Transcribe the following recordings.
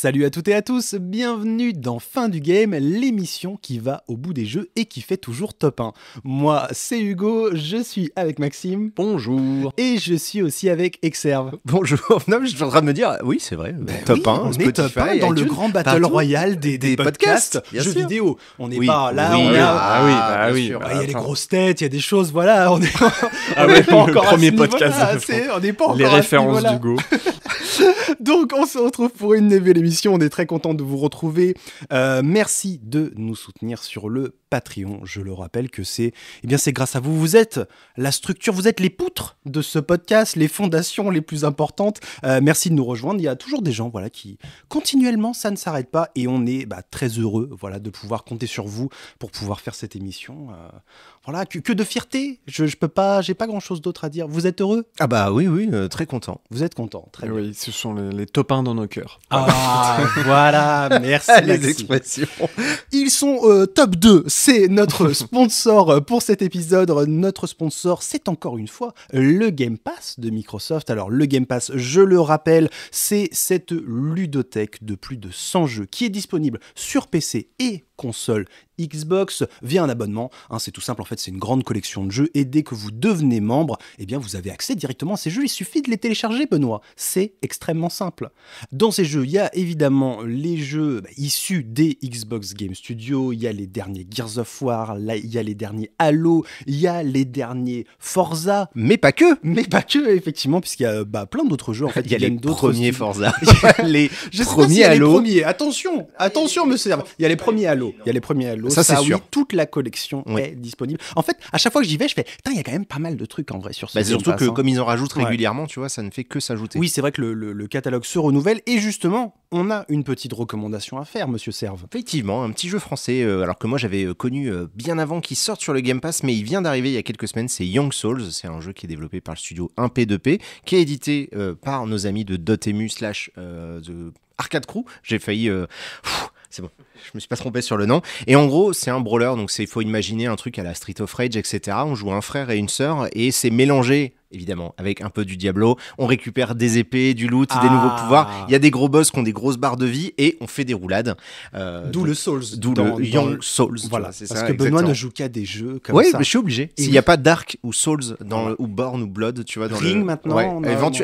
Salut à toutes et à tous, bienvenue dans Fin du Game, l'émission qui va au bout des jeux et qui fait toujours top 1. Moi, c'est Hugo, je suis avec Maxime. Bonjour. Et je suis aussi avec Exerve. Bonjour. Non, je suis de me dire, oui, c'est vrai, ben top 1, on Spotify, est top 1 dans le grand battle royal des, des, podcasts, jeux vidéo. On n'est pas là, on est... Ah, oui, ah, bah, oui. Bah ah, il y a des grosses têtes, il y a des choses, voilà. On est, ah pas encore le premier podcast. là on n'est pas encore Les références d'Hugo. Donc, on se retrouve pour une nouvelle émission on est très content de vous retrouver. Euh, merci de nous soutenir sur le Patreon. Je le rappelle que c'est, eh bien, c'est grâce à vous. Vous êtes la structure, vous êtes les poutres de ce podcast, les fondations les plus importantes. Euh, merci de nous rejoindre. Il y a toujours des gens, voilà, qui continuellement, ça ne s'arrête pas et on est bah, très heureux, voilà, de pouvoir compter sur vous pour pouvoir faire cette émission. Euh, voilà, que, de fierté. Je, je peux pas, j'ai pas grand chose d'autre à dire. Vous êtes heureux Ah bah oui, oui, euh, très content. Vous êtes content, très bien. Oui, ce sont les, top 1 dans nos cœurs. Ah voilà, merci. les expressions. Ils sont top 2 c'est notre sponsor pour cet épisode. Notre sponsor, c'est encore une fois le Game Pass de Microsoft. Alors le Game Pass, je le rappelle, c'est cette ludothèque de plus de 100 jeux qui est disponible sur PC et console Xbox via un abonnement. Hein, c'est tout simple, en fait, c'est une grande collection de jeux et dès que vous devenez membre, eh bien, vous avez accès directement à ces jeux. Il suffit de les télécharger, Benoît. C'est extrêmement simple. Dans ces jeux, il y a évidemment les jeux bah, issus des Xbox Game Studios, il y a les derniers Gears of War, il y a les derniers Halo, il y a les derniers Forza, mais pas que, mais pas que, effectivement, puisqu'il y a bah, plein d'autres jeux. En fait, il y a les premiers Forza, les premiers Halo. Attention, attention, monsieur. Il y a les premiers Halo. Il y a les premiers Halo. Ça, ça ah toute la collection est disponible. En fait, à chaque fois que j'y vais, je fais, il y a quand même pas mal de trucs en vrai sur bah, ce bah, Surtout que comme ils en rajoutent régulièrement, tu vois, ça ne fait que s'ajouter. Oui, c'est vrai que le, catalogue se renouvelle. Et justement, on a une petite recommandation à faire, monsieur Serve. Effectivement, un petit jeu français, euh, alors que moi j'avais euh, connu euh, bien avant qu'il sorte sur le Game Pass, mais il vient d'arriver il y a quelques semaines, c'est Young Souls. C'est un jeu qui est développé par le studio 1P2P, qui est édité par nos amis de Dotemu slash Arcade Crew. J'ai failli. c'est bon je me suis pas trompé sur le nom. Et en gros, c'est un brawler, donc il faut imaginer un truc à la Street of Rage, etc. On joue un frère et une sœur, et c'est mélangé évidemment, avec un peu du Diablo. On récupère des épées, du loot, des nouveaux ah. pouvoirs. Il y a des gros boss qui ont des grosses barres de vie et on fait des roulades. Euh, d'où le Souls. D'où le Young Souls. Voilà, parce que Benoît ne joue qu'à des jeux comme ça. Oui, mais je suis obligé. S'il n'y a pas Dark ou Souls dans ou Born ou Blood, tu vois. Ring maintenant.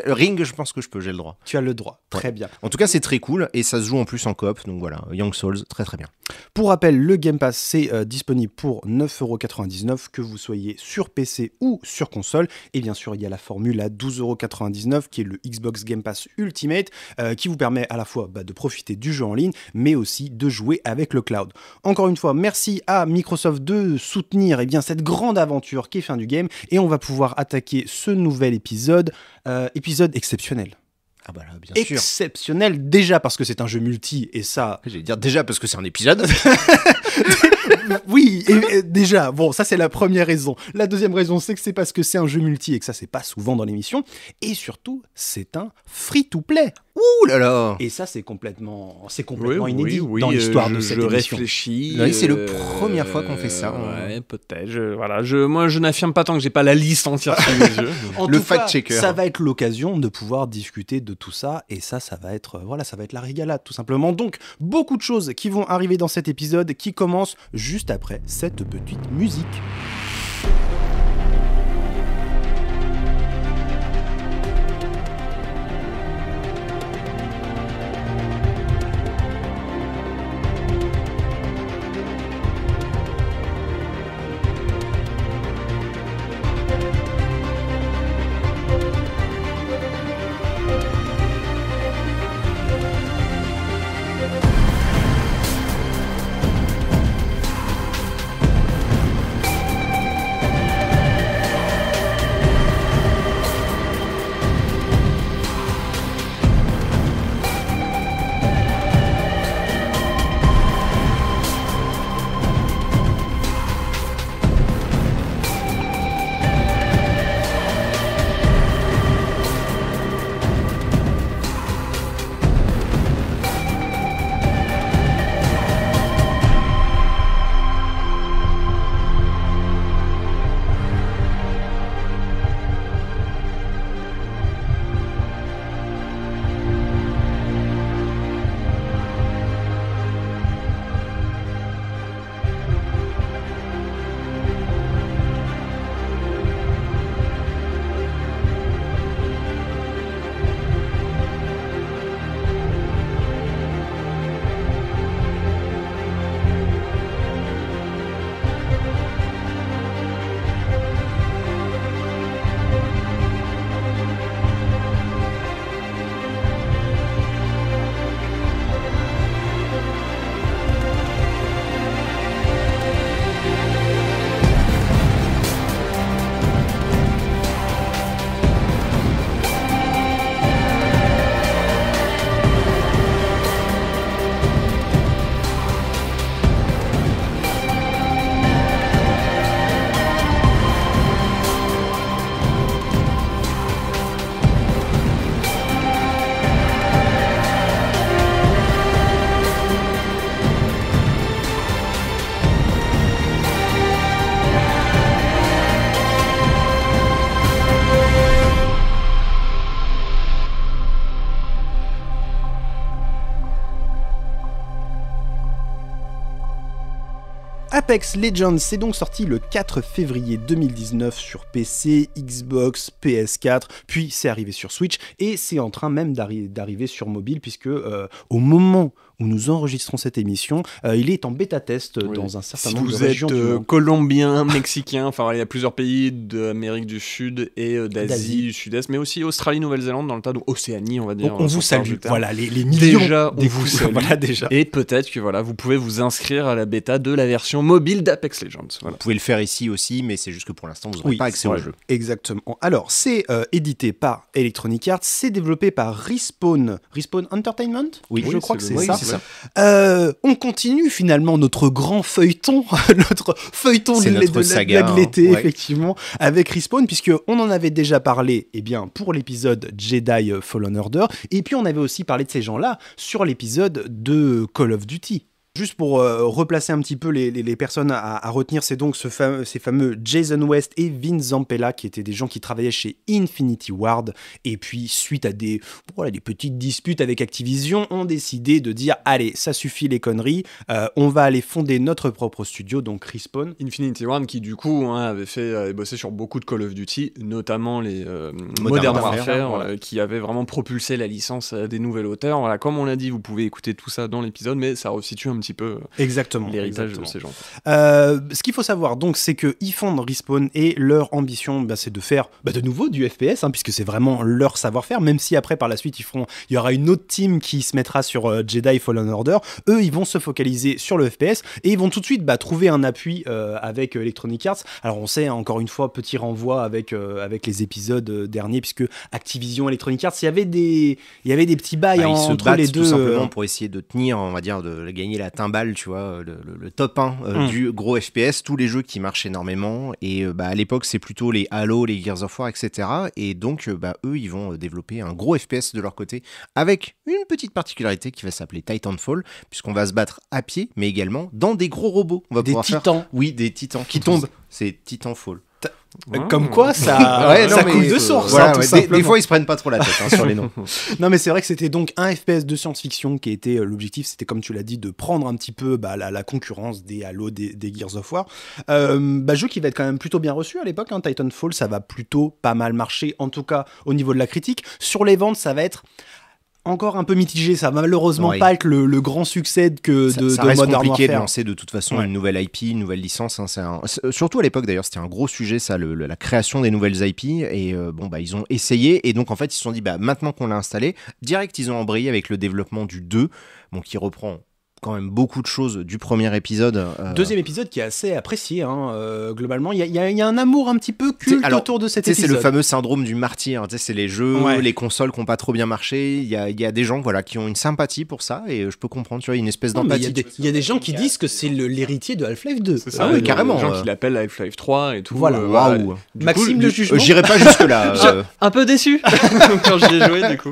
Ring, je pense que je peux, j'ai le droit. Tu as le droit. Très bien. En tout cas, c'est très cool et ça se joue en plus en coop. Donc voilà, Young Souls, très très bien. Pour rappel, le Game Pass, c'est euh, disponible pour 9,99€, que vous soyez sur PC ou sur console. Et bien sûr, il y a la formule à 12,99€ qui est le Xbox Game Pass Ultimate, euh, qui vous permet à la fois bah, de profiter du jeu en ligne, mais aussi de jouer avec le cloud. Encore une fois, merci à Microsoft de soutenir eh bien, cette grande aventure qui est fin du game, et on va pouvoir attaquer ce nouvel épisode, euh, épisode exceptionnel. Ah bah exceptionnel déjà parce que c'est un jeu multi et ça. J'allais dire déjà parce que c'est un épisode. oui, et, déjà. Bon, ça c'est la première raison. La deuxième raison, c'est que c'est parce que c'est un jeu multi et que ça c'est pas souvent dans l'émission. Et surtout, c'est un free-to-play. Ouh là là Et ça c'est complètement, c'est complètement inédit dans l'histoire de cette je émission. Réfléchis. c'est la euh, première fois qu'on fait ça. Hein. ouais, peut-être. voilà, je, moi je n'affirme pas tant que j'ai pas la liste entière sur les yeux. le fact-checker. Ça va être l'occasion de pouvoir discuter de tout ça. Et ça, ça va être, euh, voilà, ça va être la régalade, tout simplement. Donc, beaucoup de choses qui vont arriver dans cet épisode qui commence juste après cette petite musique. Apex Legends s'est donc sorti le 4 février 2019 sur PC, Xbox, PS4, puis c'est arrivé sur Switch et c'est en train même d'arriver sur mobile puisque euh, au moment où nous enregistrons cette émission. Euh, il est en bêta-test euh, dans un certain nombre de régions. Vous êtes euh, colombien, mexicain, enfin il y a plusieurs pays d'Amérique du Sud et d'Asie du Sud-Est, mais aussi Australie, Nouvelle-Zélande, dans le tas d'Océanie, on va dire. On, vous salue. Voilà, les, millions. Déjà, vous déjà. Et peut-être que voilà, vous pouvez vous inscrire à la bêta de la version mobile d'Apex Legends. Vous pouvez le faire ici aussi, mais c'est juste que pour l'instant, vous n'aurez pas accès au jeu. Exactement. Alors, c'est édité par Electronic Arts, c'est développé par Respawn, Respawn Entertainment. oui je crois que c'est ça. Euh, on continue finalement notre grand feuilleton, notre feuilleton de, l'été, hein. effectivement, avec Respawn, puisque on en avait déjà parlé et eh bien, pour l'épisode Jedi Fallen Order, et puis on avait aussi parlé de ces gens-là sur l'épisode de Call of Duty. Juste pour euh, replacer un petit peu les, personnes à, retenir, c'est donc ce fameux, ces fameux Jason West et Vin Zampella qui étaient des gens qui travaillaient chez Infinity Ward et puis suite à des, voilà, des petites disputes avec Activision, ont décidé de dire allez, ça suffit les conneries, euh, on va aller fonder notre propre studio, donc Respawn. Infinity Ward qui du coup hein, avait fait bosser bossé sur beaucoup de Call of Duty, notamment les euh, Modern, Warfare, qui avait vraiment propulsé la licence des nouvelles auteurs. Voilà, comme on l'a dit, vous pouvez écouter tout ça dans l'épisode, mais ça resitue un petit peu euh, exactement l'héritage de ces gens. Euh, ce qu'il faut savoir donc, c'est que Ifond Respawn et leur ambition, bah, c'est de faire bah, de nouveau du FPS, hein, puisque c'est vraiment leur savoir-faire. Même si après par la suite ils feront, il y aura une autre team qui se mettra sur euh, Jedi Fallen Order. Eux, ils vont se focaliser sur le FPS et ils vont tout de suite bah, trouver un appui avec Electronic Arts. Alors on sait hein, encore une fois petit renvoi avec avec les épisodes derniers, puisque Activision Electronic Arts, il y avait des il y avait des petits bails entre se les deux simplement pour essayer de tenir, on va dire, de gagner la bal, tu vois, euh, le, top 1 euh, mm. du gros FPS, tous les jeux qui marchent énormément. Et euh, bah, à l'époque, c'est plutôt les Halo, les Gears of War, etc. Et donc, bah, eux, ils vont développer un gros FPS de leur côté, avec une petite particularité qui va s'appeler Titanfall, puisqu'on va se battre à pied, mais également dans des gros robots. On des titans. Oui, des titans qui tombent. C'est Titanfall. Comme quoi, ça, ah. ouais, coule de source. Hein, des, fois, ils se prennent pas trop la tête hein, sur les noms. non, mais c'est vrai que c'était donc un FPS de science-fiction qui était euh, l'objectif. C'était, comme tu l'as dit, de prendre un petit peu bah, la, la, concurrence des Halo, des, Gears of War. Euh, bah, jeu qui va être quand même plutôt bien reçu à l'époque. Hein, Titanfall, ça va plutôt pas mal marcher, en tout cas au niveau de la critique. Sur les ventes, ça va être encore un peu mitigé. Ça malheureusement pas le, grand succès que de, ça de reste compliqué de lancer de toute façon une nouvelle IP, une nouvelle licence. Hein, surtout à l'époque d'ailleurs, c'était un gros sujet ça, la création des nouvelles IP. Et euh, bon, bah, ils ont essayé et donc en fait ils se sont dit, bah, maintenant qu'on l'a installé, direct ils ont embrayé avec le développement du 2, bon, qui reprend quand même beaucoup de choses du premier épisode. Euh. Deuxième épisode qui est assez apprécié, hein, euh, globalement. Il y, a, un amour un petit peu culte autour de cet épisode. C'est le fameux syndrome du martyr. C'est les jeux, les consoles qui n'ont pas trop bien marché. Il y, a, des gens voilà, qui ont une sympathie pour ça et euh, je peux comprendre, tu vois, une espèce d'empathie. Il y, a des gens qui disent que c'est l'héritier de Half-Life 2. Ça, ah oui, carrément. Des gens qui l'appellent Half-Life 3 et tout. Voilà, waouh. Maxime le jugement. J'irai pas jusque-là. Un peu déçu quand j'y ai joué, du coup.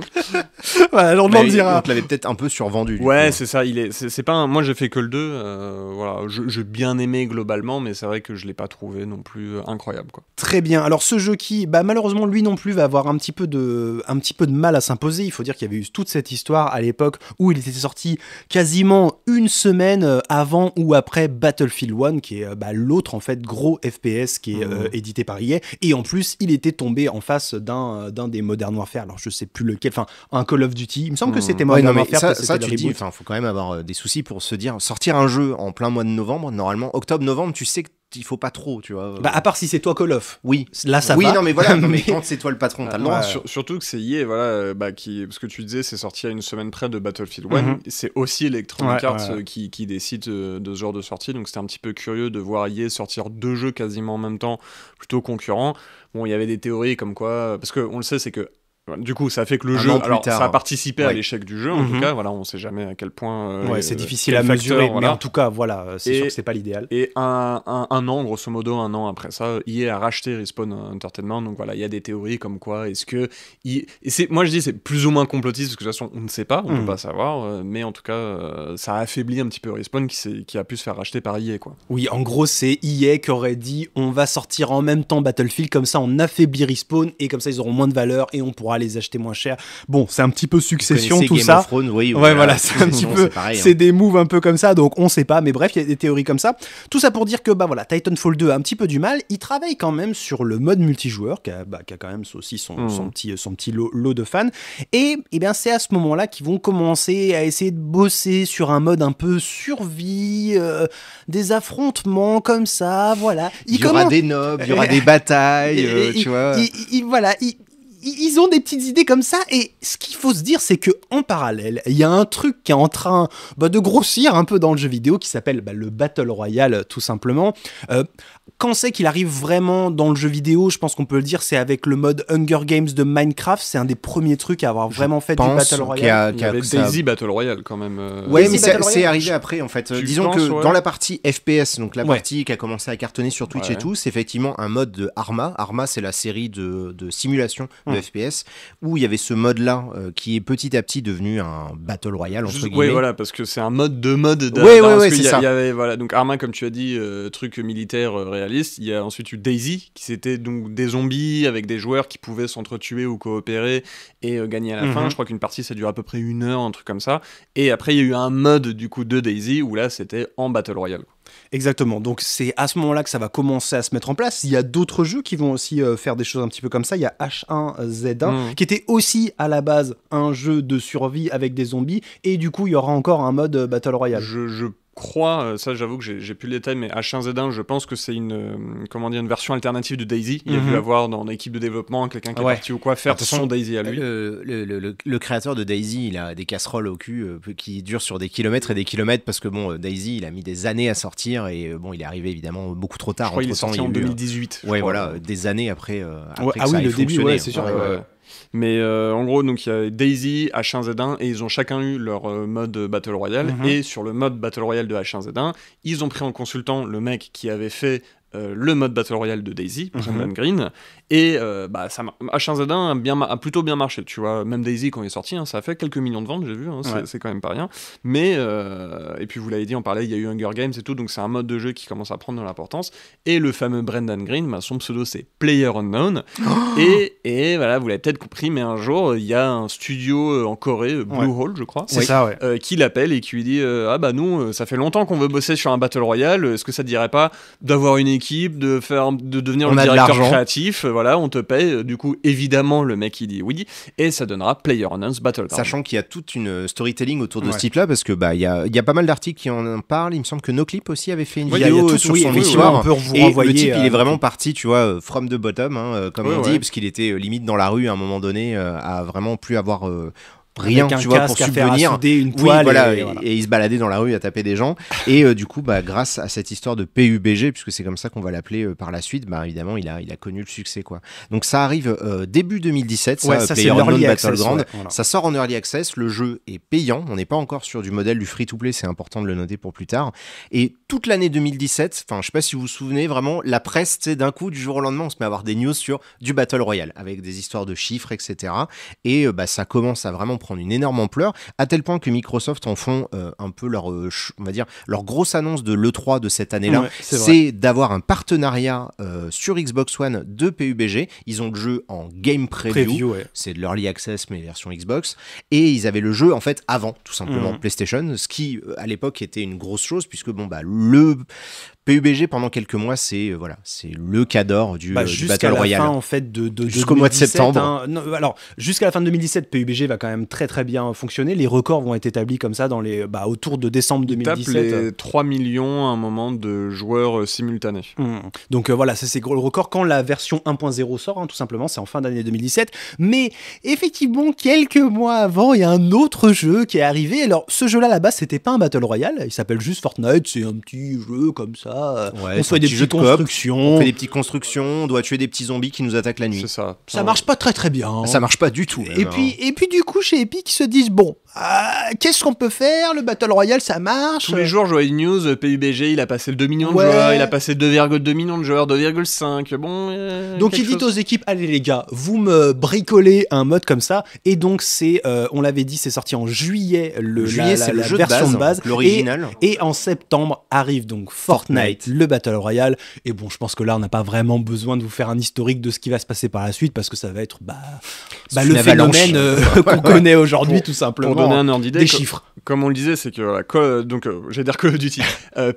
Voilà, on en dira. Tu peut-être un peu survendu. Ouais, c'est ça. Il est, c'est pas hein. moi j'ai fait que le 2 euh, voilà je, bien aimé globalement mais c'est vrai que je l'ai pas trouvé non plus euh, incroyable quoi très bien alors ce jeu qui bah malheureusement lui non plus va avoir un petit peu de un petit peu de mal à s'imposer il faut dire qu'il y avait eu toute cette histoire à l'époque où il était sorti quasiment une semaine euh, avant ou après Battlefield 1 qui est bah, l'autre en fait gros FPS qui est mmh. édité par EA et en plus il était tombé en face d'un d'un des Modern Warfare alors je sais plus lequel enfin un Call of Duty il me semble que mmh. c'était Modern Warfare ça, tu dis faut quand même avoir des soucis pour se dire, sortir un jeu en plein mois de novembre, normalement, octobre-novembre, tu sais qu'il faut pas trop, tu vois. Bah, à part si c'est toi Call of. Oui. Là, ça oui, Oui, non, mais voilà, mais quand c'est toi le patron, t'as le droit. surtout que c'est EA voilà, euh, bah, qui, parce que tu disais, c'est sorti à une semaine près de Battlefield 1. Mhm. C'est aussi Electronic Arts euh, Qui, qui, décide euh, de ce genre de sortie. Donc, c'était un petit peu curieux de voir Yé sortir deux jeux quasiment en même temps, plutôt concurrents. Bon, il y avait des théories comme quoi. Parce qu'on le sait, c'est que du coup, ça fait que le jeu, ça a participé à l'échec du jeu en tout mhm. cas. Voilà, on sait jamais à quel point. Euh, c'est difficile à mesurer, mais en tout cas, voilà, euh, c'est sûr que c'est pas l'idéal. Et un, an, grosso modo, un an après ça, EA a racheté Respawn Entertainment. Donc voilà, il y a des théories comme quoi est-ce que, moi je dis c'est plus ou moins complotiste parce que de toute façon on ne sait pas, on ne mhm. peut pas savoir, euh, mais en tout cas, ça a affaibli un petit peu Respawn qui, qui, a pu se faire racheter par EA quoi. Oui, en gros c'est EA qui aurait dit on va sortir en même temps Battlefield comme ça on affaiblit Respawn et comme ça ils auront moins de valeur et on pourra les acheter moins cher. Bon, c'est un petit peu succession, tout ça. ouais, voilà, c'est un petit peu, c'est hein. des moves un peu comme ça, donc on sait pas, mais bref, il y a des théories comme ça. Tout ça pour dire que, bah voilà, Titanfall 2 a un petit peu du mal, il travaille quand même sur le mode multijoueur, qui a, bah, quand même aussi hmm. son, petit, son petit lot, de fans, et, et eh bien c'est à ce moment-là qu'ils vont commencer à essayer de bosser sur un mode un peu survie, euh, des affrontements comme ça, voilà. Il, y aura des nobles, il y aura des batailles, euh, tu vois. Il, voilà, ils ont des petites idées comme ça. Et ce qu'il faut se dire, c'est que en parallèle, il y a un truc qui est en train bah, de grossir un peu dans le jeu vidéo qui s'appelle bah, le Battle Royale, tout simplement. Euh, quand c'est qu'il arrive vraiment dans le jeu vidéo, je pense qu'on peut le dire, c'est avec le mode Hunger Games de Minecraft. C'est un des premiers trucs à avoir vraiment fait du Battle Royale. Battle Royale quand même. Euh. Ouais, mais c'est arrivé après en fait. Disons que dans la partie FPS, donc la partie qui a commencé à cartonner sur Twitch et tout, c'est effectivement un mode de Arma. Arma, c'est la série de, de simulation de FPS où il y avait ce mode-là euh, qui est petit à petit devenu un Battle Royale entre Oui, voilà, parce que c'est un mode de mode. Oui, oui, c'est ça. Y avait, voilà, donc Arma, comme tu as dit, euh, truc militaire liste, Il y a ensuite eu Daisy, qui c'était donc des zombies avec des joueurs qui pouvaient s'entretuer ou coopérer et euh, gagner à la fin. Mhm. Je crois qu'une partie, ça dure à peu près une heure, un truc comme ça. Et après, il y a eu un mode du coup de Daisy où là, c'était en Battle Royale. Exactement. Donc c'est à ce moment-là que ça va commencer à se mettre en place. Il y a d'autres jeux qui vont aussi euh, faire des choses un petit peu comme ça. Il y a H1Z1 mhm. qui était aussi à la base un jeu de survie avec des zombies et du coup il y aura encore un mode euh, Battle Royale. Je, crois, euh, ça j'avoue que j'ai plus le détail, mais H1Z1, je pense que c'est une, euh, comment une version alternative de Daisy. Il a mm avoir dans l'équipe de développement quelqu'un qui est parti ou quoi faire son, Daisy à lui. Le, créateur de Daisy, il a des casseroles au cul euh, qui durent sur des kilomètres et des kilomètres parce que bon, Daisy, il a mis des années à sortir et bon, il est arrivé évidemment beaucoup trop tard. il est sorti en 2018. ouais, voilà, des années après. Ah après ah oui, le début, ouais, c'est hein. sûr. Mais euh, en gros, donc il y a Daisy, H1Z1, et ils ont chacun eu leur euh, mode Battle Royale. Mm-hmm. Et sur le mode Battle Royale de H1Z1, ils ont pris en consultant le mec qui avait fait euh, le mode Battle Royale de Daisy, Brendan mhm. Green, et euh, bah, ça, H1Z1 a, plutôt bien marché, tu vois, même Daisy quand il est sorti, hein, ça a fait quelques millions de ventes, j'ai vu, hein, c'est quand même pas rien, mais, euh, et puis vous l'avez dit, on parlait, il y a eu Hunger Games et tout, donc c'est un mode de jeu qui commence à prendre de l'importance, et le fameux Brendan Green, bah, son pseudo c'est Player Unknown, oh et, et voilà, vous l'avez peut-être compris, mais un jour, il y a un studio en Corée, Blue Hole, je crois, c'est ça, qui l'appelle et qui lui dit, ah bah nous, ça fait longtemps qu'on veut bosser sur un Battle Royale, est-ce que ça te dirait pas d'avoir une équipe équipe, de, faire, de devenir un le directeur créatif. Euh, voilà, on te paye. Euh, du coup, évidemment, le mec il dit oui et ça donnera Player Unknown's Battleground. Sachant qu'il y a toute une euh, storytelling autour de ce type-là parce que bah il y a, y a, pas mal d'articles qui en parlent. Il me semble que NoClip aussi avait fait une vidéo sur son histoire. et le type, il est vraiment parti, tu vois, from the bottom, hein, comme on dit, parce qu'il était limite dans la rue à un moment donné, à vraiment plus avoir rien tu vois pour subvenir une et, il se baladait dans la rue à taper des gens et euh, du coup bah grâce à cette histoire de PUBG puisque c'est comme ça qu'on va l'appeler euh, par la suite bah évidemment il a il a connu le succès quoi donc ça arrive euh, début 2017 ça, ça sort en early access le jeu est payant on n'est pas encore sur du modèle du free to play c'est important de le noter pour plus tard et toute l'année 2017 enfin je sais pas si vous vous souvenez vraiment la presse c'est d'un coup du jour au lendemain on se met à avoir des news sur du battle royale avec des histoires de chiffres etc et bah ça commence à vraiment prendre une énorme ampleur, à tel point que Microsoft en font euh, un peu leur, euh, on va dire, leur grosse annonce de l'E3 de cette année-là. c'est d'avoir un partenariat euh, sur Xbox One de PUBG. Ils ont le jeu en game preview. C'est de l'early access, mais version Xbox. Et ils avaient le jeu, en fait, avant, tout simplement, mhm. PlayStation, ce qui, à l'époque, était une grosse chose, puisque, bon, bah, le, PUBG pendant quelques mois, c'est euh, voilà, c'est le cador du, bah, euh, du Battle la Royale. en fait de, jusqu'au mois de septembre. Hein. Euh, alors jusqu'à la fin de 2017, PUBG va quand même très très bien fonctionner. Les records vont être établis comme ça dans les bah, autour de décembre 2017. Tape les 3 millions à un moment de joueurs simultanés. Mmh. Donc voilà, ça c'est le record quand la version 1.0 sort, hein, tout simplement, c'est en fin d'année 2017. Mais effectivement, quelques mois avant, il y a un autre jeu qui est arrivé. Alors ce jeu-là, à la base, c'était pas un Battle Royale. Il s'appelle juste Fortnite. C'est un petit jeu comme ça on fait des petites constructions. on fait des petites constructions, on doit tuer des petits zombies qui nous attaquent la nuit. ça. marche pas très très bien. Ça hein. marche pas du tout. Et, puis, hein. et puis du coup, chez Epic, ils se disent bon, euh, qu'est-ce qu'on peut faire Le Battle Royale, ça marche. Tous les jours, je news, PUBG, il a passé le 2 millions de joueurs, il a passé 2,2 millions de joueurs, 2,5. Bon. Euh, donc il dit aux équipes, allez les gars, vous me bricolez un mode comme ça. Et donc c'est, euh, on l'avait dit, c'est sorti en juillet, le, juillet, c'est la, le jeu version de base, l'original. Et, en septembre arrive donc Fortnite, le Battle Royale. Et bon, je pense que là, on n'a pas vraiment besoin de vous faire un historique de ce qui va se passer par la suite parce que ça va être bah, bah le phénomène qu'on connaît aujourd'hui, tout simplement des chiffres. Comme on le disait, c'est que voilà, donc euh, j'ai dire Call of Duty,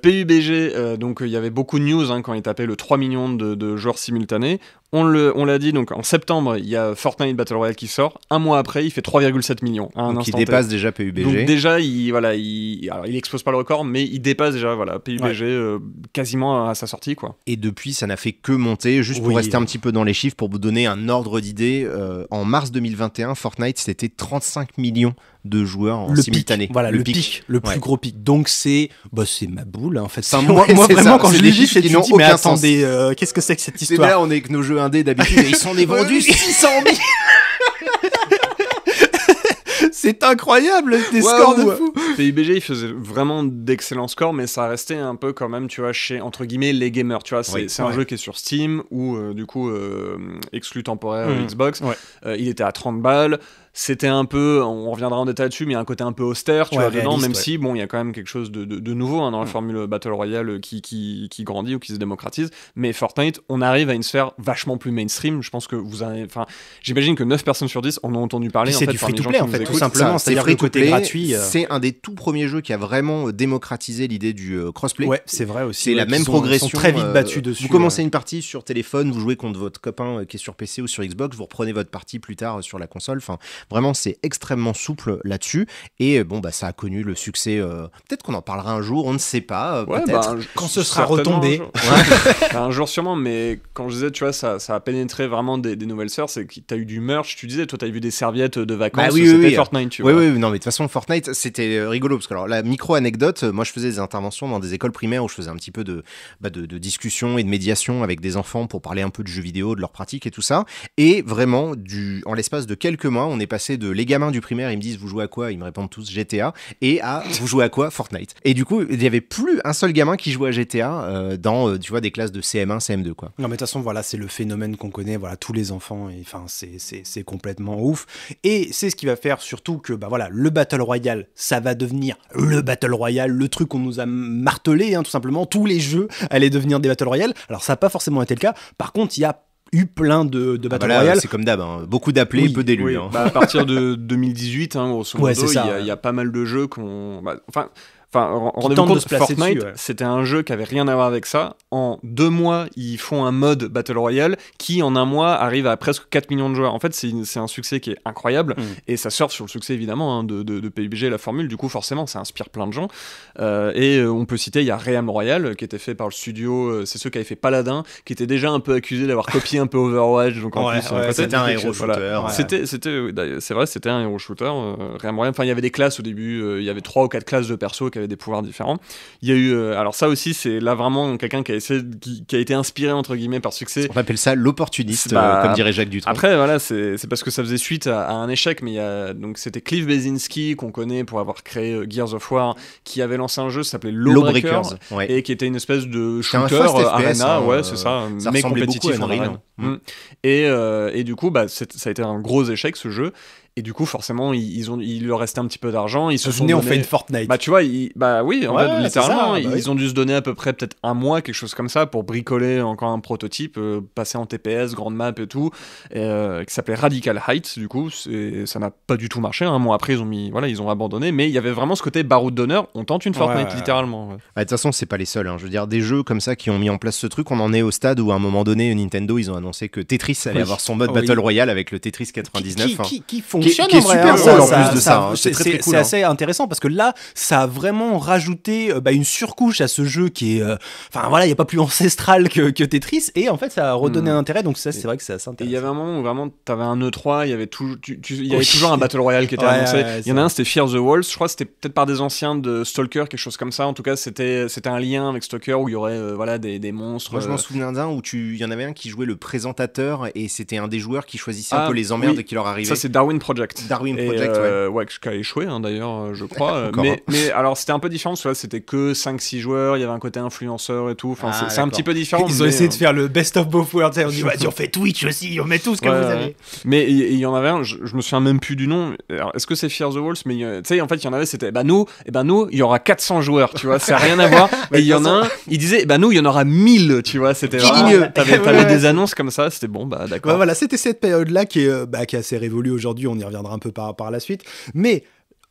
PUBG, donc euh, il y avait beaucoup de news hein, quand il tapait le 3 millions de joueurs simultanés. On, le, on l'a dit, donc en septembre, il y a Fortnite Battle Royale qui sort. Un mois après, il fait 3,7 millions. Hein, donc il dépasse déjà PUBG. Donc déjà, il, voilà, il, alors, pas le record, mais il dépasse déjà voilà, PUBG euh, quasiment à sa sortie. Quoi. Et depuis, ça n'a fait que monter. Juste pour rester un petit peu dans les chiffres, pour vous donner un ordre d'idée, euh, en mars 2021, Fortnite, c'était 35 millions de joueurs en le simultané. voilà, le, pic, le plus gros pic. Donc c'est bah c'est ma boule en fait. moi, vraiment quand je les chiffres qui n'ont aucun mais attendez, euh, qu'est-ce que c'est que cette histoire Là on est avec nos jeux un indés d'habitude, ils sont vendus 600 000 C'est incroyable des scores de fou. PIBG il faisait vraiment d'excellents scores mais ça restait un peu quand même tu vois chez entre guillemets les gamers tu vois c'est un jeu qui est sur Steam ou euh, du coup euh, exclu temporaire mmh. Xbox euh, il était à 30 balles c'était un peu, on reviendra en détail dessus, mais il y a un côté un peu austère, tu vois, dedans, même si, bon, il y a quand même quelque chose de, de, nouveau hein, dans la mm. formule Battle Royale qui, qui, qui, grandit ou qui se démocratise. Mais Fortnite, on arrive à une sphère vachement plus mainstream. Je pense que vous avez, enfin, j'imagine que 9 personnes sur 10 en ont entendu parler. C'est du free-to-play, en fait, tout simplement. C'est free to gratuit. Euh, c'est un des tout premiers jeux qui a vraiment euh, démocratisé l'idée du euh, crossplay. Ouais, c'est vrai aussi. C'est la même progression. très vite battu dessus. Vous commencez une partie sur téléphone, vous jouez contre votre copain qui est sur PC ou sur Xbox, vous reprenez votre partie plus tard sur la console. Enfin, Vraiment, c'est extrêmement souple là-dessus. Et euh, bon, bah, ça a connu le succès. Euh, peut-être qu'on en parlera un jour, on ne sait pas. Euh, peut-être bah, quand ce sera retombé. Bah, un jour. sûrement, mais quand je disais, tu vois, ça, ça a pénétré vraiment des, nouvelles sœurs, c'est que tu as eu du merch. Tu disais, toi, tu as vu des serviettes de vacances. Bah c'était Fortnite, tu vois. Oui, oui, non, mais de toute façon, Fortnite, c'était rigolo. Parce que, alors, la micro-anecdote, moi, je faisais des interventions dans des écoles primaires où je faisais un petit peu de, de, discussion et de médiation avec des enfants pour parler un peu de jeux vidéo, de leur pratique et tout ça. Et vraiment, du, en l'espace de quelques mois, on est passé de les gamins du primaire, ils me disent vous jouez à quoi Ils me répondent tous GTA, et à vous jouez à quoi Fortnite. Et du coup, il n'y avait plus un seul gamin qui jouait à GTA euh, dans euh, tu vois, des classes de CM1, CM2. Quoi. Non, mais de toute façon, voilà, c'est le phénomène qu'on connaît, voilà, tous les enfants, et enfin, c'est complètement ouf. Et c'est ce qui va faire surtout que bah, voilà, le Battle Royale, ça va devenir le Battle Royale, le truc qu'on nous a martelé, hein, tout simplement. Tous les jeux allaient devenir des Battle Royale. Alors, ça n'a pas forcément été le cas. Par contre, il y a eu plein de, de ah bah Battle C'est comme d'hab, hein. beaucoup d'appelés, peu d'élus. Hein. Bah, à partir de 2018, hein, grosso modo, il y, y, a pas mal de jeux qu'on. Bah, enfin, Enfin, en vous de Fortnite, c'était un jeu qui avait rien à voir avec ça. En deux mois, ils font un mode Battle Royale qui, en un mois, arrive à presque 4 millions de joueurs. En fait, c'est un succès qui est incroyable mm. et ça surfe sur le succès évidemment hein, de, de, de, PUBG la formule. Du coup, forcément, ça inspire plein de gens. Euh, et euh, on peut citer, il y a Realm Royale euh, qui était fait par le studio, c'est ceux qui avaient fait Paladin, qui était déjà un peu accusé d'avoir copié un peu Overwatch. Donc en plus, c'était un héros shooter. C'était, c'est vrai, c'était un héros shooter. Realm Royale. Enfin, il y avait des classes au début, il y avait trois ou quatre classes de perso qui des pouvoirs différents. Il y a eu, euh, alors ça aussi, c'est là vraiment quelqu'un qui a essayé, qui, a été inspiré entre guillemets par succès. On appelle ça l'opportuniste, bah, euh, comme dirait Jacques Dutronc. Après, voilà, c'est parce que ça faisait suite à, un échec, mais il y a, donc c'était Cliff Bezinski qu'on connaît pour avoir créé euh, Gears of War, qui avait lancé un jeu qui s'appelait Lawbreakers et qui était une espèce de shooter arena, hein, ouais, c'est ça, ça mais compétitif en arena. Mm. Et, et, du coup, bah, ça a été un gros échec ce jeu. Et du coup, forcément, ils, ont, il leur restait un petit peu d'argent. Ils se sont donné... on fait une Fortnite. Bah, tu vois, bah oui, littéralement, bah ils, ont dû se donner à peu près peut-être un mois, quelque chose comme ça, pour bricoler encore un prototype, euh, passer en TPS, grande map et tout, euh, qui s'appelait Radical Heights. Du coup, ça n'a pas du tout marché. Hein. Un mois après, ils ont mis, voilà, ils ont abandonné. Mais il y avait vraiment ce côté baroud d'honneur. On tente une Fortnite, littéralement. Bah, de toute façon, c'est pas les seuls. Hein. Je veux dire, des jeux comme ça qui ont mis en place ce truc, on en est au stade où à un moment donné, Nintendo, ils ont annoncé que Tetris allait avoir son mode Battle Royale avec le Tetris 99 qui est, super hein. ça, en plus de ça. Hein. c'est hein. assez intéressant parce que là, ça a vraiment rajouté euh, bah, une surcouche à ce jeu qui est, euh, enfin voilà, il y a pas plus ancestral que, Tetris et en fait ça a redonné un hmm. intérêt. Donc ça, c'est vrai que c'est assez intéressant. Il y avait un moment où vraiment, avais un E3, il y avait tout, y avait oh, toujours un battle royale qui était annoncé. il y en a un, c'était Fear the Walls. Je crois que c'était peut-être par des anciens de Stalker, quelque chose comme ça. En tout cas, c'était c'était un lien avec Stalker où il y aurait euh, voilà des, monstres. Moi, je m'en souviens d'un où il y en avait un qui jouait le présentateur et c'était un des joueurs qui choisissait un ah, peu les emmerdes qui leur arrivaient. Ça, c'est Darwin Darwin Project, euh, ouais. Qui a échoué hein, d'ailleurs, je crois. mais, mais alors c'était un peu différent, c'était que 5-6 joueurs, il y avait un côté influenceur et tout. Enfin, ah, c'est un petit peu différent. Ils ont essayé de euh, faire le best of both worlds. On dit, vas on fait Twitch aussi, on met tout ce que vous avez. Mais il y en avait un, je, me souviens même plus du nom. Est-ce que c'est Fear the Walls Mais euh, tu sais, en fait, il y en avait, c'était, bah nous, et eh ben nous, il y aura 400 joueurs, tu vois, ça n'a rien à voir. et il y en a un, il disait, bah nous, il y en aura 1000, tu vois, c'était mieux. T'avais des annonces comme ça, c'était bon, bah d'accord. voilà, c'était cette période-là qui, est, bah, qui a assez révolue aujourd'hui, on reviendra un peu par, par la suite. Mais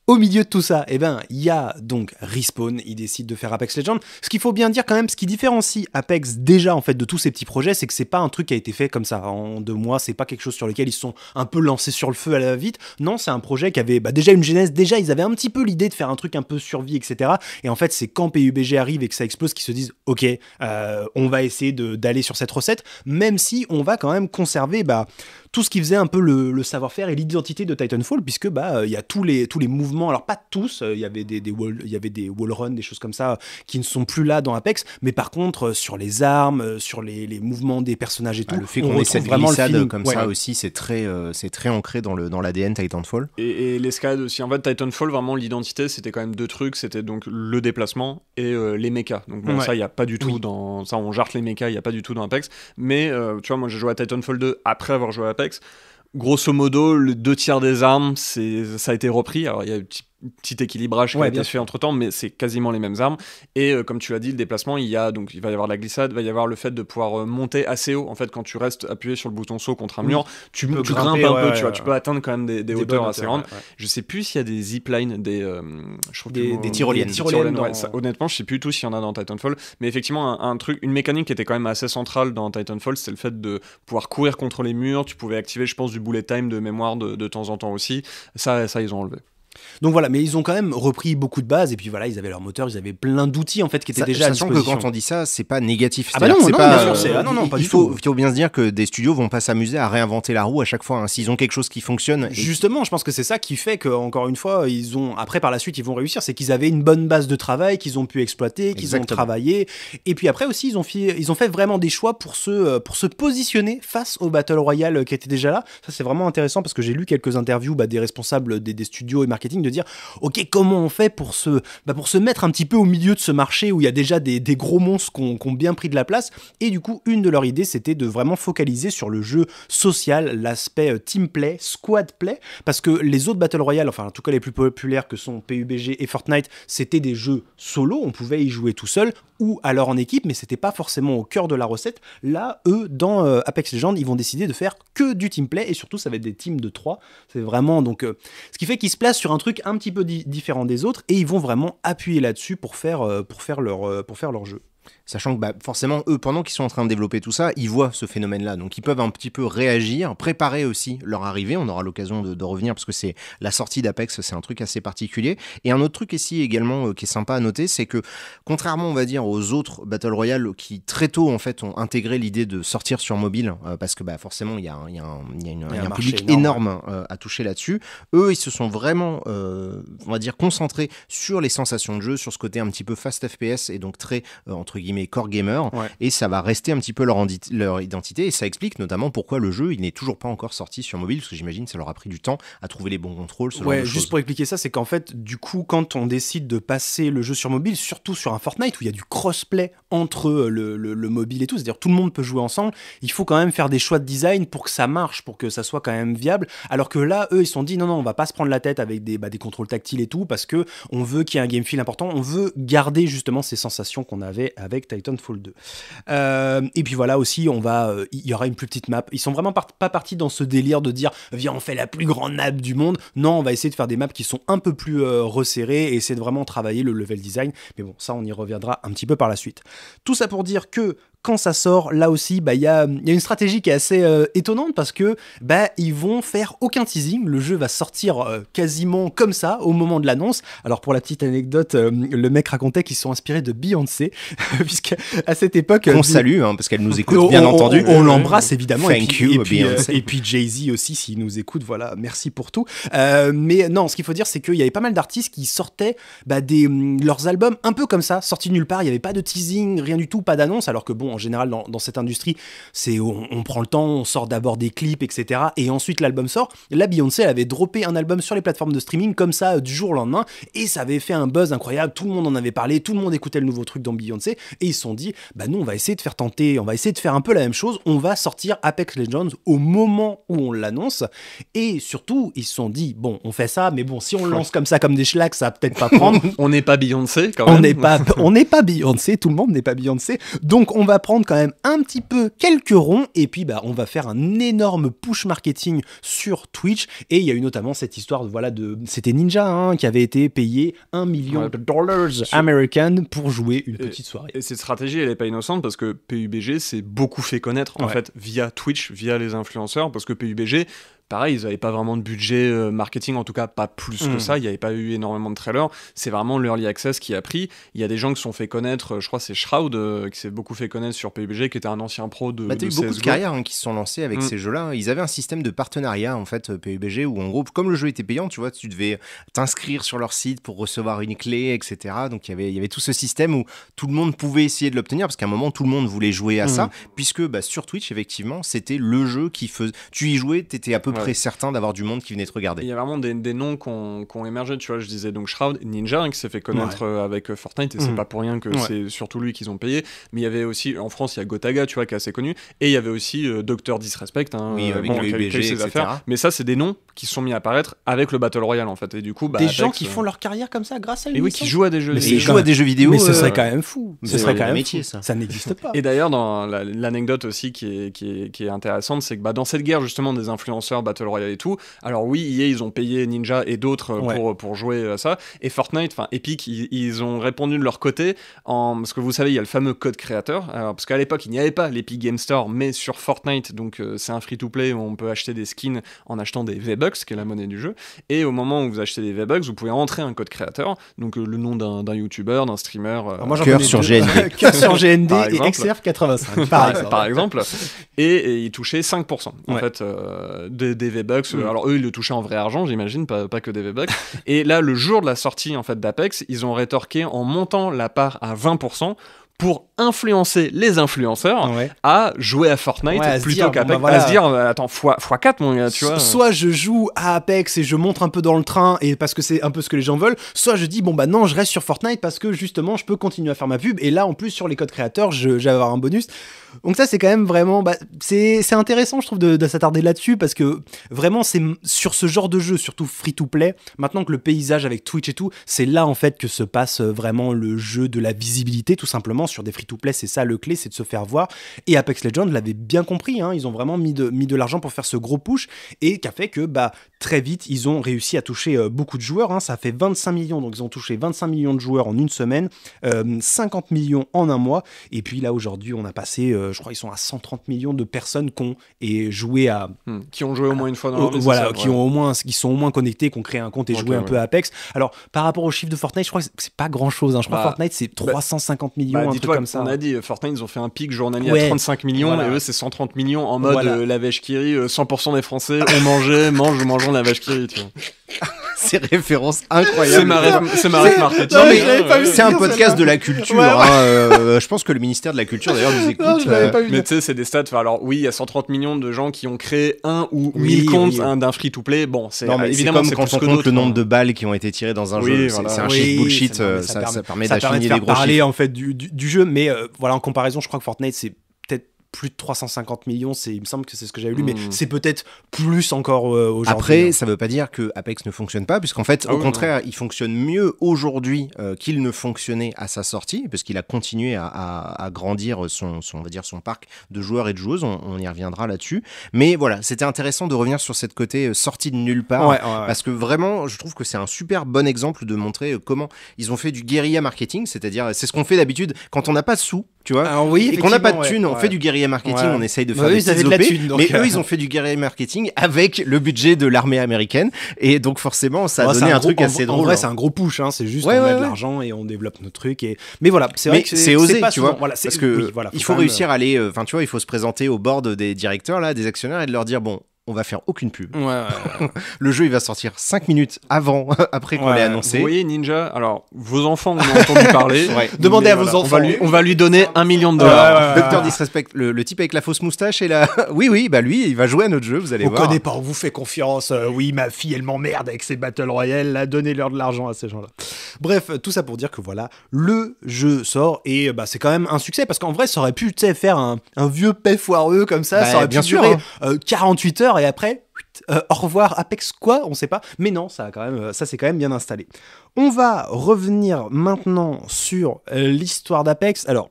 au milieu de tout ça, eh ben, il y a donc Respawn, il décide de faire Apex Legends. Ce qu'il faut bien dire quand même, ce qui différencie Apex déjà en fait de tous ces petits projets, c'est que c'est pas un truc qui a été fait comme ça en deux mois, c'est pas quelque chose sur lequel ils sont un peu lancés sur le feu à la vite. Non, c'est un projet qui avait bah, déjà une genèse, déjà ils avaient un petit peu l'idée de faire un truc un peu survie, etc. Et en fait, c'est quand PUBG arrive et que ça explose qu'ils se disent, ok, euh, on va essayer d'aller sur cette recette, même si on va quand même conserver bah, tout ce qui faisait un peu le, savoir-faire et l'identité de Titanfall, puisque bah euh, il y a tous les tous les mouvements, alors pas tous, euh, il y avait des, des wall, il y avait des wall run, des choses comme ça euh, qui ne sont plus là dans Apex, mais par contre sur les armes, sur les, mouvements des personnages et ah, tout, le fait qu'on ait cette vraiment comme ça aussi, c'est très c'est très ancré dans le dans l'ADN Titanfall. Et, l'escalade aussi. En fait, Titanfall vraiment l'identité, c'était quand même deux trucs, c'était donc le déplacement et les mechas. Donc ça il y a pas du tout dans ça on jarte les mechas, il y a pas du tout dans Apex, mais tu vois moi j'ai joué à Titanfall 2 après avoir joué à Apex Grosso modo, les deux tiers des armes, ça a été repris. Alors, il y a petit équilibrage qui a été fait entre temps, mais c'est quasiment les mêmes armes. Et euh, comme tu l'as dit, le déplacement, il y a donc il va y avoir la glissade, il va y avoir le fait de pouvoir euh, monter assez haut. En fait, quand tu restes appuyé sur le bouton saut contre un mur, tu, grimpes un peu, tu vois, tu peux atteindre quand même des, hauteurs assez grandes. Je sais plus s'il y a des ziplines, euh, des tyroliennes. honnêtement, je sais plus tout s'il y en a dans Titanfall, mais effectivement, un, truc, une mécanique qui était quand même assez centrale dans Titanfall, c'était le fait de pouvoir courir contre les murs. Tu pouvais activer, je pense, du bullet time de mémoire de, de temps en temps aussi. Ça, ça ils ont enlevé. Donc voilà, mais ils ont quand même repris beaucoup de bases et puis voilà, ils avaient leur moteur, ils avaient plein d'outils en fait qui étaient ça, déjà à disposition. que quand on dit ça, c'est pas négatif. Ah bah non, c'est pas, il faut, bien se dire que des studios vont pas s'amuser à réinventer la roue à chaque fois. Hein. S'ils ont quelque chose qui fonctionne. Justement, je pense que c'est ça qui fait que encore une fois, ils ont après par la suite ils vont réussir, c'est qu'ils avaient une bonne base de travail qu'ils ont pu exploiter, qu'ils ont travaillé. Et puis après aussi, ils ont fait, ils ont fait vraiment des choix pour se euh, pour se positionner face au battle royale qui était déjà là. Ça c'est vraiment intéressant parce que j'ai lu quelques interviews bah, des responsables des, des studios et marketing de dire ok comment on fait pour se, bah, pour se mettre un petit peu au milieu de ce marché où il y a déjà des, gros monstres qui ont bien pris de la place. Et du coup, une de leurs idées, c'était de vraiment focaliser sur le jeu social, l'aspect euh, team play, squad play, parce que les autres Battle Royale, enfin en tout cas les plus populaires que sont PUBG et Fortnite, c'était des jeux solo, on pouvait y jouer tout seul ou alors en équipe, mais c'était pas forcément au cœur de la recette. Là, eux, dans euh, Apex Legends, ils vont décider de faire que du team play et surtout, ça va être des teams de 3. C'est vraiment donc euh, ce qui fait qu'ils se placent sur un truc un petit peu différent des autres et ils vont vraiment appuyer là-dessus pour euh, pour faire pour faire leur jeu. Sachant que bah, forcément, eux, pendant qu'ils sont en train de développer tout ça, ils voient ce phénomène-là. Donc ils peuvent un petit peu réagir, préparer aussi leur arrivée. On aura l'occasion de, revenir parce que c'est la sortie d'Apex, c'est un truc assez particulier. Et un autre truc ici également euh, qui est sympa à noter, c'est que contrairement, on va dire, aux autres Battle Royale qui très tôt en fait ont intégré l'idée de sortir sur mobile, euh, parce que bah, forcément, il y a, un, public énorme, euh, à toucher là-dessus, eux, ils se sont vraiment, on va dire, concentrés sur les sensations de jeu, sur ce côté un petit peu fast FPS et donc très, entre guillemets, mais core gamer et ça va rester un petit peu leur, identité et ça explique notamment pourquoi le jeu il n'est toujours pas encore sorti sur mobile parce que j'imagine ça leur a pris du temps à trouver les bons contrôles. juste pour expliquer ça, c'est qu'en fait du coup quand on décide de passer le jeu sur mobile, surtout sur un Fortnite où il y a du crossplay entre euh, le, mobile et tout, c'est-à-dire tout le monde peut jouer ensemble, il faut quand même faire des choix de design pour que ça marche, pour que ça soit quand même viable. Alors que là, eux, ils se sont dit non non, on va pas se prendre la tête avec des, bah, des contrôles tactiles et tout parce que on veut qu'il y ait un game feel important, on veut garder justement ces sensations qu'on avait avec Titanfall 2. Euh, et puis voilà aussi, on va, euh, il y aura une plus petite map. Ils sont vraiment pas partis dans ce délire de dire viens on fait la plus grande map du monde. Non, on va essayer de faire des maps qui sont un peu plus euh, resserrées et essayer de vraiment travailler le level design. Mais bon, ça on y reviendra un petit peu par la suite. Tout ça pour dire que quand ça sort, là aussi, bah, il bah, y, a, y a une stratégie qui est assez euh, étonnante parce que bah, ils vont faire aucun teasing. Le jeu va sortir euh, quasiment comme ça au moment de l'annonce. Alors, pour la petite anecdote, euh, le mec racontait qu'ils sont inspirés de Beyoncé, puisque à cette époque. On salue, hein, parce qu'elle nous écoute, bien entendu. On, l'embrasse évidemment. et puis, puis, Jay-Z aussi, s'il nous écoute, voilà, merci pour tout. mais non, ce qu'il faut dire, c'est qu'il y avait pas mal d'artistes qui sortaient bah, des, hum, leurs albums un peu comme ça, sortis nulle part. Il n'y avait pas de teasing, rien du tout, pas d'annonce, alors que bon, en général dans, cette industrie, c'est on, prend le temps, on sort d'abord des clips, etc. Et ensuite l'album sort. la Beyoncé avait droppé un album sur les plateformes de streaming comme ça euh, du jour au lendemain, et ça avait fait un buzz incroyable. Tout le monde en avait parlé, tout le monde écoutait le nouveau truc dans Beyoncé, et ils se sont dit, bah nous on va essayer de faire tenter, on va essayer de faire un peu la même chose, on va sortir Apex Legends au moment où on l'annonce, et surtout ils se sont dit, bon on fait ça, mais bon si on le lance comme ça comme des schlags, ça va peut-être pas prendre. on n'est pas Beyoncé quand même. On n'est pas, on n'est pas Beyoncé, tout le monde n'est pas Beyoncé, donc on va prendre quand même un petit peu quelques ronds et puis bah, on va faire un énorme push marketing sur Twitch. Et il y a eu notamment cette histoire de voilà de c'était Ninja hein, qui avait été payé un million de dollars américains pour jouer une petite soirée. Et cette stratégie elle est pas innocente parce que PUBG s'est beaucoup fait connaître en fait via Twitch, via les influenceurs parce que PUBG pareil, ils n'avaient pas vraiment de budget euh, marketing, en tout cas pas plus que hmm. ça. Il n'y avait pas eu énormément de trailers. C'est vraiment l'early access qui a pris. Il y a des gens qui se sont fait connaître, euh, je crois c'est Shroud euh, qui s'est beaucoup fait connaître sur PUBG, qui était un ancien pro de. y bah, a eu beaucoup de carrières hein, qui se sont lancées avec hmm. ces jeux-là. Hein. Ils avaient un système de partenariat en fait PUBG où en gros, comme le jeu était payant, tu vois, tu devais t'inscrire sur leur site pour recevoir une clé, etc. Donc il y avait, y avait tout ce système où tout le monde pouvait essayer de l'obtenir parce qu'à un moment tout le monde voulait jouer à ça, hmm. puisque bah, sur Twitch effectivement c'était le jeu qui faisait. Tu y jouais, t'étais à peu très certain d'avoir du monde qui venait te regarder. Il y a vraiment des, noms qui ont émergé, tu vois. Je disais donc Shroud, Ninja, hein, qui s'est fait connaître euh, avec euh, Fortnite, et c'est mm. pas pour rien que c'est surtout lui qu'ils ont payé. Mais il y avait aussi, en France, il y a Gotaga, tu vois, qui est assez connu. Et il y avait aussi euh, Docteur Disrespect, hein, avec le ses Affaires. Mais ça, c'est des noms qui sont mis à apparaître avec le Battle Royale, en fait. Et du coup, bah, Des gens qui font leur carrière comme ça grâce à lui, Et oui, qui jouent à des jeux mais vidéo. à des jeux vidéo. Mais ce serait quand même fou. Ce serait quand même métier, ça. Ça n'existe pas. Et d'ailleurs, dans l'anecdote aussi qui est intéressante, c'est que bah, dans cette guerre, justement, des influenceurs Battle Royale et tout. Alors oui, EA, ils ont payé Ninja et d'autres euh, euh, pour, jouer à ça. Et Fortnite, enfin Epic, ils, ont répondu de leur côté, en, parce que vous savez, il y a le fameux code créateur. Alors, parce qu'à l'époque, il n'y avait pas l'Epic Game Store, mais sur Fortnite, donc euh, c'est un free-to-play où on peut acheter des skins en achetant des V-Bucks, qui est la monnaie du jeu. Et au moment où vous achetez des V-Bucks, vous pouvez entrer un code créateur, donc le nom d'un YouTuber, d'un streamer. moi, cœur sur, sur GND. et xr 85, par exemple. Et, il touchait 5%, en fait, des, des bucks mm. Alors eux, ils le touchaient en vrai argent, j'imagine, pas, pas que des bucks et là, le jour de la sortie en fait d'Apex, ils ont rétorqué en montant la part à 20% pour influencer les influenceurs à jouer à Fortnite plutôt qu'à bah, à se dire euh, attends fois fois 4 mon tu vois. Soit je joue à Apex et je montre un peu dans le train et parce que c'est un peu ce que les gens veulent, soit je dis bon bah non, je reste sur Fortnite parce que justement, je peux continuer à faire ma pub et là en plus sur les codes créateurs, je j'ai avoir un bonus. Donc ça c'est quand même vraiment bah, c'est intéressant je trouve de, de s'attarder là-dessus parce que vraiment c'est sur ce genre de jeu surtout free to play, maintenant que le paysage avec Twitch et tout, c'est là en fait que se passe vraiment le jeu de la visibilité tout simplement sur des free tout plaît c'est ça le clé, c'est de se faire voir. Et Apex Legends l'avait bien compris, hein. ils ont vraiment mis de, mis de l'argent pour faire ce gros push, et qui a fait que bah, très vite, ils ont réussi à toucher euh, beaucoup de joueurs. Hein. ça fait 25 millions, donc ils ont touché 25 millions de joueurs en une semaine, 50 euh, millions en un mois, et puis là aujourd'hui, on a passé, euh, je crois, ils sont à 130 millions de personnes qui ont joué à... Hmm. qui ont joué au moins une fois dans Voilà, qui, ont au moins, qui sont au moins connectés, qui ont créé un compte et joué un peu à Apex. Alors, par rapport au chiffre de Fortnite, je crois que c'est pas grand-chose. Hein. je crois bah, Fortnite, c'est 350 bah, millions, bah, un truc comme ça. On a dit, Fortnite, ils ont fait un pic journalier à 35 millions, et eux, c'est 130 millions en mode euh, la vache qui rit, 100% euh, des Français ont mangé, mange, mangeons la vache qui rit, tu vois. Ces références incroyables. C'est ma, c'est un podcast de la culture. Hein, euh, je pense que le ministère de la Culture, d'ailleurs, nous écoute. Mais tu sais, c'est des stats. Alors, oui, il y a 130 millions de gens qui ont créé un ou mille comptes hein, d'un free-to-play. Bon, c'est évidemment comme quand on compte le nombre hein. de balles qui ont été tirées dans un jeu. C'est un shit bullshit. Ça permet d'affiner les parler en fait du jeu, mais euh, voilà, en comparaison, je crois que Fortnite, c'est plus de 350 millions, c'est, il me semble que c'est ce que j'avais lu, mais hmm. c'est peut-être plus encore euh, aujourd'hui. Après, hein. ça ne veut pas dire que Apex ne fonctionne pas, puisqu'en fait, ah au contraire, il fonctionne mieux aujourd'hui euh, qu'il ne fonctionnait à sa sortie, puisqu'il a continué à, grandir son, on va dire son parc de joueurs et de joueuses. On, y reviendra là-dessus. Mais voilà, c'était intéressant de revenir sur cette côté euh, sortie de nulle part, parce que vraiment, je trouve que c'est un super bon exemple de montrer comment ils ont fait du guérilla marketing, c'est-à-dire c'est ce qu'on fait d'habitude quand on n'a pas de sous tu vois oui, et qu'on n'a pas de thunes, on fait du guerrier marketing, on essaye de bah faire des eux, mais euh. eux ils ont fait du guerrier marketing avec le budget de l'armée américaine et donc forcément ça a donné un, truc assez drôle. En vrai, hein. c'est un gros push, hein, c'est juste on met de l'argent et on développe nos trucs et mais voilà, c'est vrai que c'est osé, tu vois, voilà, parce que voilà, il faut réussir euh. à aller, euh, enfin tu vois, il faut se présenter au board des directeurs là, des actionnaires et de leur dire bon, on va faire aucune pub. le jeu, il va sortir 5 minutes avant, après qu'on l'ait annoncé. Vous voyez, Ninja, alors, vos enfants, ont entendu parler. Demandez à vos enfants. On va, lui, donner un million de dollars. Docteur Disrespect, le, le, type avec la fausse moustache et la... oui, oui, bah lui, il va jouer à notre jeu, vous allez voir. On connaît pas, on vous fait confiance. Euh, oui, ma fille, elle m'emmerde avec ses Battle Royale, là, donnez-leur de l'argent à ces gens-là. Bref, tout ça pour dire que voilà, le jeu sort et euh, bah, c'est quand même un succès parce qu'en vrai, ça aurait pu, faire un, vieux paix foireux comme ça, bah, ça aurait bien pu durer 48 hein. euh, heures et après, euh, au revoir Apex quoi On sait pas. Mais non, ça, s'est quand même, euh, ça c'est quand même bien installé. On va revenir maintenant sur euh, l'histoire d'Apex. Alors,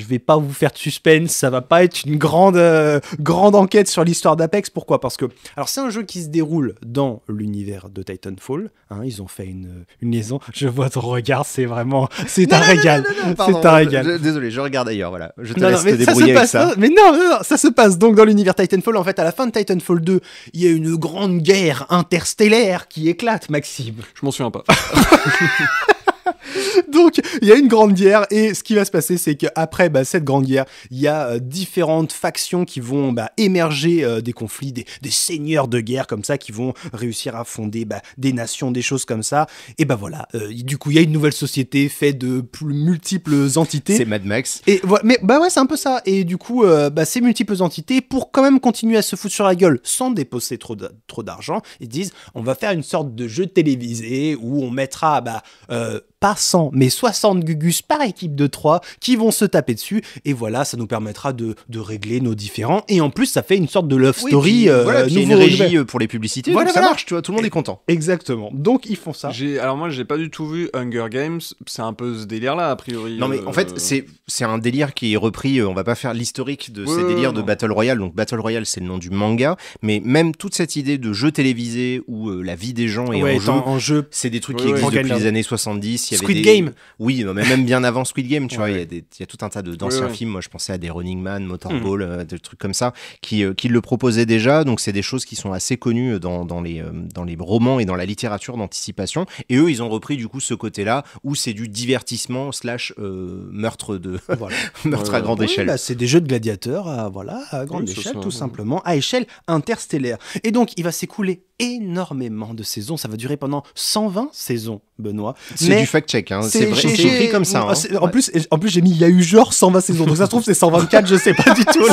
je vais pas vous faire de suspense, ça va pas être une grande, euh, grande enquête sur l'histoire d'Apex. Pourquoi Parce que, alors c'est un jeu qui se déroule dans l'univers de Titanfall. Hein, ils ont fait une, une liaison. Je vois ton regard, c'est vraiment, c'est un régal, c'est un régal. désolé, je regarde ailleurs. Voilà, je te laisse te débrouiller ça avec ça. mais non, ça se passe donc dans l'univers Titanfall. En fait, à la fin de Titanfall 2, il y a une grande guerre interstellaire qui éclate, Maxime. Je m'en souviens pas. Donc, il y a une grande guerre et ce qui va se passer, c'est qu'après bah, cette grande guerre, il y a euh, différentes factions qui vont bah, émerger euh, des conflits, des, seigneurs de guerre comme ça, qui vont réussir à fonder bah, des nations, des choses comme ça. Et bah voilà, euh, du coup, il y a une nouvelle société faite de plus multiples entités. C'est Mad Max. Et, mais bah ouais, c'est un peu ça. Et du coup, ces multiples entités, pour quand même continuer à se foutre sur la gueule sans déposer trop d'argent, ils disent on va faire une sorte de jeu télévisé où on mettra bah, pas 100, mais 60 Gugus par équipe de 3 qui vont se taper dessus. Et voilà, ça nous permettra de, régler nos différends. Et en plus, ça fait une sorte de love story. Euh, une régie euh, pour les publicités. Voilà, ça marche, tu vois, tout le monde est content. Exactement. Donc ils font ça. Alors moi, j'ai pas du tout vu Hunger Games. C'est un peu ce délire-là, a priori. Non, mais en fait, euh. c'est un délire qui est repris. On va pas faire l'historique de ces délires de Battle Royale. Donc Battle Royale, c'est le nom du manga. Mais même toute cette idée de jeu télévisé où la vie des gens est en, jeu, c'est des trucs qui existent depuis les années 70. Squid Game. Oui, mais même bien avant Squid Game, tu vois, il y, a tout un tas d'anciens films. Moi, je pensais à des Running Man, Motorball, hmm. euh, des trucs comme ça, euh, qui, le proposaient déjà. Donc, c'est des choses qui sont assez connues euh, dans, les, dans les romans et dans la littérature d'anticipation. Et eux, ils ont repris du coup ce côté-là où c'est du divertissement slash meurtre de meurtre à grande échelle. Bah, c'est des jeux de gladiateurs, à, voilà, à grande échelle, tout simplement, à échelle interstellaire. Et donc, il va s'écouler énormément de saisons. Ça va durer pendant 120 saisons, Benoît. C'est du fact-check, hein. c'est vrai. écrit comme ça. Hein. Ah, en, plus, en plus j'ai mis il y a eu genre 120 saisons. Donc ça se trouve, c'est 124, je sais pas du tout.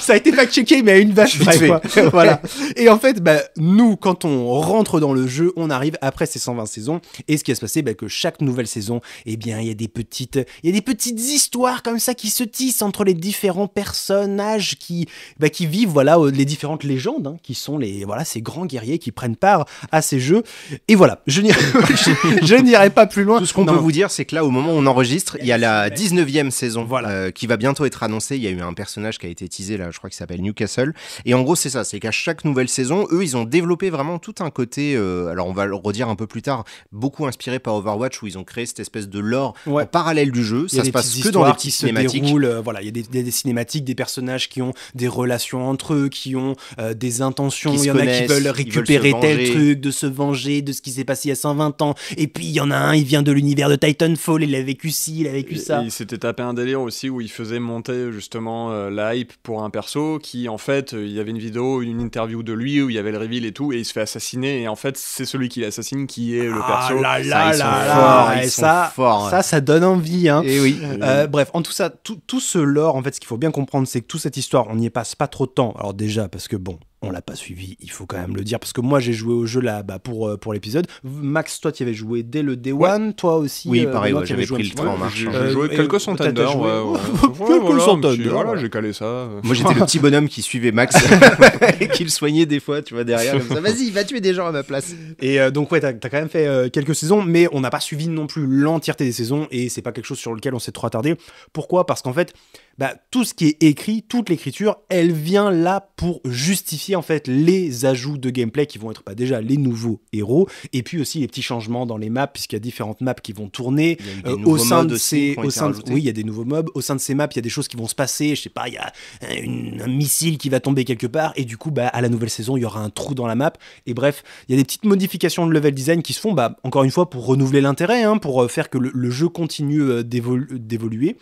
ça a été fact-checké, mais à une vache près. voilà. Et en fait, bah, nous, quand on rentre dans le jeu, on arrive après ces 120 saisons. Et ce qui va se passer, c'est bah, que chaque nouvelle saison, eh bien, il y a des petites, il y a des petites histoires comme ça qui se tissent entre les différents personnages qui, bah, qui vivent, voilà, euh, les différentes légendes, hein, qui sont les, voilà, ces grands guerriers qui prennent part à ces jeux. Et voilà, je n'irai pas plus loin. Tout ce qu'on peut vous dire, c'est que là, au moment où on enregistre, il y a la 19e saison voilà. Euh, qui va bientôt être annoncée. Il y a eu un personnage qui a été teasé, là, je crois qu'il s'appelle Newcastle. Et en gros, c'est ça, c'est qu'à chaque nouvelle saison, eux, ils ont développé vraiment tout un côté, euh, alors on va le redire un peu plus tard, beaucoup inspiré par Overwatch, où ils ont créé cette espèce de lore en parallèle du jeu. Ça se passe que dans les petits cinématiques. Euh, voilà, il y a des, cinématiques, des personnages qui ont des relations entre eux, qui ont des intentions. il y en a qui veulent récupérer tel truc, de se venger de ce qui s'est passé il y a 120 ans. Et puis il y en a un, il vient de l'univers de Titanfall, il a vécu ci, il a vécu ça. il s'était tapé un délire aussi où il faisait monter justement euh, la hype pour un perso qui en fait, euh, il y avait une vidéo, une interview de lui où il y avait le reveal et tout, et il se fait assassiner. Et en fait, c'est celui qui l'assassine qui est le ah perso. Là, là, là, forts, et ça, ça, ça donne envie. Hein. Et eh oui. Euh, bref, en tout ça, tout, tout ce lore, en fait, ce qu'il faut bien comprendre, c'est que toute cette histoire, on n'y passe pas trop de temps. Alors déjà, parce que bon, on l'a pas suivi, il faut quand même le dire, parce que moi j'ai joué au jeu là bah, pour, euh, pour l'épisode. Max, toi tu avais joué dès le Day One, toi aussi. Oui, euh, pareil, j'avais pris le train en marche. J'ai joué euh, quelques centaines d'heures. quelques centaines Voilà, j'ai calé ça. Moi j'étais le petit bonhomme qui suivait Max et qui le soignait des fois, tu vois, derrière, Vas-y, va tuer des gens à ma place. Et donc, ouais, t'as as quand même fait quelques saisons, mais on n'a pas suivi non plus l'entièreté des saisons et c'est pas quelque chose sur lequel on s'est trop attardé. Pourquoi Parce qu'en fait, bah, tout ce qui est écrit, toute l'écriture, elle vient là pour justifier en fait les ajouts de gameplay qui vont être pas bah, déjà les nouveaux héros et puis aussi les petits changements dans les maps puisqu'il y a différentes maps qui vont tourner euh, au sein de ces oui, il y a des nouveaux mobs, au sein de ces maps, il y a des choses qui vont se passer, je sais pas, il y a un missile qui va tomber quelque part et du coup bah à la nouvelle saison, il y aura un trou dans la map et bref, il y a des petites modifications de level design qui se font bah encore une fois pour renouveler l'intérêt hein, pour euh, faire que le jeu continue euh, d'évoluer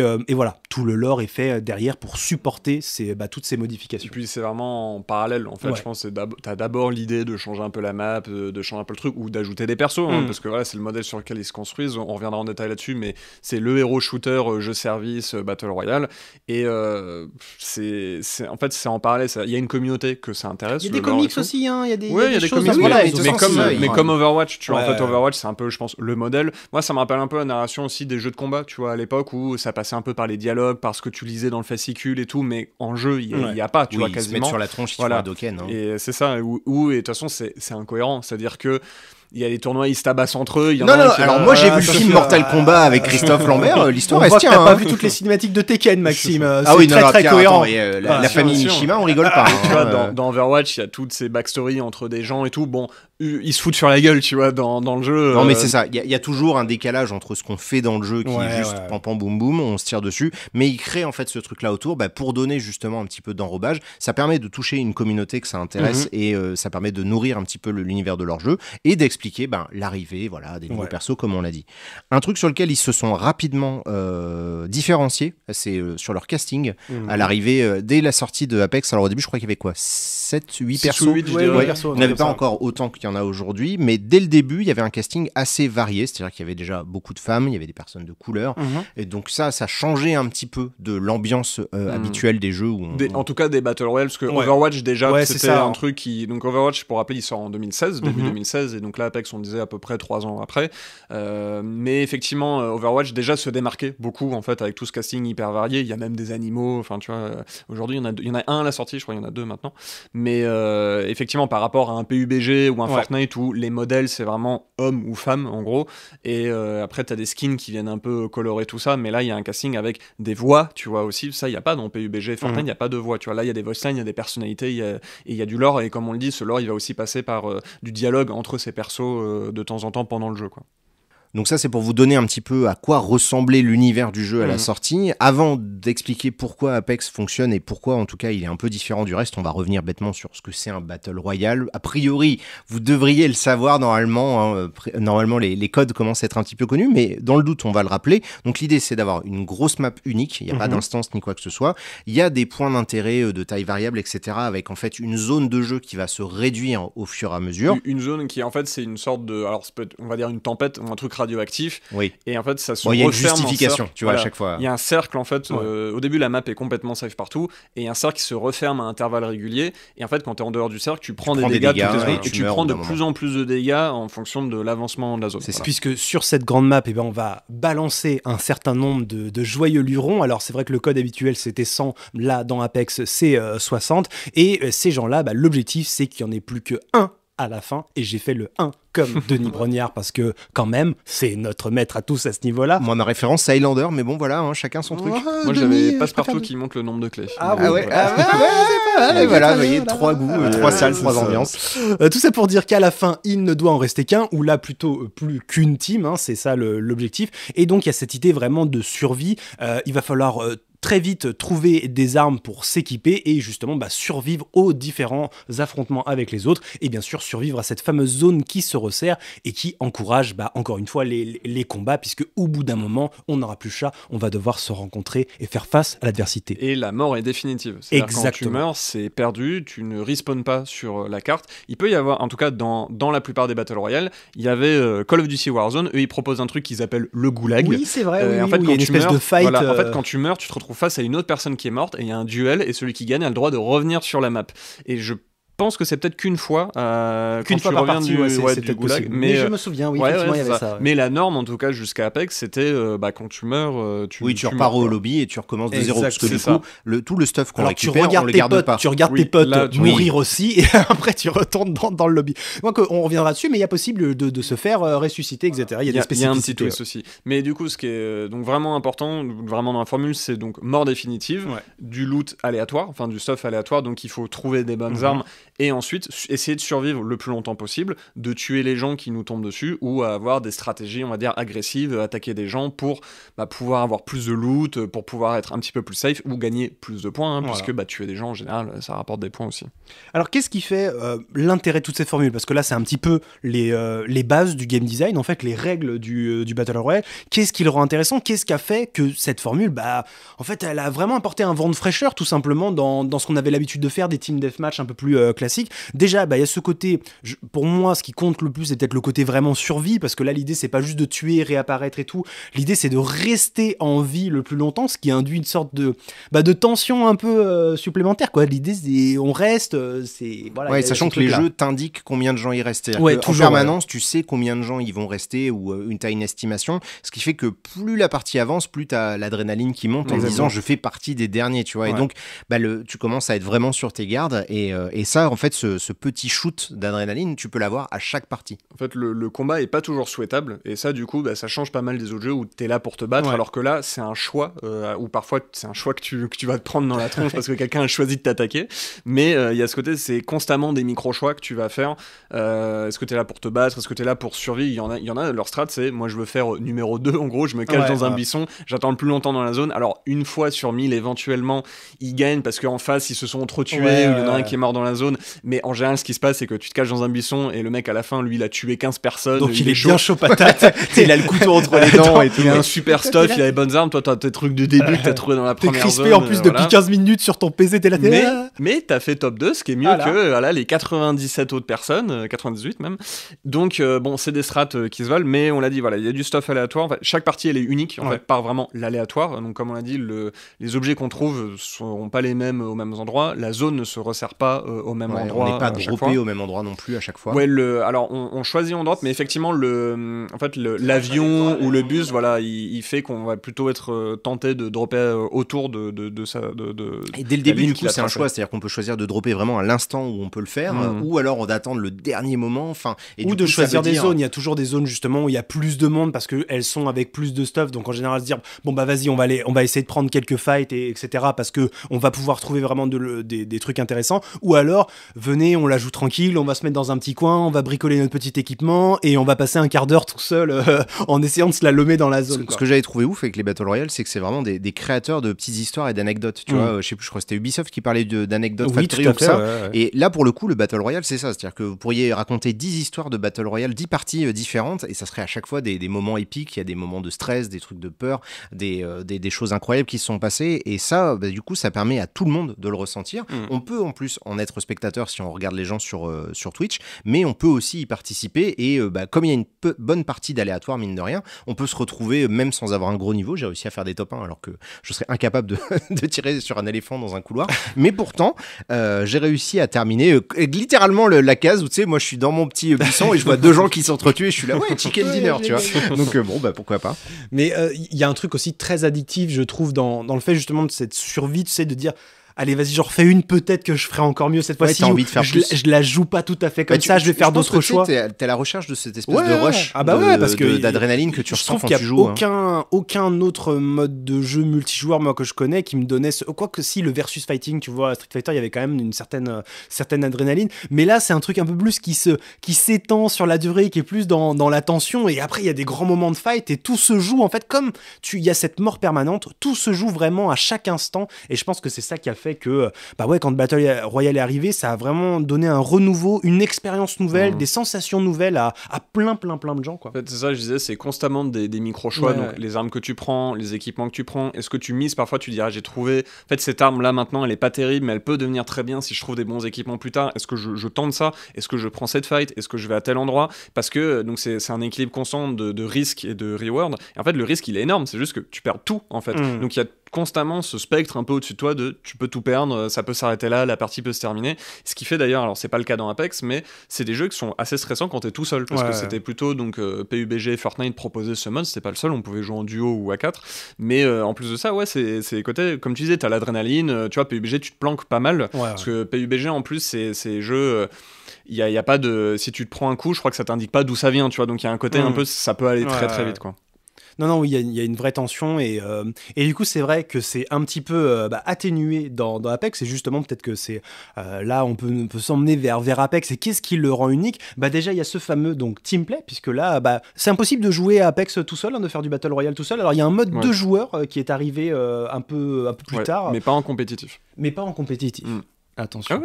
euh, et, voilà, tout le lore est fait euh, derrière pour supporter bah, toutes ces modifications. Et puis c'est vraiment en parallèle, en fait, je pense, tu as d'abord l'idée de changer un peu la map, euh, de, changer un peu le truc, ou d'ajouter des persos, hein, mm. parce que voilà, c'est le modèle sur lequel ils se construisent, on, reviendra en détail là-dessus, mais c'est le héros shooter, jeu service, Battle Royale, et c'est en fait c'est en parallèle, il y a une communauté que ça intéresse. Il y a des comics aussi, hein, il y a des, y a des, comics, voilà, mais, comme, mais comme Overwatch, tu vois, en fait Overwatch c'est un peu, je pense, le modèle. Moi ça me rappelle un peu la narration aussi des jeux de combat, tu vois, à l'époque où ça passer un peu par les dialogues, par ce que tu lisais dans le fascicule et tout, mais en jeu, il n'y a, pas, tu oui, vois, ils se mettent sur la tronche, voilà. Et c'est ça, ou et de toute façon, c'est incohérent. C'est-à-dire que il y a des tournois, ils se tabassent entre eux. Il y en non, non, alors moi j'ai vu ah, le film Mortal Kombat avec Christophe Lambert, euh, l'histoire elle pas hein. vu toutes les cinématiques de Tekken, Maxime. Ah oui, très, très cohérent. Euh, la, ah, famille Mishima, on rigole pas. Hein, dans, euh. dans Overwatch, il y a toutes ces backstories entre des gens et tout. Bon, ils se foutent sur la gueule, tu vois, dans, dans le jeu. Non, mais euh. c'est ça. Il y, a toujours un décalage entre ce qu'on fait dans le jeu, qui est juste pam pam boum boum, on se tire dessus, mais ils créent en fait ce truc-là autour bah, pour donner justement un petit peu d'enrobage. Ça permet de toucher une communauté que ça intéresse mhm. et euh, ça permet de nourrir un petit peu l'univers de leur jeu et d'expliquer ben, l'arrivée voilà, des nouveaux persos, comme on l'a dit. Un truc sur lequel ils se sont rapidement euh, différenciés, c'est sur leur casting. Mhm. À l'arrivée, dès la sortie de Apex, alors au début, je crois qu'il y avait quoi 7, 8 persos 8, On n'avait pas encore autant que qu'il y en a aujourd'hui, mais dès le début, il y avait un casting assez varié, c'est-à-dire qu'il y avait déjà beaucoup de femmes, il y avait des personnes de couleur, mhm. et donc ça, ça changeait un petit peu de l'ambiance euh, hmm. habituelle des jeux. Où En tout cas, des Battle Royale, parce que Overwatch, déjà, c'était un truc qui. Donc, Overwatch, pour rappeler, il sort en 2016, début 2016, mhm. et donc là, Apex, on disait à peu près trois ans après. Euh, mais effectivement, euh, Overwatch, déjà, se démarquait beaucoup, en fait, avec tout ce casting hyper varié. Il y a même des animaux, enfin, tu vois, aujourd'hui, il y, en a, il y en a un à la sortie, je crois, il y en a deux maintenant. Mais effectivement, par rapport à un PUBG ou un Fortnite où les modèles c'est vraiment homme ou femme en gros. Et après euh, après, t'as des skins qui viennent un peu colorer tout ça. Mais là, il y a un casting avec des voix, tu vois aussi. Ça, il n'y a pas dans PUBG Fortnite, il mm. y n'y a pas de voix. Tu vois, là, il y a des voicelines, il y a des personnalités et il y a du lore. Et comme on le dit, ce lore il va aussi passer par euh, du dialogue entre ces persos euh, de temps en temps pendant le jeu. Quoi. Donc ça, c'est pour vous donner un petit peu à quoi ressemblait l'univers du jeu à la mhm. sortie. Avant d'expliquer pourquoi Apex fonctionne et pourquoi, en tout cas, il est un peu différent du reste, on va revenir bêtement sur ce que c'est un Battle Royale. A priori, vous devriez le savoir normalement. Hein, euh, normalement, les, codes commencent à être un petit peu connus, mais dans le doute, on va le rappeler. Donc l'idée, c'est d'avoir une grosse map unique. Il n'y a pas mhm. d'instance ni quoi que ce soit. Il y a des points d'intérêt euh, de taille variable, etc. Avec en fait une zone de jeu qui va se réduire au fur et à mesure. Une zone qui, en fait, c'est une sorte de... Alors, on va dire une tempête ou un truc radioactif. Oui. Et en fait, ça se referme. Il y a une justification, tu vois, à chaque fois. Il y a un cercle, en fait. Euh, au début, la map est complètement safe partout. Et il y a un cercle qui se referme à intervalles réguliers. Et en fait, quand tu es en dehors du cercle, tu prends, des, dégâts, tu, prends de plus en plus de dégâts en fonction de l'avancement de la zone. c'est Puisque sur cette grande map, et eh ben, on va balancer un certain nombre de, joyeux lurons. Alors, c'est vrai que le code habituel, c'était 100. Là, dans Apex, c'est 60. Euh, et euh, ces gens-là, bah, l'objectif, c'est qu'il n'y en ait plus que un à la fin et j'ai fait le 1 comme Denis Brognard parce que quand même c'est notre maître à tous à ce niveau-là. Moi ma référence à Highlander mais bon voilà hein, chacun son truc. Ah, Moi j'avais Passepartout partout qui monte le nombre de clés. Ah, ah, ah ouais, je pas voilà vous voyez trois goûts, trois salles, trois ambiances. Euh, tout ça pour dire qu'à la fin il ne doit en rester qu'un ou là plutôt euh, plus qu'une team hein, c'est ça l'objectif et donc il y a cette idée vraiment de survie euh, il va falloir très vite trouver des armes pour s'équiper et justement bah, survivre aux différents affrontements avec les autres et bien sûr survivre à cette fameuse zone qui se resserre et qui encourage bah, encore une fois les, combats puisque au bout d'un moment on n'aura plus chat, on va devoir se rencontrer et faire face à l'adversité. Et la mort est définitive. Exactement. Quand tu meurs, c'est perdu, tu ne respawns pas sur euh, la carte. Il peut y avoir, en tout cas dans, dans la plupart des Battle Royale, il y avait euh, Call of Duty Warzone, eux ils proposent un truc qu'ils appellent le goulag. Oui c'est vrai. Euh, en fait, une espèce de fight. En fait quand tu meurs tu te retrouves face à une autre personne qui est morte et il y a un duel et celui qui gagne a le droit de revenir sur la map. Et je pense que c'est peut-être qu'une fois, euh, qu'une fois tu reviens du, Mais, je euh, me souviens, oui, mais la norme, en tout cas, jusqu'à Apex, c'était euh, bah, quand tu meurs, euh, tu. tu, repars au lobby et tu recommences de zéro. Parce que du coup, tout le stuff qu'on récupère, tu regardes on potes, pas. Tu regardes tes potes mourir aussi et après tu retournes dans, le lobby. on reviendra dessus, mais il y a possible de, se faire ressusciter, etc. Il y a des spécificités. aussi. Mais du coup, ce qui est donc vraiment important, vraiment dans la formule, c'est donc mort définitive, du loot aléatoire, enfin du stuff aléatoire. Donc il faut trouver des bonnes mhm. armes et ensuite essayer de survivre le plus longtemps possible, de tuer les gens qui nous tombent dessus, ou avoir des stratégies, on va dire, agressives, attaquer des gens pour bah, pouvoir avoir plus de loot, pour pouvoir être un petit peu plus safe, ou gagner plus de points, hein, puisque bah, tuer des gens, en général, ça rapporte des points aussi. Alors qu'est-ce qui fait euh, l'intérêt de toute cette formule Parce que là, c'est un petit peu les, euh, les bases du game design, en fait, les règles du, euh, du Battle Royale. Qu'est-ce qui le rend intéressant Qu'est-ce qui a fait que cette formule, bah, en fait, elle a vraiment apporté un vent de fraîcheur, tout simplement, dans, dans ce qu'on avait l'habitude de faire, des team deathmatch un peu plus classiques classique. Déjà, bah, il y a ce côté, pour moi, ce qui compte le plus, c'est peut-être le côté vraiment survie, parce que là, l'idée, c'est pas juste de tuer, réapparaître et tout. L'idée, c'est de rester en vie le plus longtemps, ce qui induit une sorte de, bah, de tension un peu euh, supplémentaire, quoi. L'idée, c'est on reste, euh, c'est. Voilà, sachant que les jeux t'indiquent combien de gens y restent. en permanence, tu sais combien de gens y vont rester ou euh, une, taille une estimation, ce qui fait que plus la partie avance, plus tu as l'adrénaline qui monte en disant je fais partie des derniers, tu vois. Et donc, bah, tu commences à être vraiment sur tes gardes et, et ça, en fait, ce, petit shoot d'adrénaline, tu peux l'avoir à chaque partie. En fait, le, combat est pas toujours souhaitable, et ça, du coup, bah, ça change pas mal des autres jeux où t'es là pour te battre, alors que là, c'est un choix, euh, ou parfois c'est un choix que tu, vas te prendre dans la tronche parce que quelqu'un a choisi de t'attaquer. Mais euh, il y a ce côté, c'est constamment des micro-choix que tu vas faire. Euh, est-ce que t'es là pour te battre Est-ce que t'es là pour survivre Il y en a, il y en a leur strat, c'est moi, je veux faire numéro 2, en gros, je me cache dans un buisson, j'attends le plus longtemps dans la zone. Alors, une fois sur 1000, éventuellement, ils gagnent parce qu'en face, ils se sont trop tués, ou il y en a un qui est mort dans la zone. Mais en général, ce qui se passe, c'est que tu te caches dans un buisson et le mec, à la fin, lui, il a tué 15 personnes. Donc il, est, bien chaud patate. il a le couteau entre les dents et Il a un super stuff, il a les bonnes armes. Toi, t'as tes trucs de début que t'as trouvé dans la première crispé en plus de euh, depuis 15 minutes sur ton PC, t'es là. Mais, mais t'as fait top 2, ce qui est mieux ah que euh, voilà, les 97 autres personnes, 98 euh, même. Donc, bon, c'est des strats qui se valent, mais on l'a dit, voilà, il y a du stuff aléatoire. chaque partie, elle est unique, en fait, par vraiment l'aléatoire. Donc, comme on l'a dit, le, les objets qu'on trouve seront pas les mêmes au mêmes endroits. La zone ne se resserre pas au même on n'est pas droppé au même endroit non plus à chaque fois. Ouais, le, alors on, on choisit en droite, mais effectivement, le, en fait, l'avion ou le bus, voilà, il, fait qu'on va plutôt être euh, tenté de dropper euh, autour de, de, de sa. De, de, Et dès le début, du coup, c'est un choix, c'est-à-dire qu'on peut choisir de dropper vraiment à l'instant où on peut le faire, mm. ou alors d'attendre le dernier moment, enfin. Ou de choisir des zones. Il y a toujours des zones justement où il y a plus de monde parce qu'elles sont avec plus de stuff. Donc en général, se dire bon bah vas-y, on va aller, on va essayer de prendre quelques fights et etc. Parce que on va pouvoir trouver vraiment de, des, des, trucs intéressants. Ou alors venez, on la joue tranquille, on va se mettre dans un petit coin, on va bricoler notre petit équipement et on va passer un quart d'heure tout seul euh, en essayant de se la lommer dans la zone. Ce, que j'avais trouvé ouf avec les Battle Royale, c'est que c'est vraiment des, créateurs de petites histoires et d'anecdotes. Tu mm. vois, euh, je sais plus, je crois que c'était Ubisoft qui parlait d'anecdotes Factory tout Et là, pour le coup, le Battle Royale, c'est ça. C'est-à-dire que vous pourriez raconter 10 histoires de Battle Royale, 10 parties euh, différentes et ça serait à chaque fois des, moments épiques. Il y a des moments de stress, des trucs de peur, des, choses incroyables qui se sont passées. Et ça, bah, du coup, ça permet à tout le monde de le ressentir. Mm. On peut en plus en être spectateur si on regarde les gens sur, euh, sur Twitch, mais on peut aussi y participer et euh, bah, comme il y a une bonne partie d'aléatoire, mine de rien, on peut se retrouver euh, même sans avoir un gros niveau. J'ai réussi à faire des top 1 alors que je serais incapable de, tirer sur un éléphant dans un couloir, mais pourtant, j'ai réussi à terminer littéralement la case où tu sais, moi je suis dans mon petit buisson et je vois deux gens qui s'entretuent et je suis là, ouais, chicken dinner, tu vois. Donc bon, bah pourquoi pas. Mais il y a un truc aussi très addictif, je trouve, dans, dans le fait justement de cette survie, tu sais, de dire allez, vas-y, j'en refais une, peut-être que je ferai encore mieux cette fois-ci. envie de faire je, Je, la joue pas tout à fait comme bah, ça, je vais faire d'autres choix. T'es à la recherche de cette espèce de rush. Ah bah parce que. D'adrénaline que tu ressens quand tu joues. Hein. Aucun, aucun autre mode de jeu multijoueur, moi, que je connais, qui me donnait ce. que si, le versus fighting, tu vois, Street Fighter, il y avait quand même une certaine, euh, certaine adrénaline. Mais là, c'est un truc un peu plus qui se, qui s'étend sur la durée, qui est plus dans, dans la tension. Et après, il y a des grands moments de fight et tout se joue, en fait, comme tu, il y a cette mort permanente, tout se joue vraiment à chaque instant. Et je pense que c'est ça qui a le fait que, euh, bah ouais, quand Battle Royale est arrivé, ça a vraiment donné un renouveau, une expérience nouvelle, mmh. des sensations nouvelles à, plein, plein, plein de gens, quoi. fait, c'est ça, je disais, c'est constamment des, micro-choix, donc les armes que tu prends, les équipements que tu prends, est-ce que tu mises, parfois tu dirais j'ai trouvé, en fait, cette arme-là maintenant, elle est pas terrible, mais elle peut devenir très bien si je trouve des bons équipements plus tard, est-ce que je, tente ça, est-ce que je prends cette fight, est-ce que je vais à tel endroit, parce que, euh, donc c'est un équilibre constant de, risque et de reward, et en fait, le risque, il est énorme, c'est juste que tu perds tout, en fait. Mmh. Donc il y a constamment ce spectre un peu au-dessus de toi de tu peux tout perdre, ça peut s'arrêter là, la partie peut se terminer. Ce qui fait d'ailleurs, alors c'est pas le cas dans Apex, mais c'est des jeux qui sont assez stressants quand t'es tout seul parce que c'était plutôt donc euh, PUBG, Fortnite proposaient ce mode, c'était pas le seul, on pouvait jouer en duo ou à quatre, Mais euh, en plus de ça, ouais, c'est côtés, comme tu disais, t'as l'adrénaline, euh, tu vois, PUBG, tu te planques pas mal parce que PUBG en plus, c'est jeux il euh, y a, a, pas de. Si tu te prends un coup, je crois que ça t'indique pas d'où ça vient, tu vois. Donc il y a un côté hmm. un peu, ça peut aller très très vite, quoi. Non, non, oui, il y, a une vraie tension. Et, euh, et du coup, c'est vrai que c'est un petit peu euh, bah, atténué dans, Apex. Et justement, peut-être que c'est euh, là, on peut, s'emmener vers, vers Apex. Et qu'est-ce qui le rend unique Bah, déjà, il y a ce fameux donc teamplay, puisque là, bah, c'est impossible de jouer Apex tout seul, hein, de faire du Battle Royale tout seul. Alors, il y a un mode de joueur qui est arrivé un, peu, un peu plus tard. Mais pas en compétitif. Mais pas en compétitif. Mm. Attention.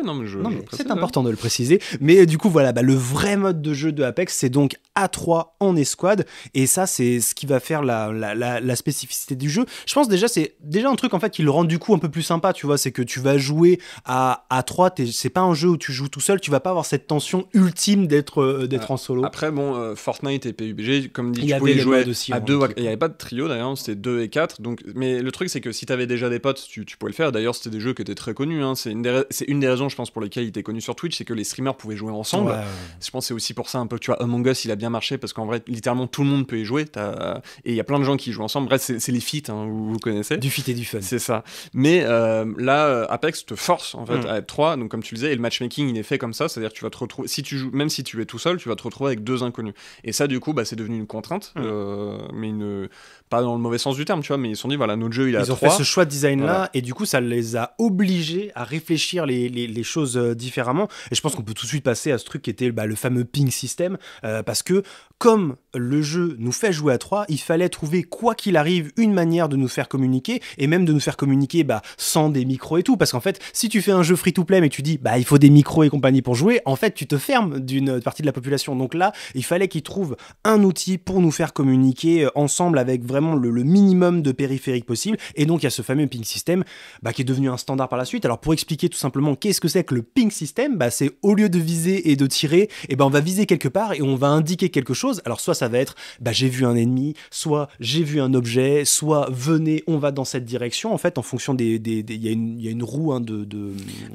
c'est important de le préciser. Mais euh, du coup, voilà, bah, le vrai mode de jeu de Apex, c'est donc A3 en escouade. Et ça, c'est ce qui va faire la, spécificité du jeu. Je pense déjà, c'est déjà un truc en fait qui le rend du coup un peu plus sympa, tu vois. C'est que tu vas jouer à A3, c'est pas un jeu où tu joues tout seul, tu vas pas avoir cette tension ultime d'être euh, ah, en solo. Après, bon, euh, Fortnite et PUBG, comme dit, il tu jouer à hein, deux. Il n'y avait pas de trio d'ailleurs, c'était 2 et 4 Donc... Mais le truc, c'est que si tu avais déjà des potes, tu, tu pouvais le faire. D'ailleurs, c'était des jeux qui étaient très connus. Hein. C'est une des c'est une des raisons, je pense, pour lesquelles il était connu sur Twitch, c'est que les streamers pouvaient jouer ensemble. Je pense c'est aussi pour ça un peu, tu vois, Among Us, il a bien marché parce qu'en vrai, littéralement tout le monde peut y jouer. Et il y a plein de gens qui jouent ensemble. Bref, c'est les feats, hein, vous, connaissez. Du feat et du fun. C'est ça. Mais euh, là, euh, Apex te force en fait mm. à être trois. Donc comme tu le disais, et le matchmaking, il est fait comme ça, c'est-à-dire tu vas te retrouver, si tu joues, même si tu es tout seul, tu vas te retrouver avec deux inconnus. Et ça, du coup, bah, c'est devenu une contrainte, mm. euh, mais une pas dans le mauvais sens du terme, tu vois, mais ils se sont dit, voilà, notre jeu, il a Ils ont fait ce choix de design-là, et du coup, ça les a obligés à réfléchir les, les, choses euh, différemment. Et je pense qu'on peut tout de suite passer à ce truc qui était bah, le fameux ping system, euh, parce que comme le jeu nous fait jouer à trois, il fallait trouver quoi qu'il arrive une manière de nous faire communiquer et même de nous faire communiquer bah, sans des micros et tout. Parce qu'en fait, si tu fais un jeu free to play mais tu dis bah il faut des micros et compagnie pour jouer, en fait tu te fermes d'une partie de la population. Donc là, il fallait qu'ils trouvent un outil pour nous faire communiquer euh, ensemble avec vraiment le, minimum de périphériques possible. Et donc il y a ce fameux ping system bah, qui est devenu un standard par la suite. Alors pour expliquer tout simplement qu'est-ce que c'est que le ping system, bah, c'est au lieu de viser et de tirer, et eh ben on va viser quelque part et on va indiquer quelque chose. Alors soit ça va être bah, j'ai vu un ennemi, soit j'ai vu un objet, soit venez, on va dans cette direction. En fait, en fonction des. Il y, a une roue hein, de,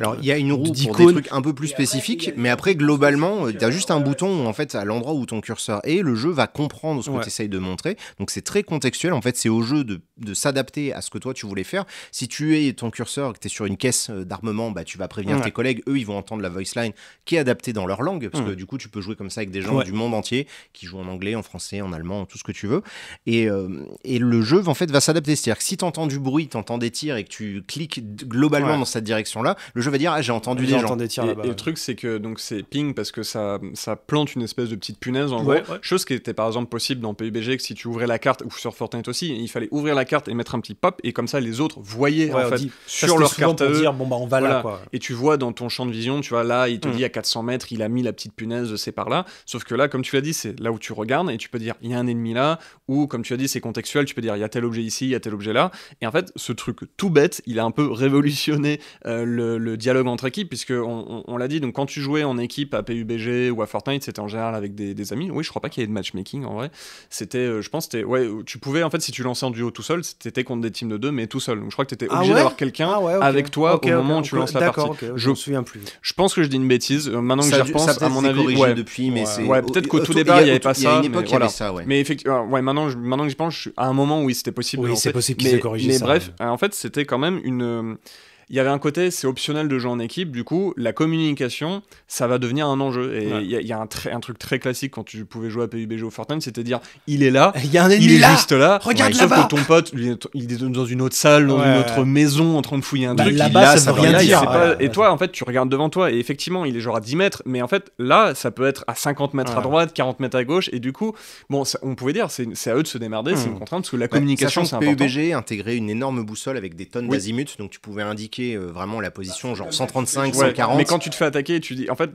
Alors, il y a une roue pour des trucs un peu plus spécifiques, mais après, globalement, euh, tu as juste un bouton, en fait, à l'endroit où ton curseur est, le jeu va comprendre ce que tu essayes de montrer. Donc, c'est très contextuel. En fait, c'est au jeu de, s'adapter à ce que toi, tu voulais faire. Si tu es ton curseur, que tu es sur une caisse euh, d'armement, bah, tu vas prévenir tes collègues. Eux, ils vont entendre la voice line qui est adaptée dans leur langue, parce que hmm. du coup, tu peux jouer comme ça avec des gens du monde entier qui jouent en anglais, en français, en allemand, tout ce que tu veux. Et, euh, et le jeu, en fait, va s'adapter. C'est-à-dire que si tu entends du bruit, tu entends des tirs et que tu cliques globalement dans cette direction-là, le jeu va dire Ah, j'ai entendu des gens. tirs et, le truc, c'est que donc c'est ping parce que ça, ça plante une espèce de petite punaise en Chose qui était par exemple possible dans PUBG, que si tu ouvrais la carte, ou sur Fortnite aussi, il fallait ouvrir la carte et mettre un petit pop, et comme ça, les autres voyaient en fait, sur leur carte. Pour dire, bon, bah, on va là. Et tu vois dans ton champ de vision, tu vois, là, il te mm. dit à 400 mètres, il a mis la petite punaise, c'est par là. Sauf que là, comme tu l'as dit, c'est là où tu regardes et tu peux dire il y a un ennemi là, ou comme tu as dit, c'est contextuel, tu peux dire il y a tel objet ici, il y a tel objet là. Et en fait, ce truc tout bête, il a un peu révolutionné euh, le, dialogue entre équipes, puisque on, l'a dit, donc quand tu jouais en équipe à PUBG ou à Fortnite, c'était en général avec des, amis. Oui, je crois pas qu'il y ait de matchmaking en vrai. C'était, euh, je pense, c'était, ouais, tu pouvais en fait, si tu lançais en duo tout seul, c'était contre des teams de deux, mais tout seul. Donc je crois que tu étais ah obligé d'avoir quelqu'un ah avec toi au moment où tu lances la partie. je me souviens plus. Je pense que je dis une bêtise euh, Maintenant que j'y repense, à mon avis, depuis, mais c'est peut-être qu'au tout départ, il n'y avait pas ça l'époque, il y avait ça, ouais. Mais effectivement, euh, ouais, maintenant, maintenant que j'y pense, je suis à un moment où c'était possible. Oui, c'est possible qu'ils aient corrigé mais ça. Mais bref, euh, en fait, c'était quand même une euh, il y avait un côté, c'est optionnel de jouer en équipe, du coup, la communication, ça va devenir un enjeu. Et il y, a, un, truc très classique quand tu pouvais jouer à PUBG ou Fortnite, c'était dire il est là, il, il est juste là, regarde sauf que ton pote, il est dans une autre salle, dans une autre maison, en train de fouiller un bah, truc. Là-bas, ça, veut rien dire. et toi, en fait, tu regardes devant toi, et effectivement, il est genre à 10 mètres, mais en fait, là, ça peut être à 50 mètres à droite, 40 mètres à gauche, et du coup, bon, on pouvait dire, c'est à eux de se démerder, c'est hmm. une contrainte, parce que la bah, communication, c'est PUBG intégrait une énorme boussole avec des tonnes d'azimuts, donc tu pouvais indiquer euh, vraiment la position, bah, genre 135, 140. Mais quand tu te fais attaquer, tu dis. En fait,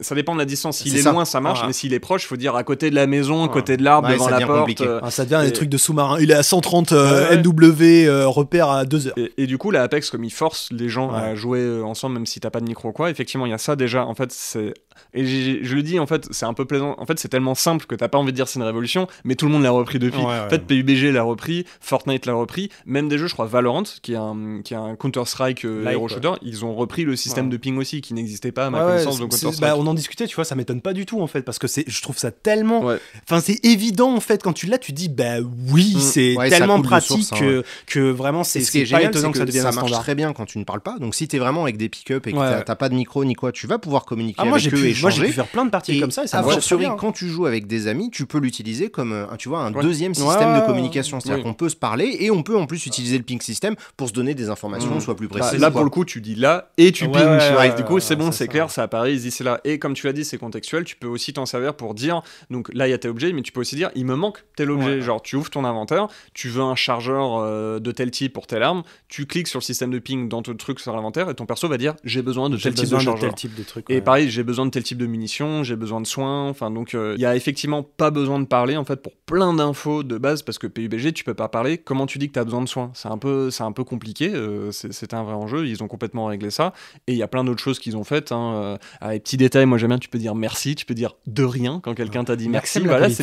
ça dépend de la distance. S'il est, loin, ça marche, mais s'il est proche, faut dire à côté de la maison, à côté de l'arbre, devant la porte. Euh, ah, ça devient des trucs de sous-marin. Il est à 130 euh, NW, euh, repère à 2 heures. Et, du coup, la Apex, comme il force les gens à jouer ensemble, même si t'as pas de micro quoi, effectivement, il y a ça déjà. En fait, c'est. Et je le dis, en fait, c'est un peu plaisant. En fait, c'est tellement simple que t'as pas envie de dire c'est une révolution, mais tout le monde l'a repris depuis. En fait, PUBG l'a repris, Fortnite l'a repris, même des jeux, je crois, Valorant, qui est un, qui est un Counter-Strike que like, euh, ils ont repris le système de ping aussi qui n'existait pas à ma connaissance bah, on en discutait, tu vois, ça m'étonne pas du tout en fait parce que c'est, je trouve ça tellement, enfin c'est évident en fait quand tu l'as, tu dis bah oui, mm. c'est tellement pratique hein, que, que, vraiment c'est, ce pas étonnant que, ça devienne ça marche très bien quand tu ne parles pas. Donc si t'es vraiment avec des pick-up et que t'as pas de micro ni quoi, tu vas pouvoir communiquer ah, moi, avec eux et Moi j'ai pu faire plein de parties comme ça et ça a que hein. quand tu joues avec des amis, tu peux l'utiliser comme euh, tu vois un deuxième système de communication, c'est-à-dire qu'on peut se parler et on peut en plus utiliser le ping système pour se donner des informations mm. soit plus bah, là, pour le coup, tu dis là et tu ouais, du coup, c'est bon, c'est clair, ça apparaît, ils c'est là. Et comme tu l'as dit, c'est contextuel, tu peux aussi t'en servir pour dire, donc là, il y a tel objet, mais tu peux aussi dire, il me manque tel objet. Genre, tu ouvres ton inventaire, tu veux un chargeur euh, de tel type pour telle arme, tu cliques sur le système de ping dans ton truc sur l'inventaire et ton perso va dire, j'ai besoin de tel type de chargeur. truc, et pareil, j'ai besoin de tel type de munitions, j'ai besoin de soins. Enfin, donc, euh, il y a effectivement pas besoin de parler, en fait, pour plein d'infos de base, parce que PUBG, tu peux pas parler. Comment tu dis que tu as besoin de soins C'est un, peu, c'est un peu compliqué. Euh, c'est un en jeu Ils ont complètement réglé ça. Et il y a plein d'autres choses qu'ils ont faites. Hein. Ah, petits détails, moi j'aime bien, tu peux dire merci, tu peux dire de rien quand quelqu'un t'a dit merci. voilà, c'est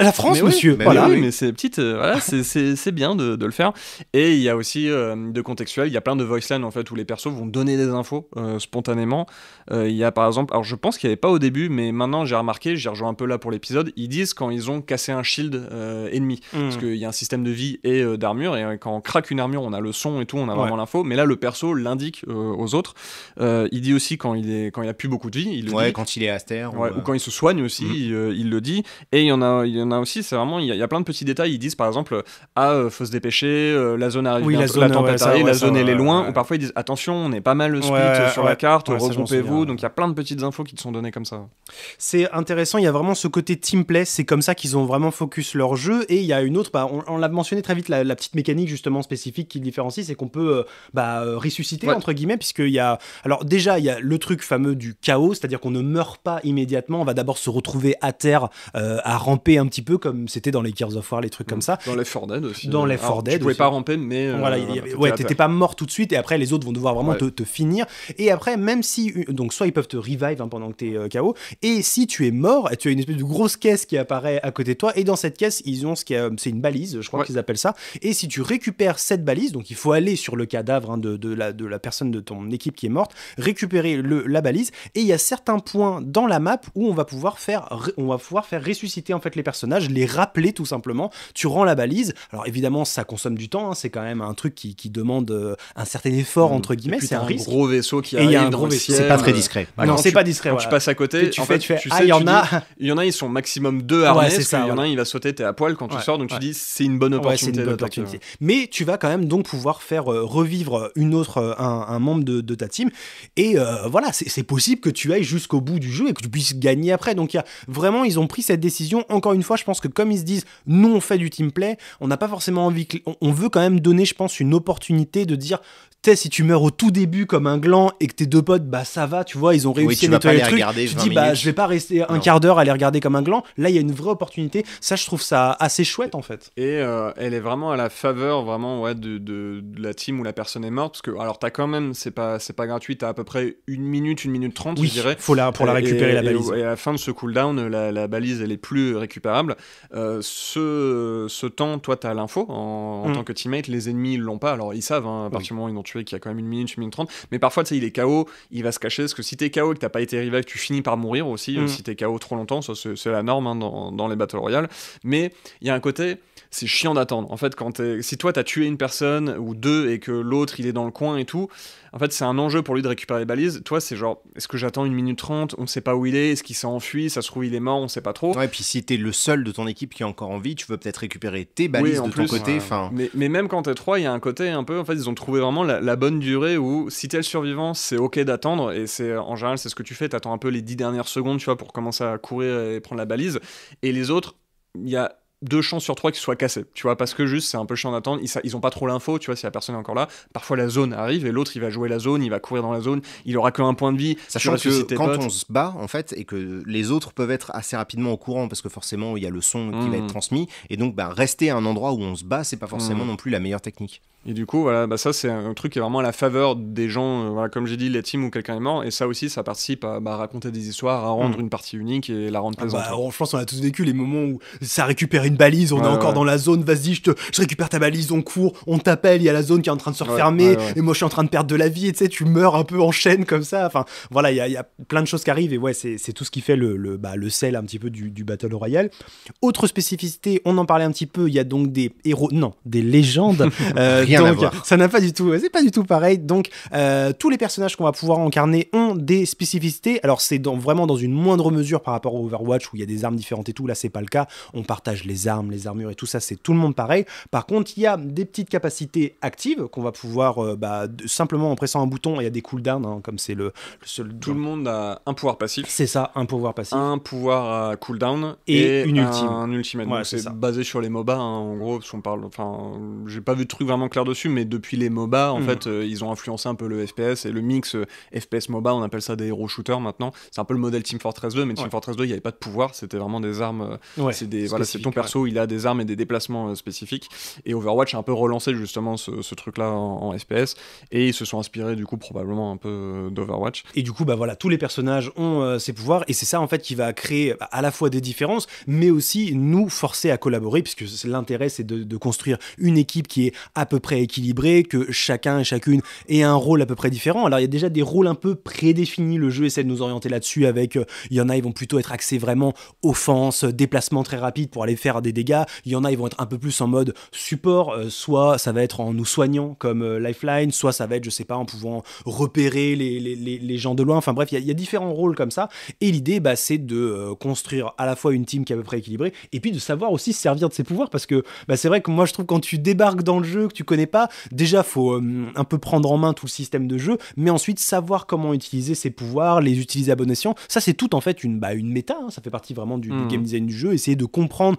la, France, monsieur. Euh, voilà, c'est c'est bien de, le faire. Et il y a aussi euh, de contextuel, il y a plein de voice en fait où les persos vont donner des infos spontanément. Il y a par exemple, alors je pense qu'il n'y avait pas au début, mais maintenant j'ai remarqué, j'ai rejoint un peu là pour l'épisode, ils disent quand ils ont cassé un shield ennemi. Mmh. Parce qu'il y a un système de vie et d'armure, et quand on craque une armure, on a le son et tout, on a vraiment l'info. Mais là, le perso l'indique euh, aux autres. Euh, il dit aussi quand il, est, quand il a plus beaucoup de vie. Il quand il est à terre ou, euh, quand il se soigne aussi, mhm. il, le dit. Et il y en a, il y en a aussi, c'est vraiment, il y, a, plein de petits détails. Ils disent par exemple, ah, faut se dépêcher, la zone arrive, la, zone, tempête arrive, la zone elle est loin. Ou parfois ils disent, attention, on est pas mal split sur la carte, regroupez-vous. Donc il y a plein de petites infos qui te sont données comme ça. C'est intéressant, il y a vraiment ce côté team play, c'est comme ça qu'ils ont vraiment focus leur jeu. Et il y a une autre, bah, on, l'a mentionné très vite, la, petite mécanique justement spécifique qui le différencie, c'est qu'on peut bah, euh, ressuscité, entre guillemets, puisqu'il y a. Alors, déjà, il y a le truc fameux du chaos, c'est-à-dire qu'on ne meurt pas immédiatement, on va d'abord se retrouver à terre, euh, à ramper un petit peu, comme c'était dans les Gears of War, les trucs comme mm. ça. Dans les For aussi. Dans euh, les forded Dead. Tu pouvais pas ramper, mais. voilà, ouais, t'étais pas mort tout de suite, et après, les autres vont devoir vraiment te, te, finir. Et après, même si. Donc, soit ils peuvent te revive hein, pendant que t'es chaos et si tu es mort, tu as une espèce de grosse caisse qui apparaît à côté de toi, et dans cette caisse, ils ont ce qui c'est une balise, je crois qu'ils appellent ça. Et si tu récupères cette balise, donc il faut aller sur le cadavre hein, de, de la, de la personne de ton équipe qui est morte, récupérer le, la balise, et il y a certains points dans la map où on va pouvoir faire, on va pouvoir faire ressusciter en fait les personnages, les rappeler tout simplement, tu rends la balise, alors évidemment ça consomme du temps, hein. c'est quand même un truc qui, demande euh, un certain effort mmh. entre guillemets, c'est un, gros vaisseau qui arrive a un gros vaisseau C'est pas très euh, discret. Bah, non, c'est pas discret. Quand tu passes à côté, tu en fait, tu fais, ah, il y en a. Il y en a, ils sont maximum deux armés, ouais, ça, il y en a, il va sauter, t'es à poil quand tu sors, donc tu dis c'est une bonne opportunité. Mais tu vas quand même donc pouvoir faire euh, revivre une autre, euh, un, membre de, ta team. Et euh, voilà, c'est possible que tu ailles jusqu'au bout du jeu et que tu puisses gagner après. Donc, y a, vraiment, ils ont pris cette décision. Encore une fois, je pense que comme ils se disent, nous, on fait du team play, on n'a pas forcément envie. Que, on veut quand même donner, je pense, une opportunité de dire sais, si tu meurs au tout début comme un gland et que tes deux potes, bah ça va, tu vois, ils ont réussi à nettoyer le truc. Tu dis, bah je vais pas rester un quart d'heure à les regarder comme un gland. Là, il y a une vraie opportunité. Ça, je trouve ça assez chouette en fait. Et euh, elle est vraiment à la faveur vraiment ouais, de, la team où la personne est morte. Parce que, alors, t'as quand même, c'est pas, c'est pas gratuit, t'as à peu près une minute, une minute trente, je dirais. Faut la, pour la récupérer la balise. Et, à la fin de ce cooldown, la, la balise, elle est plus récupérable. Euh, ce, ce temps, toi, t'as l'info en, mm. tant que teammate. Les ennemis ils l'ont pas. Alors, ils savent, hein, à partir du moment où ils ont qui a quand même une minute, une minute trente. Mais parfois, tu sais, il est KO, il va se cacher. Parce que si t'es KO et que t'as pas été revive, tu finis par mourir aussi. Euh, mm. si t'es KO trop longtemps, ça c'est la norme hein, dans, les Battle Royale. Mais il y a un côté, c'est chiant d'attendre. En fait, quand si toi t'as tué une personne ou deux et que l'autre il est dans le coin et tout, en fait, c'est un enjeu pour lui de récupérer les balises. Toi, c'est genre, est-ce que j'attends une minute trente On sait pas où il est. Est-ce qu'il s'est enfui Ça se trouve, il est mort. On sait pas trop. Ouais, et puis si t'es le seul de ton équipe qui est encore en vie, tu veux peut-être récupérer tes balises en de ton côté. Mais, même quand t'es trois, il y a un côté un peu. En fait, ils ont trouvé vraiment la, bonne durée où si t'es le survivant, c'est ok d'attendre. Et c'est en général, c'est ce que tu fais. T'attends un peu les dix dernières secondes, tu vois, pour commencer à courir et prendre la balise. Et les autres, il y a deux chances sur trois qui soient cassés, tu vois, parce que juste c'est un peu chiant d'attendre, ils, ils ont pas trop l'info, tu vois, si la personne est encore là, parfois la zone arrive et l'autre il va jouer la zone, il va courir dans la zone, il aura que un point de vie, sachant que quand on se bat en fait et que les autres peuvent être assez rapidement au courant parce que forcément il y a le son qui va être mhm. transmis et donc bah, rester à un endroit où on se bat c'est pas forcément mhm. non plus la meilleure technique. Et du coup, voilà, bah ça c'est un truc qui est vraiment à la faveur des gens, euh, voilà, comme j'ai dit, les teams où quelqu'un est mort. Et ça aussi, ça participe à bah, raconter des histoires, à rendre mhm. une partie unique et la rendre ah, bah, plaisante. on, a tous vécu les moments où ça récupère une balise, on est encore dans la zone, vas-y, je, te, récupère ta balise, on court, on t'appelle, il y a la zone qui est en train de se refermer, et moi je suis en train de perdre de la vie, et tu sais, tu meurs un peu en chaîne comme ça. Enfin, voilà, il y a, plein de choses qui arrivent, et ouais, c'est tout ce qui fait le, le, bah, le sel un petit peu du, Battle Royale. Autre spécificité, on en parlait un petit peu, il y a donc des héros, non, des légendes. Euh, Rien donc, à voir. Ça n'a pas du tout, c'est pas du tout pareil. Donc, euh, tous les personnages qu'on va pouvoir incarner ont des spécificités. Alors, c'est vraiment dans une moindre mesure par rapport au Overwatch où il y a des armes différentes et tout. Là, c'est pas le cas. On partage les armes, les armures et tout ça, c'est tout le monde pareil. Par contre, il y a des petites capacités actives qu'on va pouvoir euh, bah, simplement en pressant un bouton, il y a des cooldowns, hein, comme c'est le, seul. Tout le monde a un pouvoir passif. C'est ça, un pouvoir passif. Un pouvoir à cooldown et, et une ultime. c'est basé sur les MOBA, hein, en gros, on parle. Enfin, j'ai pas vu de truc vraiment clair dessus, mais depuis les MOBA, en hmm. fait, euh, ils ont influencé un peu le FPS et le mix euh, FPS-MOBA, on appelle ça des héros shooters maintenant. C'est un peu le modèle Team Fortress 2, mais Team Fortress 2, il n'y avait pas de pouvoir, c'était vraiment des armes. c'est des voilà, il a des armes et des déplacements euh, spécifiques. Et Overwatch a un peu relancé justement ce, truc-là en, SPS Et ils se sont inspirés du coup probablement un peu euh, d'Overwatch. Et du coup, bah voilà, tous les personnages ont euh, ces pouvoirs. Et c'est ça en fait qui va créer bah, à la fois des différences, mais aussi nous forcer à collaborer, puisque l'intérêt c'est de, construire une équipe qui est à peu près équilibrée, que chacun et chacune ait un rôle à peu près différent. Alors il y a déjà des rôles un peu prédéfinis, le jeu essaie de nous orienter là-dessus avec, il y en a, ils vont plutôt être axés vraiment offense, déplacement très rapide pour aller faire des dégâts. Il y en a, ils vont être un peu plus en mode support. Euh, soit ça va être en nous soignant comme euh, Lifeline, soit ça va être, je sais pas, en pouvant repérer les, gens de loin. Enfin bref, il y, a différents rôles comme ça. Et l'idée, bah, c'est de euh, construire à la fois une team qui est à peu près équilibrée et puis de savoir aussi se servir de ses pouvoirs parce que bah, c'est vrai que moi je trouve quand tu débarques dans le jeu que tu connais pas, déjà faut un peu prendre en main tout le système de jeu, mais ensuite savoir comment utiliser ses pouvoirs, les utiliser à bon escient. Ça, c'est tout en fait une, bah, une méta, hein. ça fait partie vraiment du, du, mmh. game design du jeu, essayer de comprendre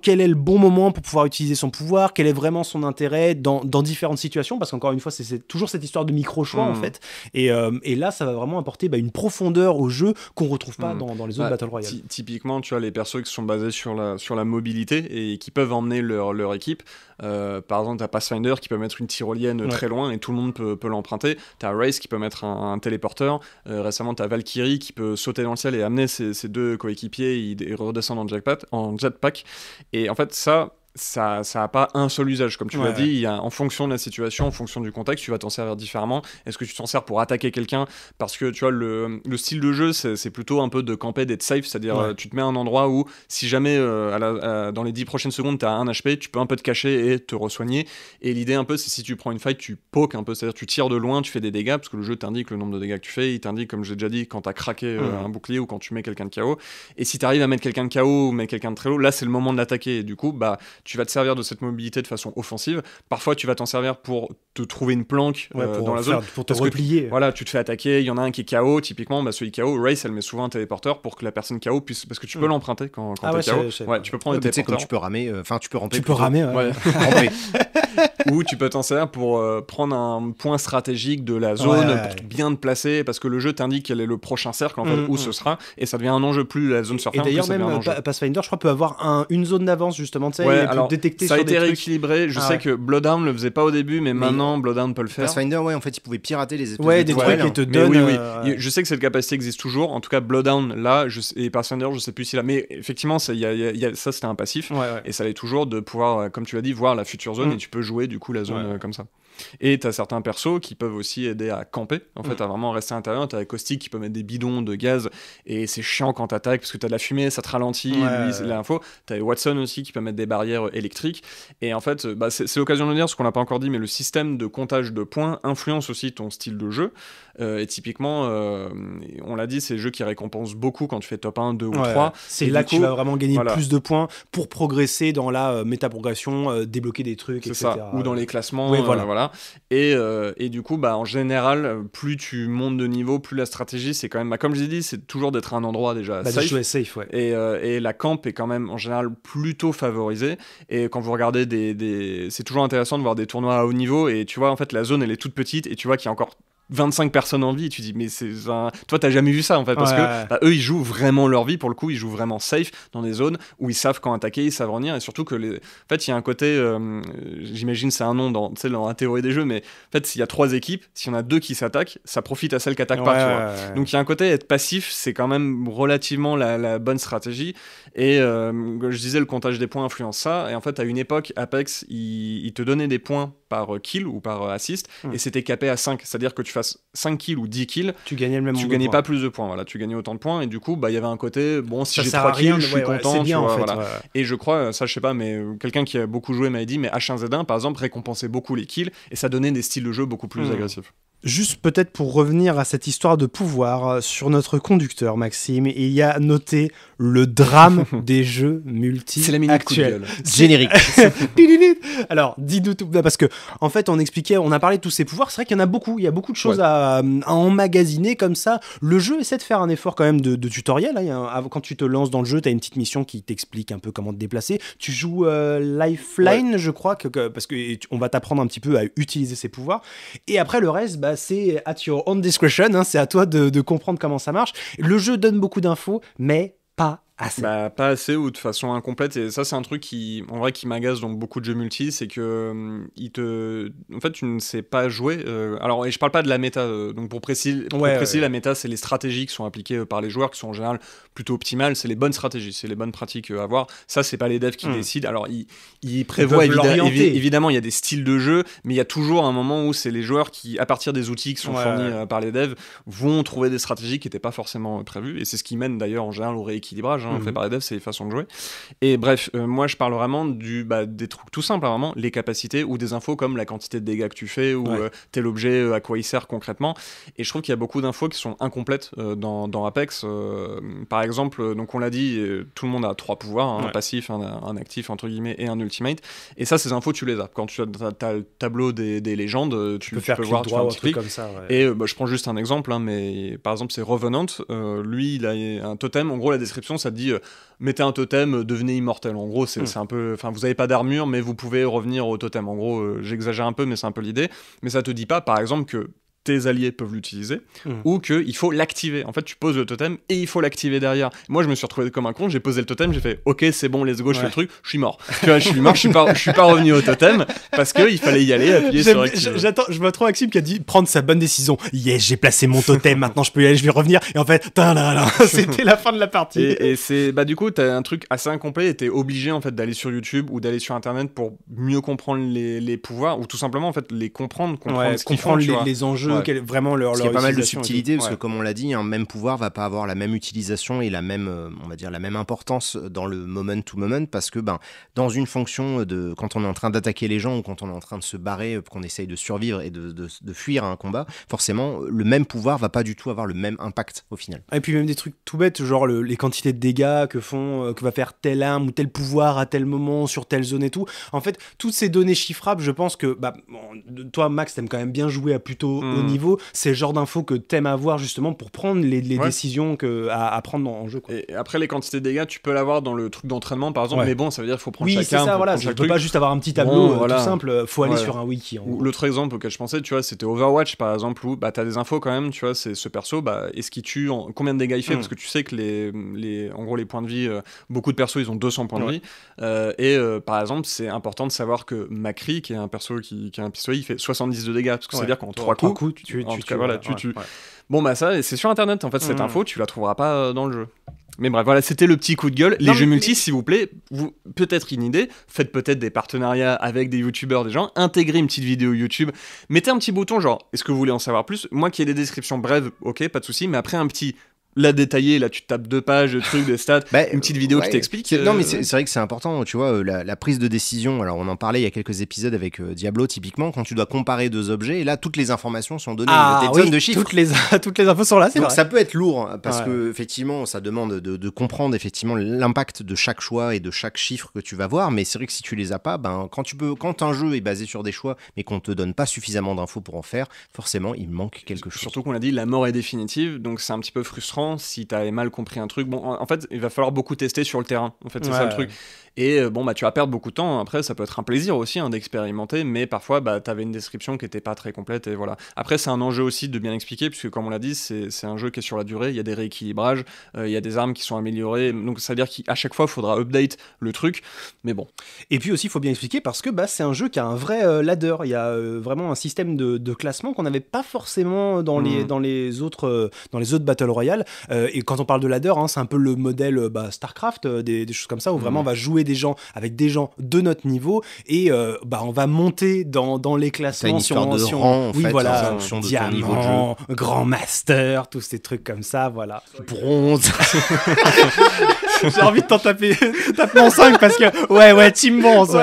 quel est le bon moment pour pouvoir utiliser son pouvoir, quel est vraiment son intérêt dans, différentes situations, parce qu'encore une fois, c'est toujours cette histoire de micro-choix en hmm. fait. Euh, et, là, ça va vraiment apporter bah, une profondeur au jeu qu'on retrouve pas hmm. dans, les autres bah, Battle Royale. Typiquement, tu as les persos qui sont basés sur la, sur la mobilité et qui peuvent emmener leur, leur équipe. Euh, par exemple, tu as Pathfinder qui peut mettre une tyrolienne très loin et tout le monde peut, l'emprunter. Tu as Race qui peut mettre un, téléporteur. Euh, récemment, tu as Valkyrie qui peut sauter dans le ciel et amener ses, deux coéquipiers et, redescendre en En jetpack. Et en fait, ça, ça n'a pas un seul usage. Comme tu l'as dit, il en fonction de la situation, en fonction du contexte, tu vas t'en servir différemment. Est-ce que tu t'en sers pour attaquer quelqu'un Parce que tu vois, le, le style de jeu, c'est plutôt un peu de camper, d'être safe, c'est-à-dire euh, tu te mets à un endroit où si jamais euh, dans les 10 prochaines secondes, tu as un HP, tu peux un peu te cacher et te re Et l'idée un peu, c'est si tu prends une fight, tu poques un peu, c'est-à-dire tu tires de loin, tu fais des dégâts, parce que le jeu t'indique le nombre de dégâts que tu fais, il t'indique, comme j'ai déjà dit, quand tu as craqué euh, mmh. un bouclier ou quand tu mets quelqu'un de KO. Et si tu arrives à mettre quelqu'un de KO ou mettre quelqu'un de très haut, là c'est le moment de l'attaquer. Du coup, bah, tu vas te servir de cette mobilité de façon offensive. Parfois, tu vas t'en servir pour te trouver une planque euh, dans la zone. Pour te replier. voilà, tu te fais attaquer, il y en a un qui est KO, typiquement, bah, celui KO, Race, elle met souvent un téléporteur pour que la personne KO puisse. Parce que tu peux hmm. l'emprunter quand, quand ah KO. Ouais, tu peux prendre le téléporteur. tu peux ramer, euh, enfin, tu peux ramper. Tu peux ramer, Ou tu peux t'en servir pour euh, prendre un point stratégique de la zone, pour bien te placer, parce que le jeu t'indique quel est le prochain cercle, en fait, hmm, où hmm. ce sera, et ça devient un enjeu plus la zone sur Et d'ailleurs, même Pathfinder, je crois, peut avoir une zone d'avance, justement, tu détecter ça a été rééquilibré. Je ah sais que Bloodhound le faisait pas au début, mais, maintenant Bloodhound peut le faire. Pathfinder, ouais, en fait, il pouvait pirater les Ouais, des trucs qui te donnent. Euh, je sais que cette capacité existe toujours. En tout cas, Bloodhound là, je et Pathfinder, je sais plus si là, mais effectivement, ça, ça c'était un passif, et ça allait toujours de pouvoir, euh, comme tu l'as dit, voir la future zone mm. et tu peux jouer du coup la zone euh, comme ça. Et tu as certains persos qui peuvent aussi aider à camper, en fait, mm. à vraiment rester à l'intérieur. Tu as qui peut mettre des bidons de gaz et c'est chiant quand t'attaques parce que tu as de la fumée, ça te ralentit, l'info. Tu as Watson aussi qui peut mettre des barrières euh, électriques. Et en fait, bah, c'est l'occasion de dire, ce qu'on n'a pas encore dit, mais le système de comptage de points influence aussi ton style de jeu. Euh, et typiquement, euh, on l'a dit, c'est le jeu qui récompense beaucoup quand tu fais top 1, 2 ou 3. C'est là que tu vas vraiment gagner plus de points pour progresser dans la méta euh, métaprogression, débloquer des trucs, etc. Ou dans les classements. voilà. voilà. Et, et, du coup, bah, en général, plus tu montes de niveau, plus la stratégie, c'est quand même, bah, comme je l'ai dit, c'est toujours d'être un endroit déjà bah, safe. safe ouais. et, et, la camp est quand même en général plutôt favorisée. Et quand vous regardez des, des... c'est toujours intéressant de voir des tournois à haut niveau. Et tu vois, en fait, la zone, elle est toute petite et tu vois qu'il y a encore 25 personnes en vie, tu dis mais c'est un... toi t'as jamais vu ça en fait parce que bah, eux ils jouent vraiment leur vie pour le coup, ils jouent vraiment safe dans des zones où ils savent quand attaquer, ils savent revenir et surtout que les... en fait il y a un côté euh, j'imagine c'est un nom dans, dans la théorie des jeux mais en fait s'il y a trois équipes, s'il y en a deux qui s'attaquent, ça profite à celle qui attaque pas. Donc il y a un côté être passif, c'est quand même relativement la, bonne stratégie et euh, je disais le comptage des points influence ça et en fait à une époque Apex il, te donnait des points par kill ou par assist hmm. et c'était capé à 5, c'est-à-dire que tu 5 kills ou 10 kills, tu gagnais le même Tu gagnais pas plus de points, voilà, tu gagnais autant de points. Et du coup, bah, il y avait un côté, bon, si j'ai 3 kills, je suis content. Et je crois, ça, je sais pas, mais euh, quelqu'un qui a beaucoup joué m'a dit, mais H1Z1, par exemple, récompensait beaucoup les kills et ça donnait des styles de jeu beaucoup plus hmm. agressifs. Juste peut-être pour revenir à cette histoire de pouvoir euh, sur notre conducteur Maxime, il y a noté le drame des jeux multi. C'est la minute actuelle. Générique. Alors, dis-nous tout parce que en fait, on expliquait, on a parlé de tous ces pouvoirs. C'est vrai qu'il y en a beaucoup. Il y a beaucoup de choses euh, à, emmagasiner comme ça. Le jeu essaie de faire un effort quand même de, tutoriel. Hein. Quand tu te lances dans le jeu, tu as une petite mission qui t'explique un peu comment te déplacer. Tu joues euh, Lifeline, je crois, que, parce que on va t'apprendre un petit peu à utiliser ces pouvoirs. Et après le reste. Bah, bah, c'est at your own discretion, hein, c'est à toi de comprendre comment ça marche. Le jeu donne beaucoup d'infos, mais pas bah, pas assez ou de façon incomplète. Et ça, c'est un truc qui, en vrai, qui m'agace dans beaucoup de jeux multi, c'est que mm, il te... en fait, tu ne sais pas jouer. Euh, alors, et je parle pas de la méta. Euh, donc, pour préciser, pour préciser la méta, c'est les stratégies qui sont appliquées euh, par les joueurs, qui sont en général plutôt optimales. C'est les bonnes stratégies, c'est les bonnes pratiques à avoir. Ça, c'est pas les devs qui hmm. décident. Alors, ils, prévoient évidemment, il y a des styles de jeu, mais il y a toujours un moment où c'est les joueurs qui, à partir des outils qui sont fournis par les devs, vont trouver des stratégies qui n'étaient pas forcément prévues. Et c'est ce qui mène d'ailleurs en général au rééquilibrage hein. On mhm. fait par les c'est les façons de jouer. Et bref, euh, moi je parle vraiment du, bah, des trucs tout simples, hein, vraiment, les capacités ou des infos comme la quantité de dégâts que tu fais ou euh, tel objet, euh, à quoi il sert concrètement. Et je trouve qu'il y a beaucoup d'infos qui sont incomplètes dans, Apex. par exemple, donc on l'a dit, tout le monde a trois pouvoirs, hein, un passif, un, actif, entre guillemets, et un ultimate. Et ça, ces infos, tu les as. Quand tu as, le tableau des, légendes, tu, peux, voir droit, tu un truc comme ça. Et bah, je prends juste un exemple, hein, mais par exemple, c'est Revenant. lui, il a un totem. En gros, la description, ça euh, mettez un totem, euh, devenez immortel. En gros, c'est mm. un peu. Enfin, vous n'avez pas d'armure, mais vous pouvez revenir au totem. En gros, euh, j'exagère un peu, mais c'est un peu l'idée. Mais ça te dit pas, par exemple, que alliés peuvent l'utiliser, hmm. ou ou qu'il faut l'activer. En fait, tu poses le totem et il faut l'activer derrière. Moi, je me suis retrouvé comme un con, j'ai posé le totem, j'ai fait OK, c'est bon, let's go, je fais le truc, je suis mort. je suis mort, je suis pas, suis pas revenu au totem parce qu'il fallait y aller, appuyer sur J'attends, je vois trop Maxime qui a dit prendre sa bonne décision. Yes, j'ai placé mon totem, maintenant je peux y aller, je vais revenir. Et en fait, c'était la fin de la partie. Et, c'est, bah, du coup, t'as un truc assez incomplet et t'es obligé en fait d'aller sur YouTube ou d'aller sur Internet pour mieux comprendre les, pouvoirs ou tout simplement en fait les comprendre, comprendre ce les, enjeux, est vraiment leur, il y a pas mal de subtilités parce que comme on l'a dit, un même pouvoir va pas avoir la même utilisation et la même, euh, on va dire, la même importance dans le moment to moment parce que ben dans une fonction de quand on est en train d'attaquer les gens ou quand on est en train de se barrer, euh, qu'on essaye de survivre et de, fuir un combat, forcément le même pouvoir va pas du tout avoir le même impact au final. Et puis même des trucs tout bêtes, genre les quantités de dégâts que font, euh, que va faire telle arme ou tel pouvoir à tel moment sur telle zone et tout. En fait, toutes ces données chiffrables, je pense que bah, toi Max t'aimes quand même bien jouer à plutôt mm. Hmm. niveau, c'est le genre d'infos que t'aimes avoir justement pour prendre les, décisions que, à, prendre en, jeu. Et après, les quantités de dégâts, tu peux l'avoir dans le truc d'entraînement par exemple, mais bon, ça veut dire qu'il faut prendre chacun. Oui, c'est ça, voilà, tu peux pas juste avoir un petit tableau euh, tout simple, euh, faut aller sur un wiki. L'autre exemple auquel je pensais, tu vois, c'était Overwatch par exemple, où bah, t'as des infos quand même, tu vois, c'est ce perso, bah, est-ce qu'il tue, en... combien de dégâts il fait, hmm. parce que tu sais que les, les, en gros, les points de vie, euh, beaucoup de persos ils ont 200 points de vie, et par exemple, c'est important de savoir que Macri, qui est un perso qui, a un pistolet, il fait 70 de dégâts, parce ça veut dire qu'en 3 coups, tu, tu, tu, tu, Bon, bah ça, c'est sur Internet. En fait, cette mm. info, tu la trouveras pas euh, dans le jeu. Mais bref, voilà, c'était le petit coup de gueule. Les jeux multi, s'il vous plaît, vous peut-être une idée, faites peut-être des partenariats avec des youtubeurs, des gens, intégrez une petite vidéo YouTube, mettez un petit bouton genre, est-ce que vous voulez en savoir plus Moi qui ai des descriptions brèves, ok, pas de souci, mais après un petit là détailler, là tu tapes deux pages, de trucs, des stats, bah, une petite vidéo qui t'explique. Non mais euh, c'est vrai que c'est important, tu vois, euh, la, prise de décision, alors on en parlait il y a quelques épisodes avec euh, Diablo typiquement, quand tu dois comparer deux objets, et là toutes les informations sont données, des ah de chiffres. Toutes les, toutes les infos sont là, c'est vrai. ça peut être lourd, hein, parce que effectivement ça demande de, de comprendre effectivement l'impact de chaque choix et de chaque chiffre que tu vas voir, mais c'est vrai que si tu les as pas, ben, quand, tu peux, quand un jeu est basé sur des choix, mais qu'on te donne pas suffisamment d'infos pour en faire, forcément il manque quelque chose. Surtout qu'on a dit, la mort est définitive, donc c'est un petit peu frustrant si t'avais mal compris un truc. Bon, en fait, il va falloir beaucoup tester sur le terrain. En fait, c'est ça le truc. Et euh, bon, bah, tu vas perdre beaucoup de temps. Après, ça peut être un plaisir aussi hein, d'expérimenter, mais parfois, bah, tu avais une description qui n'était pas très complète. Et voilà. Après, c'est un enjeu aussi de bien expliquer, puisque comme on l'a dit, c'est un jeu qui est sur la durée. Il y a des rééquilibrages, euh, il y a des armes qui sont améliorées. Donc, ça veut dire qu'à chaque fois, il faudra update le truc. Mais bon. Et puis aussi, il faut bien expliquer parce que bah, c'est un jeu qui a un vrai euh, ladder. Il y a vraiment un système de, classement qu'on n'avait pas forcément dans, les, hmm. dans, les autres, dans les autres Battle Royale. et quand on parle de ladder, hein, c'est un peu le modèle bah, StarCraft, des, choses comme ça, où vraiment hmm. on va jouer des gens avec des gens de notre niveau et euh, bah on va monter dans, dans les classements sur en niveau grand master tous ces trucs comme ça voilà bronze j'ai envie de t'en taper taper 5 parce que ouais ouais team bronze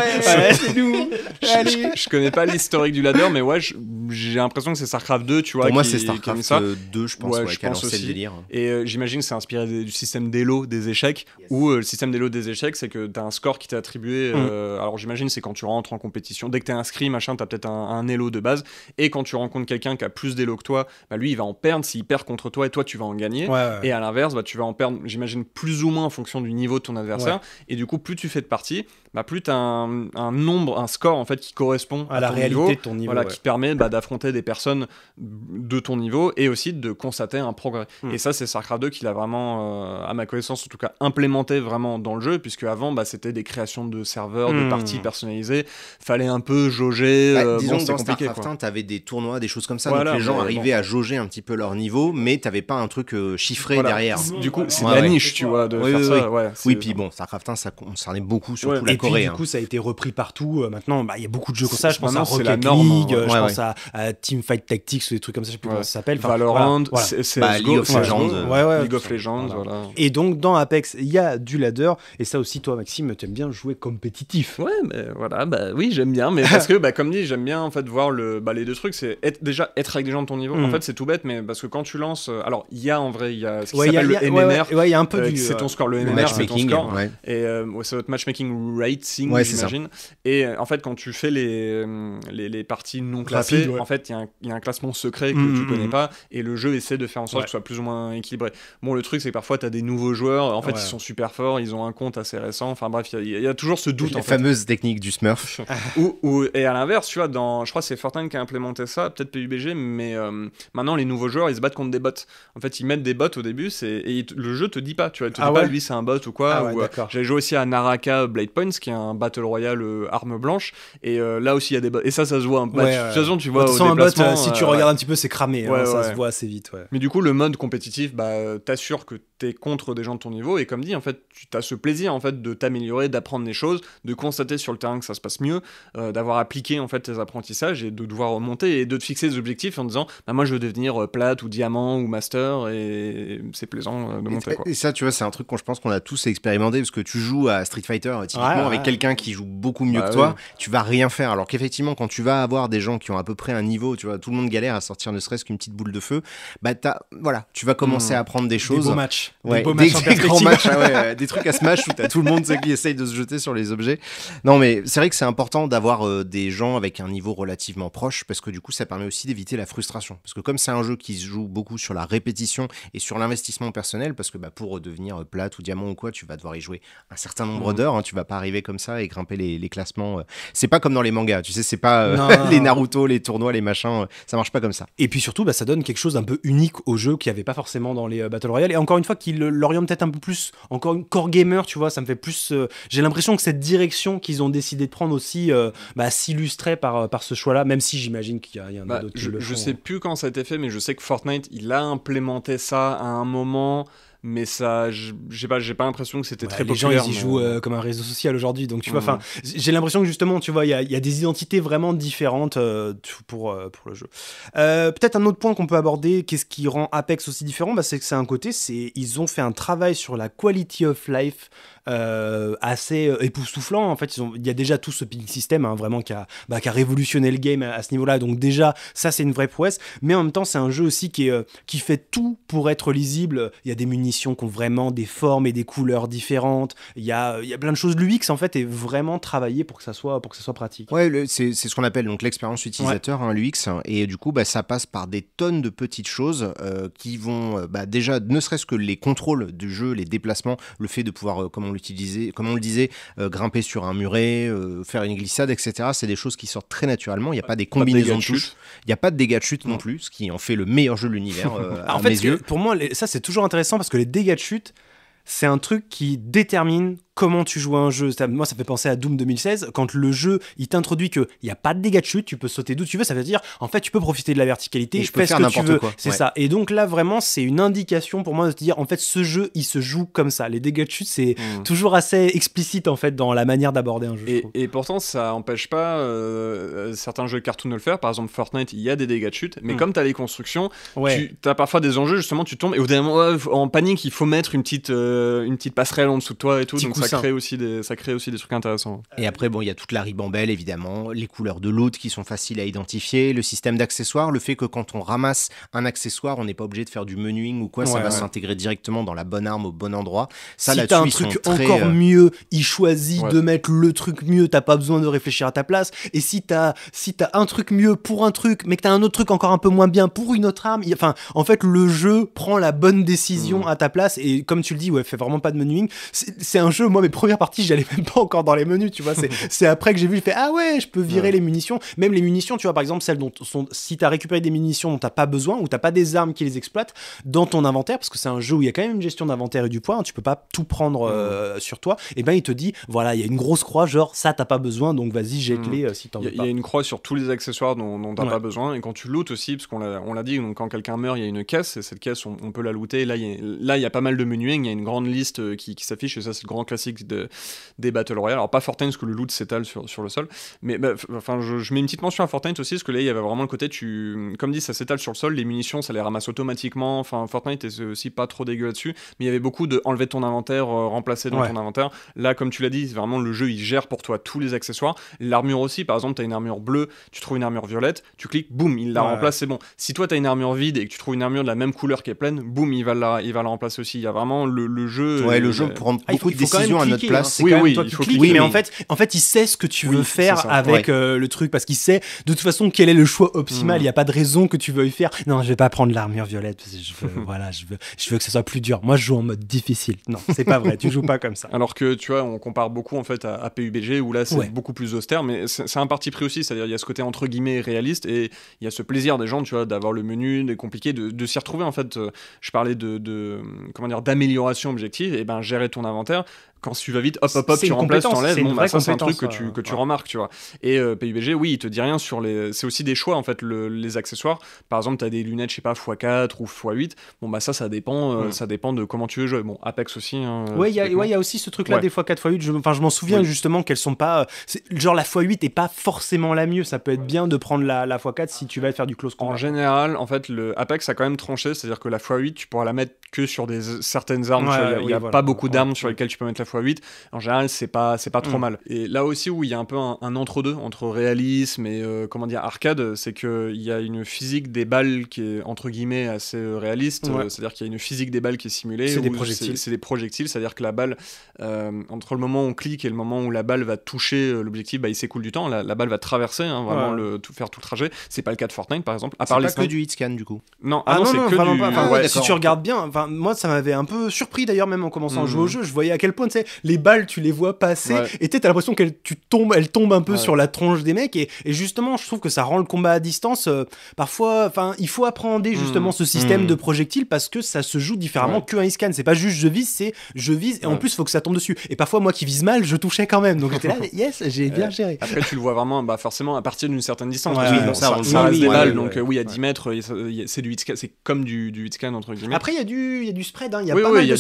Je, connais pas l'historique du ladder mais ouais j'ai l'impression que c'est Starcraft 2 tu vois pour moi c'est Starcraft 2 je pense ouais, délire. et euh, j'imagine que c'est inspiré du système des des échecs ou où euh, le système des des échecs c'est que tu un score qui t'est attribué. Mm. Euh, alors j'imagine c'est quand tu rentres en compétition, dès que t'es inscrit, machin, t'as peut-être un, un, elo de base. Et quand tu rencontres quelqu'un qui a plus d'élo que toi, bah, lui il va en perdre. S'il perd contre toi et toi tu vas en gagner. Et à l'inverse, bah, tu vas en perdre, j'imagine, plus ou moins en fonction du niveau de ton adversaire. Et du coup, plus tu fais de parties, bah, plus t'as un, un, nombre, un score en fait qui correspond à, la réalité de ton niveau. Voilà, qui permet bah, d'affronter des personnes de ton niveau et aussi de constater un progrès. Mm. Et ça, c'est Sarkra 2 qui l'a vraiment, euh, à ma connaissance en tout cas, implémenté vraiment dans le jeu, puisque avant, bah, c'était des créations de serveurs, de hmm. parties personnalisées. Fallait un peu jauger. Bah, euh, disons bon, dans StarCraft avais des tournois, des choses comme ça. donc les gens arrivaient à jauger un petit peu leur niveau, mais tu avais pas un truc euh, chiffré derrière. Du coup, c'est la niche, tu vois, de oui, faire ça. Oui, oui puis bon, StarCraft 1, ça concernait beaucoup, surtout la et Corée. Puis, Du hein. coup, ça a été repris partout. Euh, maintenant, bah, il y a beaucoup de jeux comme ça. Je pense à Rocket League, je pense à Teamfight Tactics ou des trucs comme ça, je sais plus comment ça s'appelle. Valorant, League of Legends. League of Legends, voilà. Et donc, dans Apex, il y a du ladder. Et ça aussi, toi, Maxime, mais aimes bien jouer compétitif. Ouais, mais voilà, bah oui, j'aime bien, mais parce que, bah, comme dit, j'aime bien en fait voir le, bah, les deux trucs, c'est être, déjà être avec des gens de ton niveau. En mm. fait, c'est tout bête, mais parce que quand tu lances, euh, alors il y a en vrai, il y a ce qui s'appelle le MMR. Euh, c'est ton euh, score, le, MMR, c'est ton score. Et c'est votre matchmaking rating, j'imagine. Et en fait, quand tu fais les, les, les parties non classées, en fait, il y, y, a un classement secret que mm, tu mm, connais pas, et le jeu essaie de faire en sorte que ce soit plus ou moins équilibré. Bon, le truc, c'est que parfois, as des nouveaux joueurs, en fait, ils sont super forts, ils ont un compte assez récent, enfin bref, il y, a toujours ce doute. La en fameuse technique du Smurf. ou, et à l'inverse, tu vois, dans, je crois que c'est Fortnite qui a implémenté ça, peut-être PUBG, mais euh, maintenant les nouveaux joueurs ils se battent contre des bots. En fait, ils mettent des bots au début et le jeu te dit pas, tu vois, te ah dit pas lui c'est un bot ou quoi. Ah ou, euh, J'avais joué aussi à Naraka Blade Points qui est un battle royale euh, arme blanche et là aussi il y a des bots. Et ça, ça se voit un peu. de toute façon, tu vois, au un bot, si tu regardes un petit peu, c'est cramé, hein, ça se voit assez vite. Mais du coup, le mode compétitif, bah, t'assures que t'es contre des gens de ton niveau et comme dit en fait tu as ce plaisir en fait de t'améliorer d'apprendre des choses de constater sur le terrain que ça se passe mieux euh, d'avoir appliqué en fait tes apprentissages et de devoir remonter et de te fixer des objectifs en disant bah moi je veux devenir euh, plate ou diamant ou master et c'est plaisant euh, de monter et, quoi. et ça tu vois c'est un truc qu'on je pense qu'on a tous expérimenté parce que tu joues à Street Fighter typiquement avec quelqu'un qui joue beaucoup mieux bah que toi tu vas rien faire alors qu'effectivement quand tu vas avoir des gens qui ont à peu près un niveau tu vois tout le monde galère à sortir ne serait-ce qu'une petite boule de feu bah voilà tu vas commencer hmm. à apprendre des choses des des grands matchs, des trucs à smash où t'as tout le monde qui essaye de se jeter sur les objets. Non, mais c'est vrai que c'est important d'avoir euh, des gens avec un niveau relativement proche parce que du coup, ça permet aussi d'éviter la frustration. Parce que comme c'est un jeu qui se joue beaucoup sur la répétition et sur l'investissement personnel, parce que bah, pour euh, devenir euh, plate ou diamant ou quoi, tu vas devoir y jouer un certain nombre mmh. d'heures. Hein. tu vas pas arriver comme ça et grimper les, classements. C'est pas comme dans les mangas, tu sais, c'est pas les Naruto, les tournois, les machins. ça marche pas comme ça. Et puis surtout, bah, ça donne quelque chose d'un peu unique au jeu qui avait pas forcément dans les Battle Royale. Et encore une fois, qu'ils l'orientent peut-être un peu plus encore une core gamer, tu vois, ça me fait plus. Euh, j'ai l'impression que cette direction qu'ils ont décidé de prendre aussi euh, bah, s'illustrait par, euh, par ce choix-là, même si j'imagine qu'il y, en a d'autres. Bah, je, qui sais hein. plus quand ça a été fait, mais je sais que Fortnite, il a implémenté ça à un moment mais ça, j'ai pas, j'ai pas l'impression que c'était très les populaire. Les gens, ils y jouent euh, comme un réseau social aujourd'hui, donc tu vois, enfin, mmh. j'ai l'impression que justement, tu vois, il y, a, des identités vraiment différentes euh, pour, euh, pour le jeu. peut-être un autre point qu'on peut aborder, qu'est-ce qui rend Apex aussi différent bah, C'est que c'est un côté, c'est ils ont fait un travail sur la quality of life euh, assez euh, époustouflant. En fait, il y a déjà tout ce ping system hein, vraiment bah, qui a, révolutionné le game à, ce niveau-là. Donc déjà, ça c'est une vraie prouesse. Mais en même temps, c'est un jeu aussi qui, euh, qui fait tout pour être lisible. Il y a des munitions qui ont vraiment des formes et des couleurs différentes. Il y a, il y plein de choses. L'UX en fait est vraiment travaillé pour que ça soit, pour que ça soit pratique. Ouais, c'est ce qu'on appelle donc l'expérience utilisateur, hein, l'UX. Et du coup, bah, ça passe par des tonnes de petites choses qui vont bah, déjà, ne serait-ce que les contrôles du jeu, les déplacements, le fait de pouvoir, comment utiliser, comme on le disait, euh, grimper sur un muret, euh, faire une glissade, etc. C'est des choses qui sortent très naturellement. Il n'y a pas des combinaisons de chutes Il n'y a pas de dégâts de chute non. plus, ce qui en fait le meilleur jeu de l'univers. Euh, en fait, mes yeux. pour moi, ça c'est toujours intéressant parce que les dégâts de chute, c'est un truc qui détermine comment tu joues un jeu. moi, ça fait penser à Doom 2016, quand le jeu, il t'introduit qu'il n'y a pas de dégâts de chute, tu peux sauter d'où tu veux, ça veut dire, en fait, tu peux profiter de la verticalité, et je peux faire ce que C'est ça. Et donc là, vraiment, c'est une indication pour moi de te dire, en fait, ce jeu, il se joue comme ça. Les dégâts de chute, c'est hmm. toujours assez explicite, en fait, dans la manière d'aborder un jeu. Et, pourtant, ça n'empêche pas euh, certains jeux cartoon de le faire. Par exemple, Fortnite, il y a des dégâts de chute, mais hmm. comme tu as les constructions, tu as parfois des enjeux, justement, tu tombes et au dernier moment, en panique, il faut mettre une petite, euh, une petite passerelle en dessous de toi et tout. donc ça crée aussi des, ça crée aussi des trucs intéressants. Et après, bon, il y a toute la ribambelle, évidemment, les couleurs de l'autre qui sont faciles à identifier, le système d'accessoires, le fait que quand on ramasse un accessoire, on n'est pas obligé de faire du menuing ou quoi, ça va s'intégrer directement dans la bonne arme au bon endroit. Ça, si t'as un truc encore euh, mieux, il choisit de mettre le truc mieux, t'as pas besoin de réfléchir à ta place. Et si t'as si t'as un truc mieux pour un truc, mais que t'as un autre truc encore un peu moins bien pour une autre arme, enfin, en fait, le jeu prend la bonne décision mm. à ta place. Et comme tu le dis, ouais, fait vraiment pas de menuing. C'est un jeu moi, mes premières parties, j'allais même pas encore dans les menus, tu vois. C'est après que j'ai vu, je fait ah ouais, je peux virer les munitions. Même les munitions, tu vois, par exemple, celles dont sont, si as récupéré des munitions dont t'as pas besoin ou t'as pas des armes qui les exploitent dans ton inventaire, parce que c'est un jeu où il y a quand même une gestion d'inventaire et du poids, hein, tu peux pas tout prendre euh, sur toi. Et eh ben il te dit voilà, il y a une grosse croix, genre ça t'as pas besoin, donc vas-y jette-les si mm. tu euh, si t'en veux. Il y, a une croix sur tous les accessoires dont, dont t'as pas besoin. Et quand tu lootes aussi, parce qu'on l'a dit, donc quand quelqu'un meurt, il y a une caisse et cette caisse on, peut la looter. Là, il y, a, pas mal de menuing, il y a une grande liste euh, qui, s'affiche et ça c'est le grand de, des Battle Royale. Alors, pas Fortnite, parce que le loot s'étale sur, sur le sol. Mais enfin, je, mets une petite mention à Fortnite aussi, parce que là, il y avait vraiment le côté, tu, comme dit, ça s'étale sur le sol, les munitions, ça les ramasse automatiquement. Enfin, Fortnite était aussi pas trop dégueu là-dessus. Mais il y avait beaucoup de enlever ton inventaire, euh, remplacer dans ton inventaire. Là, comme tu l'as dit, vraiment, le jeu, il gère pour toi tous les accessoires. L'armure aussi, par exemple, tu as une armure bleue, tu trouves une armure violette, tu cliques, boum, il la remplace, c'est bon. Si toi, tu as une armure vide et que tu trouves une armure de la même couleur qui est pleine, boum, il va la, il va la remplacer aussi. Il y a vraiment le, jeu. Ouais, le jeu prend ah, beaucoup de à notre hein, place. oui, quand oui, toi faut oui, mais, en fait, en fait, il sait ce que tu veux faire avec euh, le truc parce qu'il sait de toute façon quel est le choix optimal. Hmm. Il n'y a pas de raison que tu veuilles faire. Non, je vais pas prendre l'armure violette parce que je veux, voilà, je veux, je veux que ça soit plus dur. Moi, je joue en mode difficile. Non, c'est pas vrai. tu joues pas comme ça. Alors que tu vois, on compare beaucoup en fait à, à PUBG où là c'est beaucoup plus austère, mais c'est un parti pris aussi. C'est-à-dire il y a ce côté entre guillemets réaliste et il y a ce plaisir des gens, tu vois, d'avoir le menu, des compliqués, de, de s'y retrouver en fait. Euh, je parlais de, de comment dire d'amélioration objective. Et ben gérer ton inventaire quand tu vas vite, hop, hop, hop, tu remplaces, tu enlèves. Bah, ça, c'est un truc que tu, euh, que tu remarques, tu vois. Et euh, PUBG, oui, il te dit rien sur les. C'est aussi des choix, en fait, le, les accessoires. Par exemple, tu as des lunettes, je sais pas, x4 ou x8. Bon, bah, ça, ça dépend, euh, mm. ça dépend de comment tu veux jouer. Bon, Apex aussi. oui hein, ouais, il ouais, y a aussi ce truc-là des x4, x8. enfin, je m'en souviens justement qu'elles sont pas. genre, la x8 est pas forcément la mieux. Ça peut être bien de prendre la, la x4 si tu vas faire du close combat. En général, en fait, le Apex a quand même tranché. C'est-à-dire que la x8, tu pourras la mettre que sur des certaines armes. Il n'y a, y a pas beaucoup d'armes sur lesquelles tu peux mettre la x 8 en général, c'est pas, c'est pas trop mm. mal. Et là aussi, où il y a un peu un, entre-deux entre réalisme et euh, comment dire arcade, c'est qu'il y a une physique des balles qui est entre guillemets assez euh, réaliste, c'est-à-dire qu'il y a une physique des balles qui est simulée. C'est des projectiles. C'est des projectiles, c'est-à-dire que la balle, euh, entre le moment où on clique et le moment où la balle va toucher l'objectif, bah, il s'écoule du temps, la, balle va traverser, hein, vraiment le, tout, faire tout le trajet. C'est pas le cas de Fortnite par exemple. À part pas que du hit scan du coup. Non, ah ah non, c'est que du... Ah si tu regardes bien, moi ça m'avait un peu surpris d'ailleurs même en commençant à jouer au mm. jeu, je voyais à quel point c'est les balles, tu les vois passer, et tu t'as l'impression qu'elles tombent, elle tombe un peu sur la tronche des mecs, et, justement, je trouve que ça rend le combat à distance, parfois, enfin, il faut appréhender justement ce système de projectiles, parce que ça se joue différemment que qu'un scan c'est pas juste je vise, c'est je vise, et en plus, faut que ça tombe dessus, et parfois, moi qui vise mal, je touchais quand même, donc j'étais là, yes, j'ai bien géré. Après, tu le vois vraiment, bah, forcément, à partir d'une certaine distance, oui, balles, donc oui, à 10 mètres, c'est du c'est comme du, du scan entre guillemets. Après, il y, a du, y a du spread, il y a pas de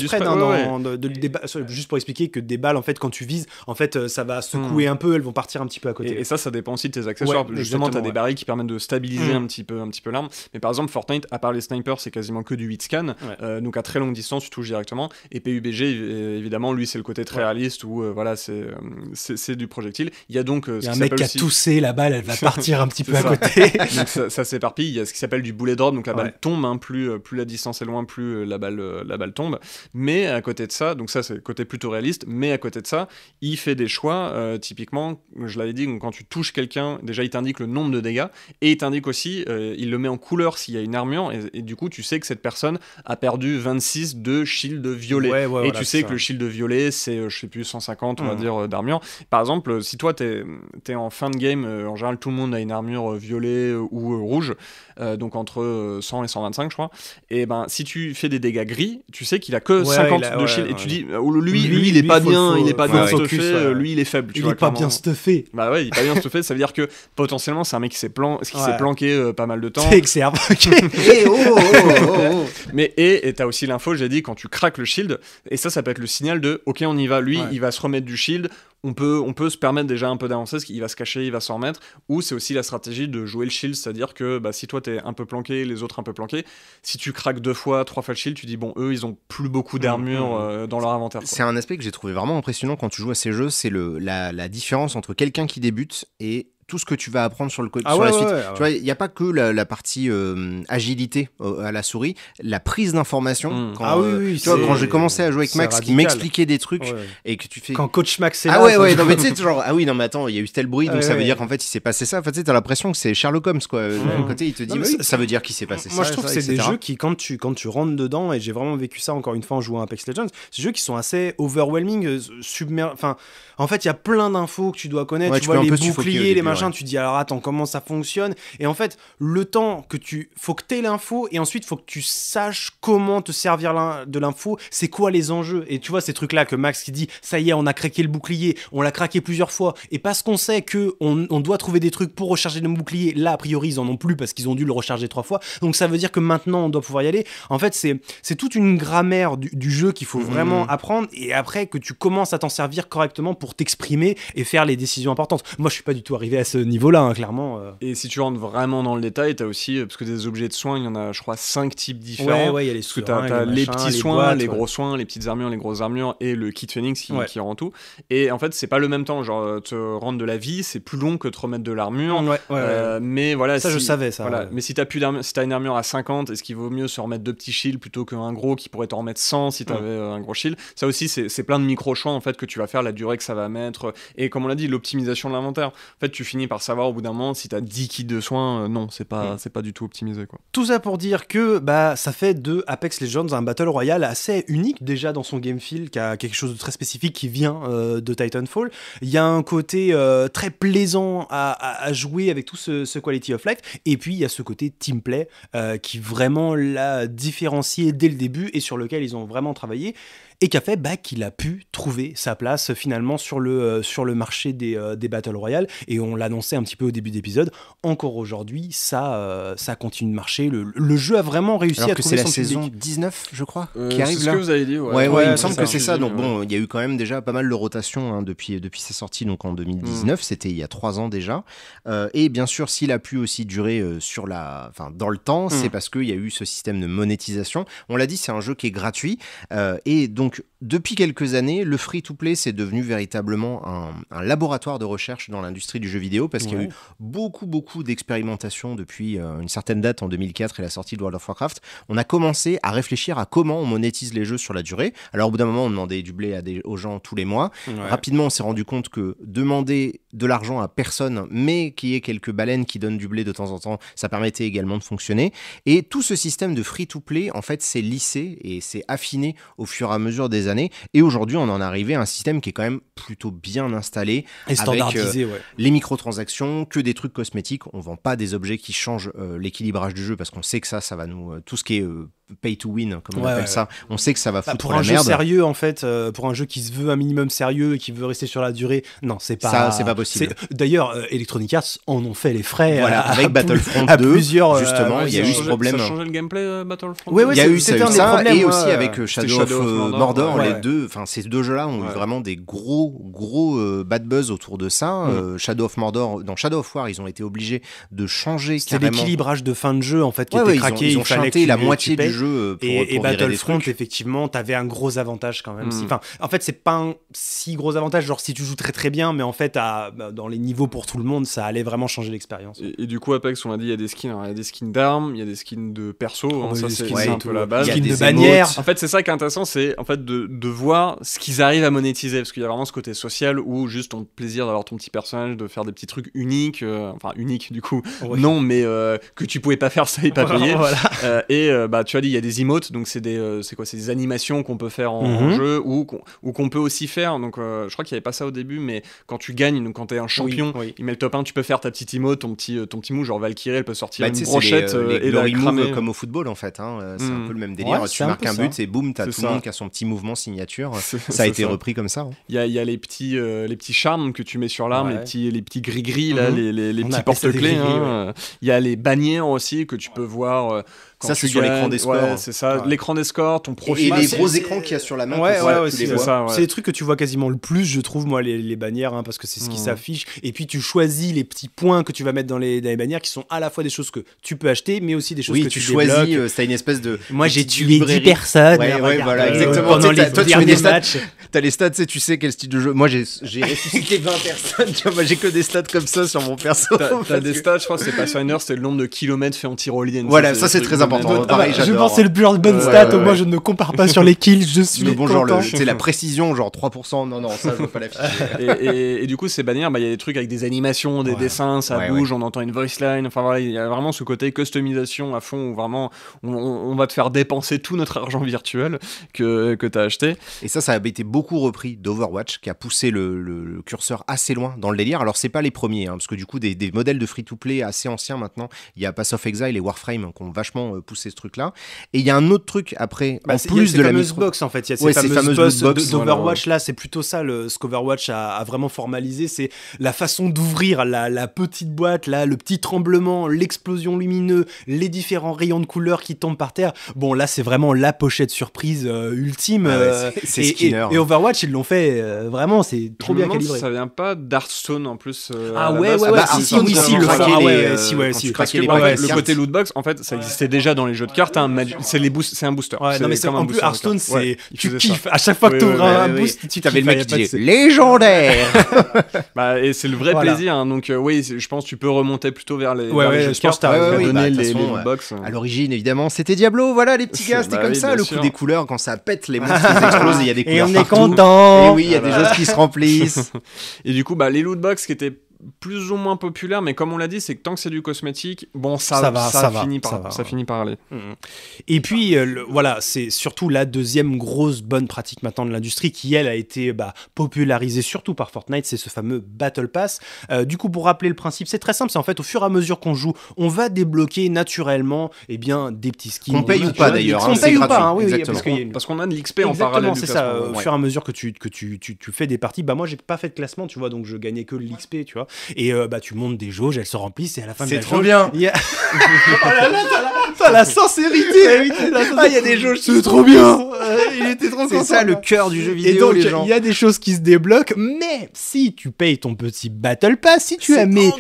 spread, juste pour expliquer que des balles, en fait, quand tu vises, en fait, euh, ça va secouer hmm. un peu, elles vont partir un petit peu à côté. Et, ça, ça dépend aussi de tes accessoires. Justement, tu as des barils qui permettent de stabiliser hmm. un petit peu, un petit peu l'arme. Mais par exemple, Fortnite, à part les snipers, c'est quasiment que du 8 scan. Euh, donc à très longue distance, tu touches directement. Et PUBG, euh, évidemment, lui, c'est le côté très réaliste où voilà, c'est, c'est, du projectile. Il y a donc. un mec qui a toussé, la balle, elle va partir un petit peu à côté. ça, s'éparpille. Il y a ce qui s'appelle du bullet drop. Donc la balle tombe. Hein, plus, plus la distance est loin, plus la balle, la balle tombe. Mais à côté de ça, donc ça, c'est côté plutôt liste, mais à côté de ça, il fait des choix. Euh, typiquement, je l'avais dit, quand tu touches quelqu'un, déjà il t'indique le nombre de dégâts, et il t'indique aussi, euh, il le met en couleur s'il y a une armure, et, du coup tu sais que cette personne a perdu 26 de shield violet. et tu sais que le shield violet, c'est, euh, je sais plus, 150, on va mm. dire, d'armure. Par exemple, si toi t'es es en fin de game, en général tout le monde a une armure violet ou rouge, donc entre 100 et 125, je crois, et ben si tu fais des dégâts gris, tu sais qu'il a que 50 de shield, et tu dis, lui, lui, lui, il est pas bien, il est pas bien stuffé, euh, lui il est faible. Tu il est pas bien stuffé. Bah ouais, il est pas bien stuffé, ça veut dire que potentiellement c'est un mec qui s'est qui planqué euh, pas mal de temps. C'est que c'est et eh, oh, oh, oh, oh, Mais et t'as aussi l'info, j'ai dit quand tu craques le shield et ça ça peut être le signal de OK, on y va, lui, il va se remettre du shield, on peut, on peut se permettre déjà un peu d'avancer, il va se cacher, il va s'en remettre, ou c'est aussi la stratégie de jouer le shield, c'est-à-dire que bah, si toi t'es un peu planqué, les autres un peu planqués, si tu craques deux fois, trois fois le shield, tu dis bon, eux ils ont plus beaucoup mm, d'armure mm. Euh, dans leur inventaire. C'est un aspect que j'ai trouvé vraiment impressionnant quand tu joues à ces jeux, c'est la différence entre quelqu'un qui débute et tout ce que tu vas apprendre sur, le ah la suite. tu vois, il n'y a pas que la, partie euh, agilité euh, à la souris, la prise d'information. Mm. Quand, ah oui, euh, quand j'ai commencé à jouer avec Max, qui m'expliquait des trucs et que tu fais. Quand Coach Max est ah là. Ah ouais, genre, ah oui, non, mais attends, il y a eu tel bruit, donc ça veut dire qu'en fait, il s'est passé ça. En fait, tu as l'impression que c'est Sherlock Holmes, quoi. côté, il te dit, ça veut dire qu'il s'est passé ça. Moi, je trouve que c'est des jeux qui, quand tu, quand tu rentres dedans, et j'ai vraiment vécu ça encore une fois en jouant à Apex Legends, c'est des jeux qui sont assez overwhelming, submer. Enfin, en fait, il y a plein d'infos que tu dois connaître. Tu vois, les boucliers, les tu dis alors attends, comment ça fonctionne Et en fait, le temps que tu. Faut que tu t'aies l'info et ensuite faut que tu saches comment te servir de l'info, c'est quoi les enjeux. Et tu vois, ces trucs-là que Max qui dit ça y est, on a craqué le bouclier, on l'a craqué plusieurs fois, et parce qu'on sait que on, doit trouver des trucs pour recharger le bouclier, là a priori ils en ont plus parce qu'ils ont dû le recharger trois fois, donc ça veut dire que maintenant on doit pouvoir y aller. En fait, c'est toute une grammaire du, jeu qu'il faut mhm. vraiment apprendre et après que tu commences à t'en servir correctement pour t'exprimer et faire les décisions importantes. Moi, je suis pas du tout arrivé à ce niveau-là, hein, clairement. Euh. Et si tu rentres vraiment dans le détail, t'as aussi, euh, parce que des objets de soins, il y en a, je crois, cinq types différents. Ouais, il y a les les, petits soins, les gros soins, les petites armures, les grosses armures et le kit Phoenix qui, rend tout. Et en fait, c'est pas le même temps. Genre, euh, te rendre de la vie, c'est plus long que te remettre de l'armure. Ouais, mais voilà. Ça, je savais ça. Voilà. Mais si t'as, plus si as une armure à 50, est-ce qu'il vaut mieux se remettre deux petits shields plutôt qu'un gros qui pourrait te remettre 100 si t'avais avais un gros shield Ça aussi, c'est, plein de micro-choix en fait que tu vas faire, la durée que ça va mettre. Et comme on l'a dit, l'optimisation de l'inventaire. En fait, tu finis par savoir au bout d'un moment si t'as 10 kits de soins, euh, non, c'est pas, mm. c'est pas du tout optimisé. Quoi. Tout ça pour dire que bah, ça fait de Apex Legends un Battle Royale assez unique déjà dans son game feel, qui a quelque chose de très spécifique qui vient euh, de Titanfall. Il y a un côté euh, très plaisant à, jouer avec tout ce, quality of life, et puis il y a ce côté team play qui vraiment l'a différencié dès le début et sur lequel ils ont vraiment travaillé et qui a fait bah, qu'il a pu trouver sa place finalement sur le, euh, sur le marché des, euh, des Battle Royale. Et on l'annonçait un petit peu au début d'épisode, encore aujourd'hui, ça, euh, ça continue de marcher. Le, jeu a vraiment réussi à que C'est la saison 19, je crois, qui arrive là. C'est ce que vous avez dit, ouais. il me semble que c'est ça. Donc bon, il y a eu quand même déjà pas mal de rotation hein, depuis, depuis sortie sortie, donc en 2019, mm. c'était il y a trois ans déjà. et bien sûr, s'il a pu aussi durer sur la, enfin, dans le temps, c'est mm. parce qu'il y a eu ce système de monétisation. On l'a dit, c'est un jeu qui est gratuit. et donc, donc, depuis quelques années, le free-to-play, c'est devenu véritablement un, laboratoire de recherche dans l'industrie du jeu vidéo parce qu'il y a eu beaucoup, beaucoup d'expérimentations depuis euh, une certaine date en 2004 et la sortie de World of Warcraft. On a commencé à réfléchir à comment on monétise les jeux sur la durée. Alors, au bout d'un moment, on demandait du blé à des, aux gens tous les mois. Rapidement, on s'est rendu compte que demander de l'argent à personne, mais qu'il y ait quelques baleines qui donnent du blé de temps en temps, ça permettait également de fonctionner. Et tout ce système de free-to-play, en fait, s'est lissé et s'est affiné au fur et à mesure des années. Et aujourd'hui, on en est arrivé à un système qui est quand même plutôt bien installé. Et standardisé, euh, avec, Les microtransactions, que des trucs cosmétiques. On vend pas des objets qui changent euh, l'équilibrage du jeu parce qu'on sait que ça, ça va nous. Euh, tout ce qui est pay to win, comme on appelle ça. On sait que ça va bah, foutre pour la merde. Pour un jeu sérieux, en fait, euh, pour un jeu qui se veut un minimum sérieux et qui veut rester sur la durée, non, c'est pas. c'est pas possible. D'ailleurs, euh, Electronic Arts en ont fait les frais. avec Battlefront à 2, plusieurs, euh, justement, il y a eu ce problème. Ça a changé le gameplay Battlefront. il y a eu ça, et aussi avec Shadow, of, Mordor, les deux. Enfin, ces deux jeux-là ont eu vraiment des gros, gros bad buzz autour de ça. Mm. Shadow of Mordor, dans Shadow of War, ils ont été obligés de changer. c'est l'équilibrage de fin de jeu, en fait, qui était craqué. Ils ont chanté la moitié du euh, et, et Battlefront, effectivement, t'avais un gros avantage quand même. Hmm. en fait, c'est pas un si gros avantage, genre si tu joues très très bien, mais en fait, à, bah, dans les niveaux pour tout le monde, ça allait vraiment changer l'expérience. Et, du coup, Apex, on a dit, il y a des skins, hein. il y a des skins d'armes, il y a des skins de perso, hein. ça c'est un peu la base. Skins de bannières En fait, c'est ça qui est intéressant, c'est en fait de, de voir ce qu'ils arrivent à monétiser, parce qu'il y a vraiment ce côté social ou juste ton plaisir d'avoir ton petit personnage, de faire des petits trucs uniques, euh, enfin uniques du coup, non, mais euh, que tu pouvais pas faire ça et pas payer. voilà. et bah, tu as il y a des emotes, donc c'est des, euh, c'est quoi, c'est des animations qu'on peut faire en, mhm. jeu ou qu'on, peut aussi faire. Donc, euh, je crois qu'il n'y avait pas ça au début, mais quand tu gagnes, donc quand es un champion, il met le top 1, tu peux faire ta petite emote, ton petit, euh, ton petit mou, genre Valkyrie, elle peut sortir bah, une brochette et le comme au football en fait. Hein, c'est un mhm. peu le même délire. tu marques un, but, c'est boum, t'as tout le monde qui a son petit mouvement signature. Ça a été repris comme ça. Hein. Il y, y, a, les petits, les petits charmes que tu mets sur l'arme, les petits, les petits gris gris là, mhm. les, petits porte-clés. Hein. Il y a les bannières aussi que tu peux voir ça, c'est sur l'écran des c'est ça, l'écran des ton profil. Et, les bah, gros écrans qu'il y a sur la main. ouais, c'est C'est les trucs que tu vois quasiment le plus, je trouve, moi, les, bannières, hein, parce que c'est ce qui hmm. s'affiche. Et puis, tu choisis les petits points que tu vas mettre dans les, bannières qui sont à la fois des choses que tu peux acheter, mais aussi des choses que tu, tu choisis. Euh, une espèce de. Moi, j'ai tué 10 personnes. Ouais, ouais, voilà, euh, exactement. les toi, tu des stats. T'as les stats, tu sais quel style de jeu. Moi, j'ai ressuscité 20 personnes. J'ai que des stats comme ça sur mon perso. T'as des stats, je crois, c'est pas heure c'est le nombre de kilomètres fait en tyrolienne. Voilà, ça, c'est très important je Ah, bah, je le plus hein. bonne stat, au moins je ne compare pas sur les kills, je suis. bon, genre, c'est la précision, genre 3%, non, non, ça je veux pas l'afficher. et, et, du coup, ces bannières, bah, il y a des trucs avec des animations, des dessins, ça bouge, on entend une voice line, enfin voilà, il y a vraiment ce côté customisation à fond où vraiment on, va te faire dépenser tout notre argent virtuel que, que tu as acheté. Et ça, ça a été beaucoup repris d'Overwatch qui a poussé le, curseur assez loin dans le délire. Alors, c'est pas les premiers, hein, parce que du coup, des, des modèles de free-to-play assez anciens maintenant, il y a Pass of Exile et Warframe qui ont vachement euh, pousser ce truc-là. Et il y a un autre truc après, bah, en plus de la box en fait, il y a box, d'Overwatch là, c'est plutôt ça le, ce qu'Overwatch a, vraiment formalisé, c'est la façon d'ouvrir la, petite boîte là, le petit tremblement, l'explosion lumineuse, les différents rayons de couleur qui tombent par terre. Bon là, c'est vraiment la pochette surprise euh, ultime. Ah euh, et, et, Overwatch, ils l'ont fait euh, vraiment, c'est trop bien calibré. Ça vient pas d'Hearthstone en plus. Ah, ah ouais, ouais, ouais, si, si, le, le côté lootbox, en fait, ça existait déjà déjà dans les jeux de cartes, hein, c'est les boost, c'est un booster. Ouais, non mais c'est en plus Hearthstone, c'est tu kiffes à chaque fois que tu ouvres un boost, tu avais le mec qui disait légendaire. bah, et c'est le vrai plaisir. Hein, donc euh, oui, je pense que tu peux remonter plutôt vers les. Ouais, les jeux je pense que as euh, bah, les box. Euh, hein. À l'origine, évidemment, c'était Diablo. Voilà, les petits gars, c'était bah comme ça. Le coup des couleurs quand ça pète, les monstres explosent, il y a des couleurs. Et on est content. Et oui, il y a ah des bah. choses qui se remplissent. Et du coup, bah les loot box qui étaient plus ou moins populaire, mais comme on l'a dit, c'est que tant que c'est du cosmétique, bon, ça, ça, va, ça, finit, par, ça finit par aller. Mmh. Et puis, euh, voilà, c'est surtout la deuxième grosse bonne pratique maintenant de l'industrie qui, elle, a été bah, popularisée surtout par Fortnite, c'est ce fameux Battle Pass. Euh, du coup, pour rappeler le principe, c'est très simple, c'est en fait au fur et à mesure qu'on joue, on va débloquer naturellement et eh bien, des petits skins. On paye ou pas d'ailleurs. on hein, paye ou pas, hein, oui, parce qu'on a de l'XP en parallèle. c'est ça, au fur et à mesure que tu, que tu, tu, tu fais des parties, bah moi j'ai pas fait de classement, tu vois, donc je gagnais que l'XP, tu vois. Et euh, bah, tu montes des jauges, elles se remplissent et à la fin C'est trop bien. la, sincérité. Ah, il y a des jauges. C'est trop bien. il était trop C'est ça le cœur du jeu vidéo, Et donc, il y a des choses qui se débloquent, mais si tu payes ton petit Battle Pass, si tu as des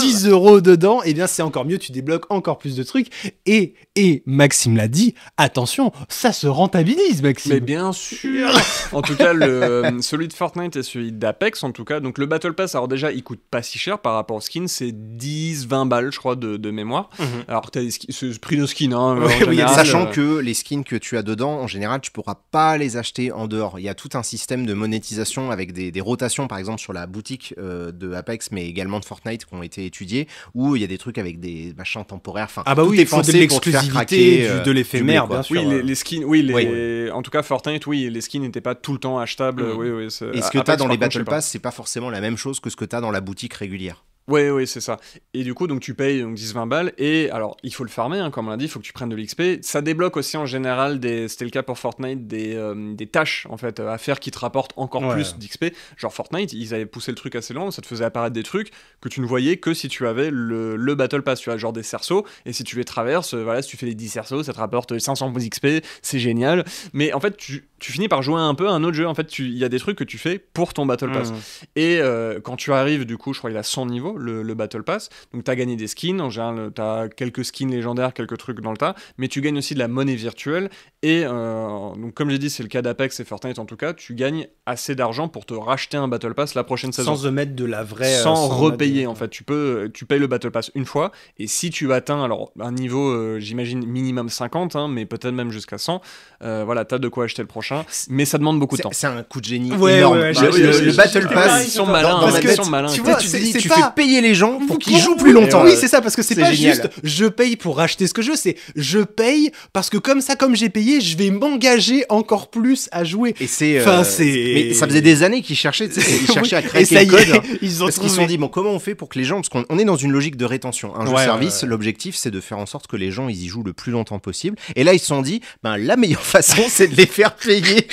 10 euros dedans, et eh bien, c'est encore mieux, tu débloques encore plus de trucs. Et, et Maxime l'a dit, attention, ça se rentabilise, Maxime. Mais bien sûr En tout cas, le, euh, celui de Fortnite et celui d'Apex, en tout cas. Donc le Battle Pass, alors déjà, il coûte pas si cher par rapport au skin, c'est 10-20 balles, je crois, de, mémoire. Mhm. Alors, tu as ce prix de skin, hein, sachant euh, que les skins que tu as dedans, en général, tu pourras pas les acheter en dehors. Il y a tout un système de monétisation avec des, rotations, par exemple, sur la boutique euh, de Apex, mais également de Fortnite, qui ont été étudiées, où il y a des trucs avec des machins temporaires. Enfin, ah bah oui, pour euh, de l'exclusivité, de l'éphémère, bien Oui, les, skins, oui, les, en tout cas, Fortnite, oui, les skins n'étaient pas tout le temps achetables. Et mm. ce que tu as dans les Battle Pass, c'est pas forcément la même chose que ce que tu as dans la boutique boutique régulière. Oui, oui, c'est ça. Et du coup, donc tu payes 10-20 balles. Et alors, il faut le farmer, hein, comme on l'a dit, il faut que tu prennes de l'XP. Ça débloque aussi en général, des, c'était le cas pour Fortnite, des, euh, des tâches en fait à faire qui te rapportent encore plus d'XP. Genre Fortnite, ils avaient poussé le truc assez loin, ça te faisait apparaître des trucs que tu ne voyais que si tu avais le, le Battle Pass. Tu as genre des cerceaux, et si tu les traverses, euh, voilà, si tu fais les 10 cerceaux, ça te rapporte 500 XP, c'est génial. Mais en fait, tu, tu, finis par jouer un peu à un autre jeu. En fait, il y a des trucs que tu fais pour ton Battle mmh. Pass. Et euh, quand tu arrives, du coup, je crois qu'il a 100 niveaux le, Battle Pass. Donc tu as gagné des skins, en tu as quelques skins légendaires, quelques trucs dans le tas, mais tu gagnes aussi de la monnaie virtuelle. Et euh, donc comme j'ai dit, c'est le cas d'Apex et Fortnite en tout cas, tu gagnes assez d'argent pour te racheter un Battle Pass la prochaine saison. Sans mettre de la vraie... Euh, sans, repayer en fait, tu peux, euh, tu payes le Battle Pass une fois, et si tu atteins alors un niveau, j'imagine, minimum 50, hein, mais peut-être même jusqu'à 100, voilà voilà, as de quoi acheter le prochain, mais ça demande beaucoup de temps. C'est un coup de génie. Ouais, le, Battle Pass, ils sont malins. sont malins. Tu vois, tu dis, tu payer les gens pour qu'ils jouent plus longtemps. oui, c'est ça, parce que c'est pas juste je paye pour acheter ce que je veux, c'est je paye parce que comme ça, comme j'ai payé, je vais m'engager encore plus à jouer. Et c'est. Euh, enfin, c'est. ça faisait des années qu'ils cherchaient, ils cherchaient à créer le code. ils ont parce se sont dit, bon, comment on fait pour que les gens, parce qu'on est dans une logique de rétention, un jeu service, l'objectif c'est de faire en sorte que les gens ils y jouent le plus longtemps possible. Et là, ils se sont dit, ben la meilleure façon, c'est de les faire payer.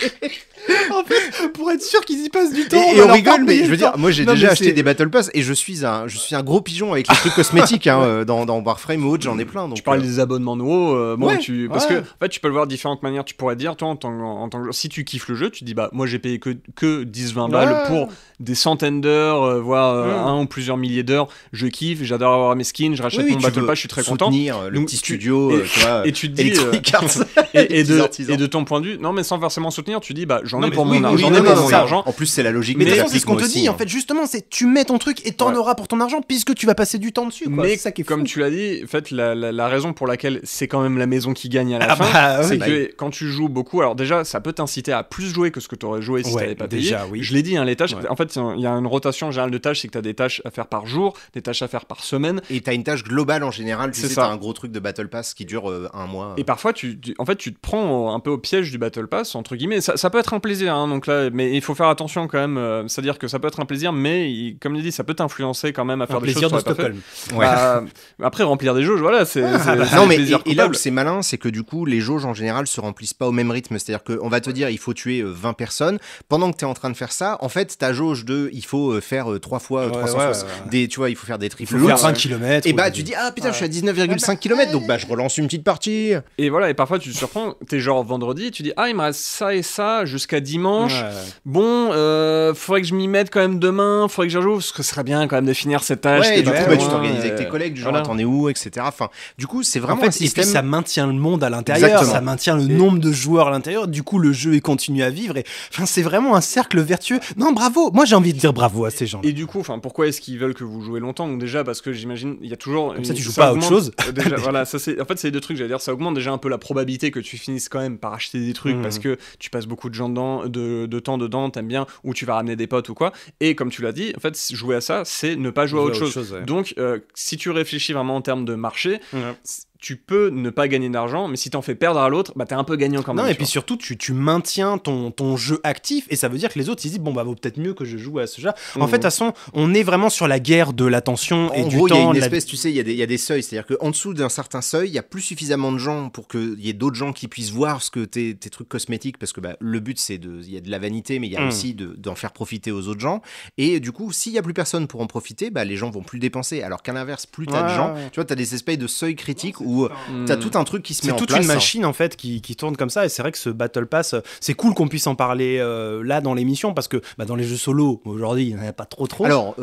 en fait, pour être sûr qu'ils y passent du temps. Et, on, rigole, mais je veux dire, moi j'ai déjà acheté des Battle Pass et je suis un, je suis un gros pigeon avec les trucs cosmétiques hein, euh, dans, dans Warframe ou autre, j'en ai mm. plein. Donc, tu parles euh. des abonnements nouveaux euh, bon, tu, parce que en fait, tu peux le voir de différentes manières. Tu pourrais dire, toi, en tant, en tant, si tu kiffes le jeu, tu dis, bah moi j'ai payé que, que 10-20 balles ah. pour des centaines d'heures, voire mm. un ou plusieurs milliers d'heures. Je kiffe, j'adore avoir mes skins, je rachète mon Battle Pass, je suis très content. Le petit studio, tu vois, et et, de, et de ton point de vue, non mais sans forcément soutenir, tu dis, bah J'en ai pour mon argent. En plus, c'est la logique. Mais c'est ce qu'on te dit. Hein. En fait, justement, c'est tu mets ton truc et t'en auras pour ton argent puisque tu vas passer du temps dessus. Mais ça qui comme tu l'as dit, en fait, la, raison pour laquelle c'est quand même la maison qui gagne à la ah fin, bah, c'est bah que quand tu joues beaucoup, alors déjà, ça peut t'inciter à plus jouer que ce que tu aurais joué si t'avais pas payé. Déjà, Je l'ai dit, hein, les tâches. En fait, il y a une rotation générale de tâches, c'est que t'as des tâches à faire par jour, des tâches à faire par semaine. Et t'as une tâche globale en général. Tu sais, un gros truc de Battle Pass qui dure euh, un mois. Et parfois, tu, en fait, tu te prends un peu au piège du Battle Pass entre guillemets. Ça, ça peut être un plaisir, hein, donc là, mais il faut faire attention quand même. Euh, c'est-à-dire que ça peut être un plaisir, mais comme je dit, ça peut t'influencer quand même à faire des choses. De Stockholm. Bah, après, remplir des jauges, voilà. C'est, ah, bah, non, mais et, là où c'est malin, c'est que du coup, les jauges en général se remplissent pas au même rythme. C'est-à-dire qu'on va te dire, il faut tuer 20 euh, personnes. Pendant que tu es en train de faire ça, en fait, ta jauge de, il faut euh, faire 3 fois ouais, 360. des, tu vois, il faut faire des triples. Il faut faire km. Et bah, tu dis, ah putain, je suis à 19,5 ah, bah, km, donc bah, je relance une petite partie. Et voilà, et parfois, tu te surprends, t'es genre vendredi, tu dis, ah, il me reste ça et ça jusqu'à dimanche. Bon, euh, faudrait que je m'y mette quand même demain, faudrait que joue parce que ce serait bien quand même de finir cette tâche. et du coup, bah, tu t'organises avec euh, tes collègues, du genre, t'en es où, etc. Enfin, du coup, c'est vraiment un système. Et puis, ça maintient le monde à l'intérieur, ça maintient le nombre de joueurs à l'intérieur, du coup, le jeu est continue à vivre. Et enfin, c'est vraiment un cercle vertueux. Non, bravo. Moi, j'ai envie de dire bravo à ces gens. Et du coup, enfin, pourquoi est-ce qu'ils veulent que vous jouez longtemps Donc déjà parce que j'imagine il y a toujours. Comme ça, tu joues pas à autre chose. voilà, ça En fait, c'est deux trucs. J'allais dire, ça augmente déjà un peu la probabilité que tu finisses quand même par acheter des trucs mmh. parce que tu passes beaucoup de gens de, temps dedans, t'aimes bien, ou tu vas ramener des potes ou quoi. Et comme tu l'as dit, en fait, jouer à ça, c'est ne pas jouer, à autre, chose. Donc, euh, si tu réfléchis vraiment en termes de marché, tu peux ne pas gagner d'argent, mais si t'en fais perdre à l'autre, bah t'es un peu gagnant quand même. Non, et puis surtout, tu, tu maintiens ton, ton, jeu actif, et ça veut dire que les autres, ils disent, bon, bah vaut peut-être mieux que je joue à ce jeu. En mhm. fait, de toute façon, on est vraiment sur la guerre de l'attention et en du gros, Il y a une espèce, tu sais, il y, y, a des seuils, c'est-à-dire qu'en dessous d'un certain seuil, il n'y a plus suffisamment de gens pour qu'il y ait d'autres gens qui puissent voir ce que tes, tes trucs cosmétiques, parce que bah, le but, c'est de. Il y a de la vanité, mais il y a mm. aussi d'en faire profiter aux autres gens. Et du coup, s'il y a plus personne pour en profiter, bah, les gens vont plus dépenser. Alors qu'à l'inverse, plus t'as de gens, tu vois, t'as des espèces de seuils critiques où euh, mm. tu as tout un truc qui se met en place. C'est toute une machine en fait qui, tourne comme ça et c'est vrai que ce Battle Pass, euh, c'est cool qu'on puisse en parler euh, là dans l'émission parce que bah, dans les jeux solo aujourd'hui il n'y en a pas trop trop. Alors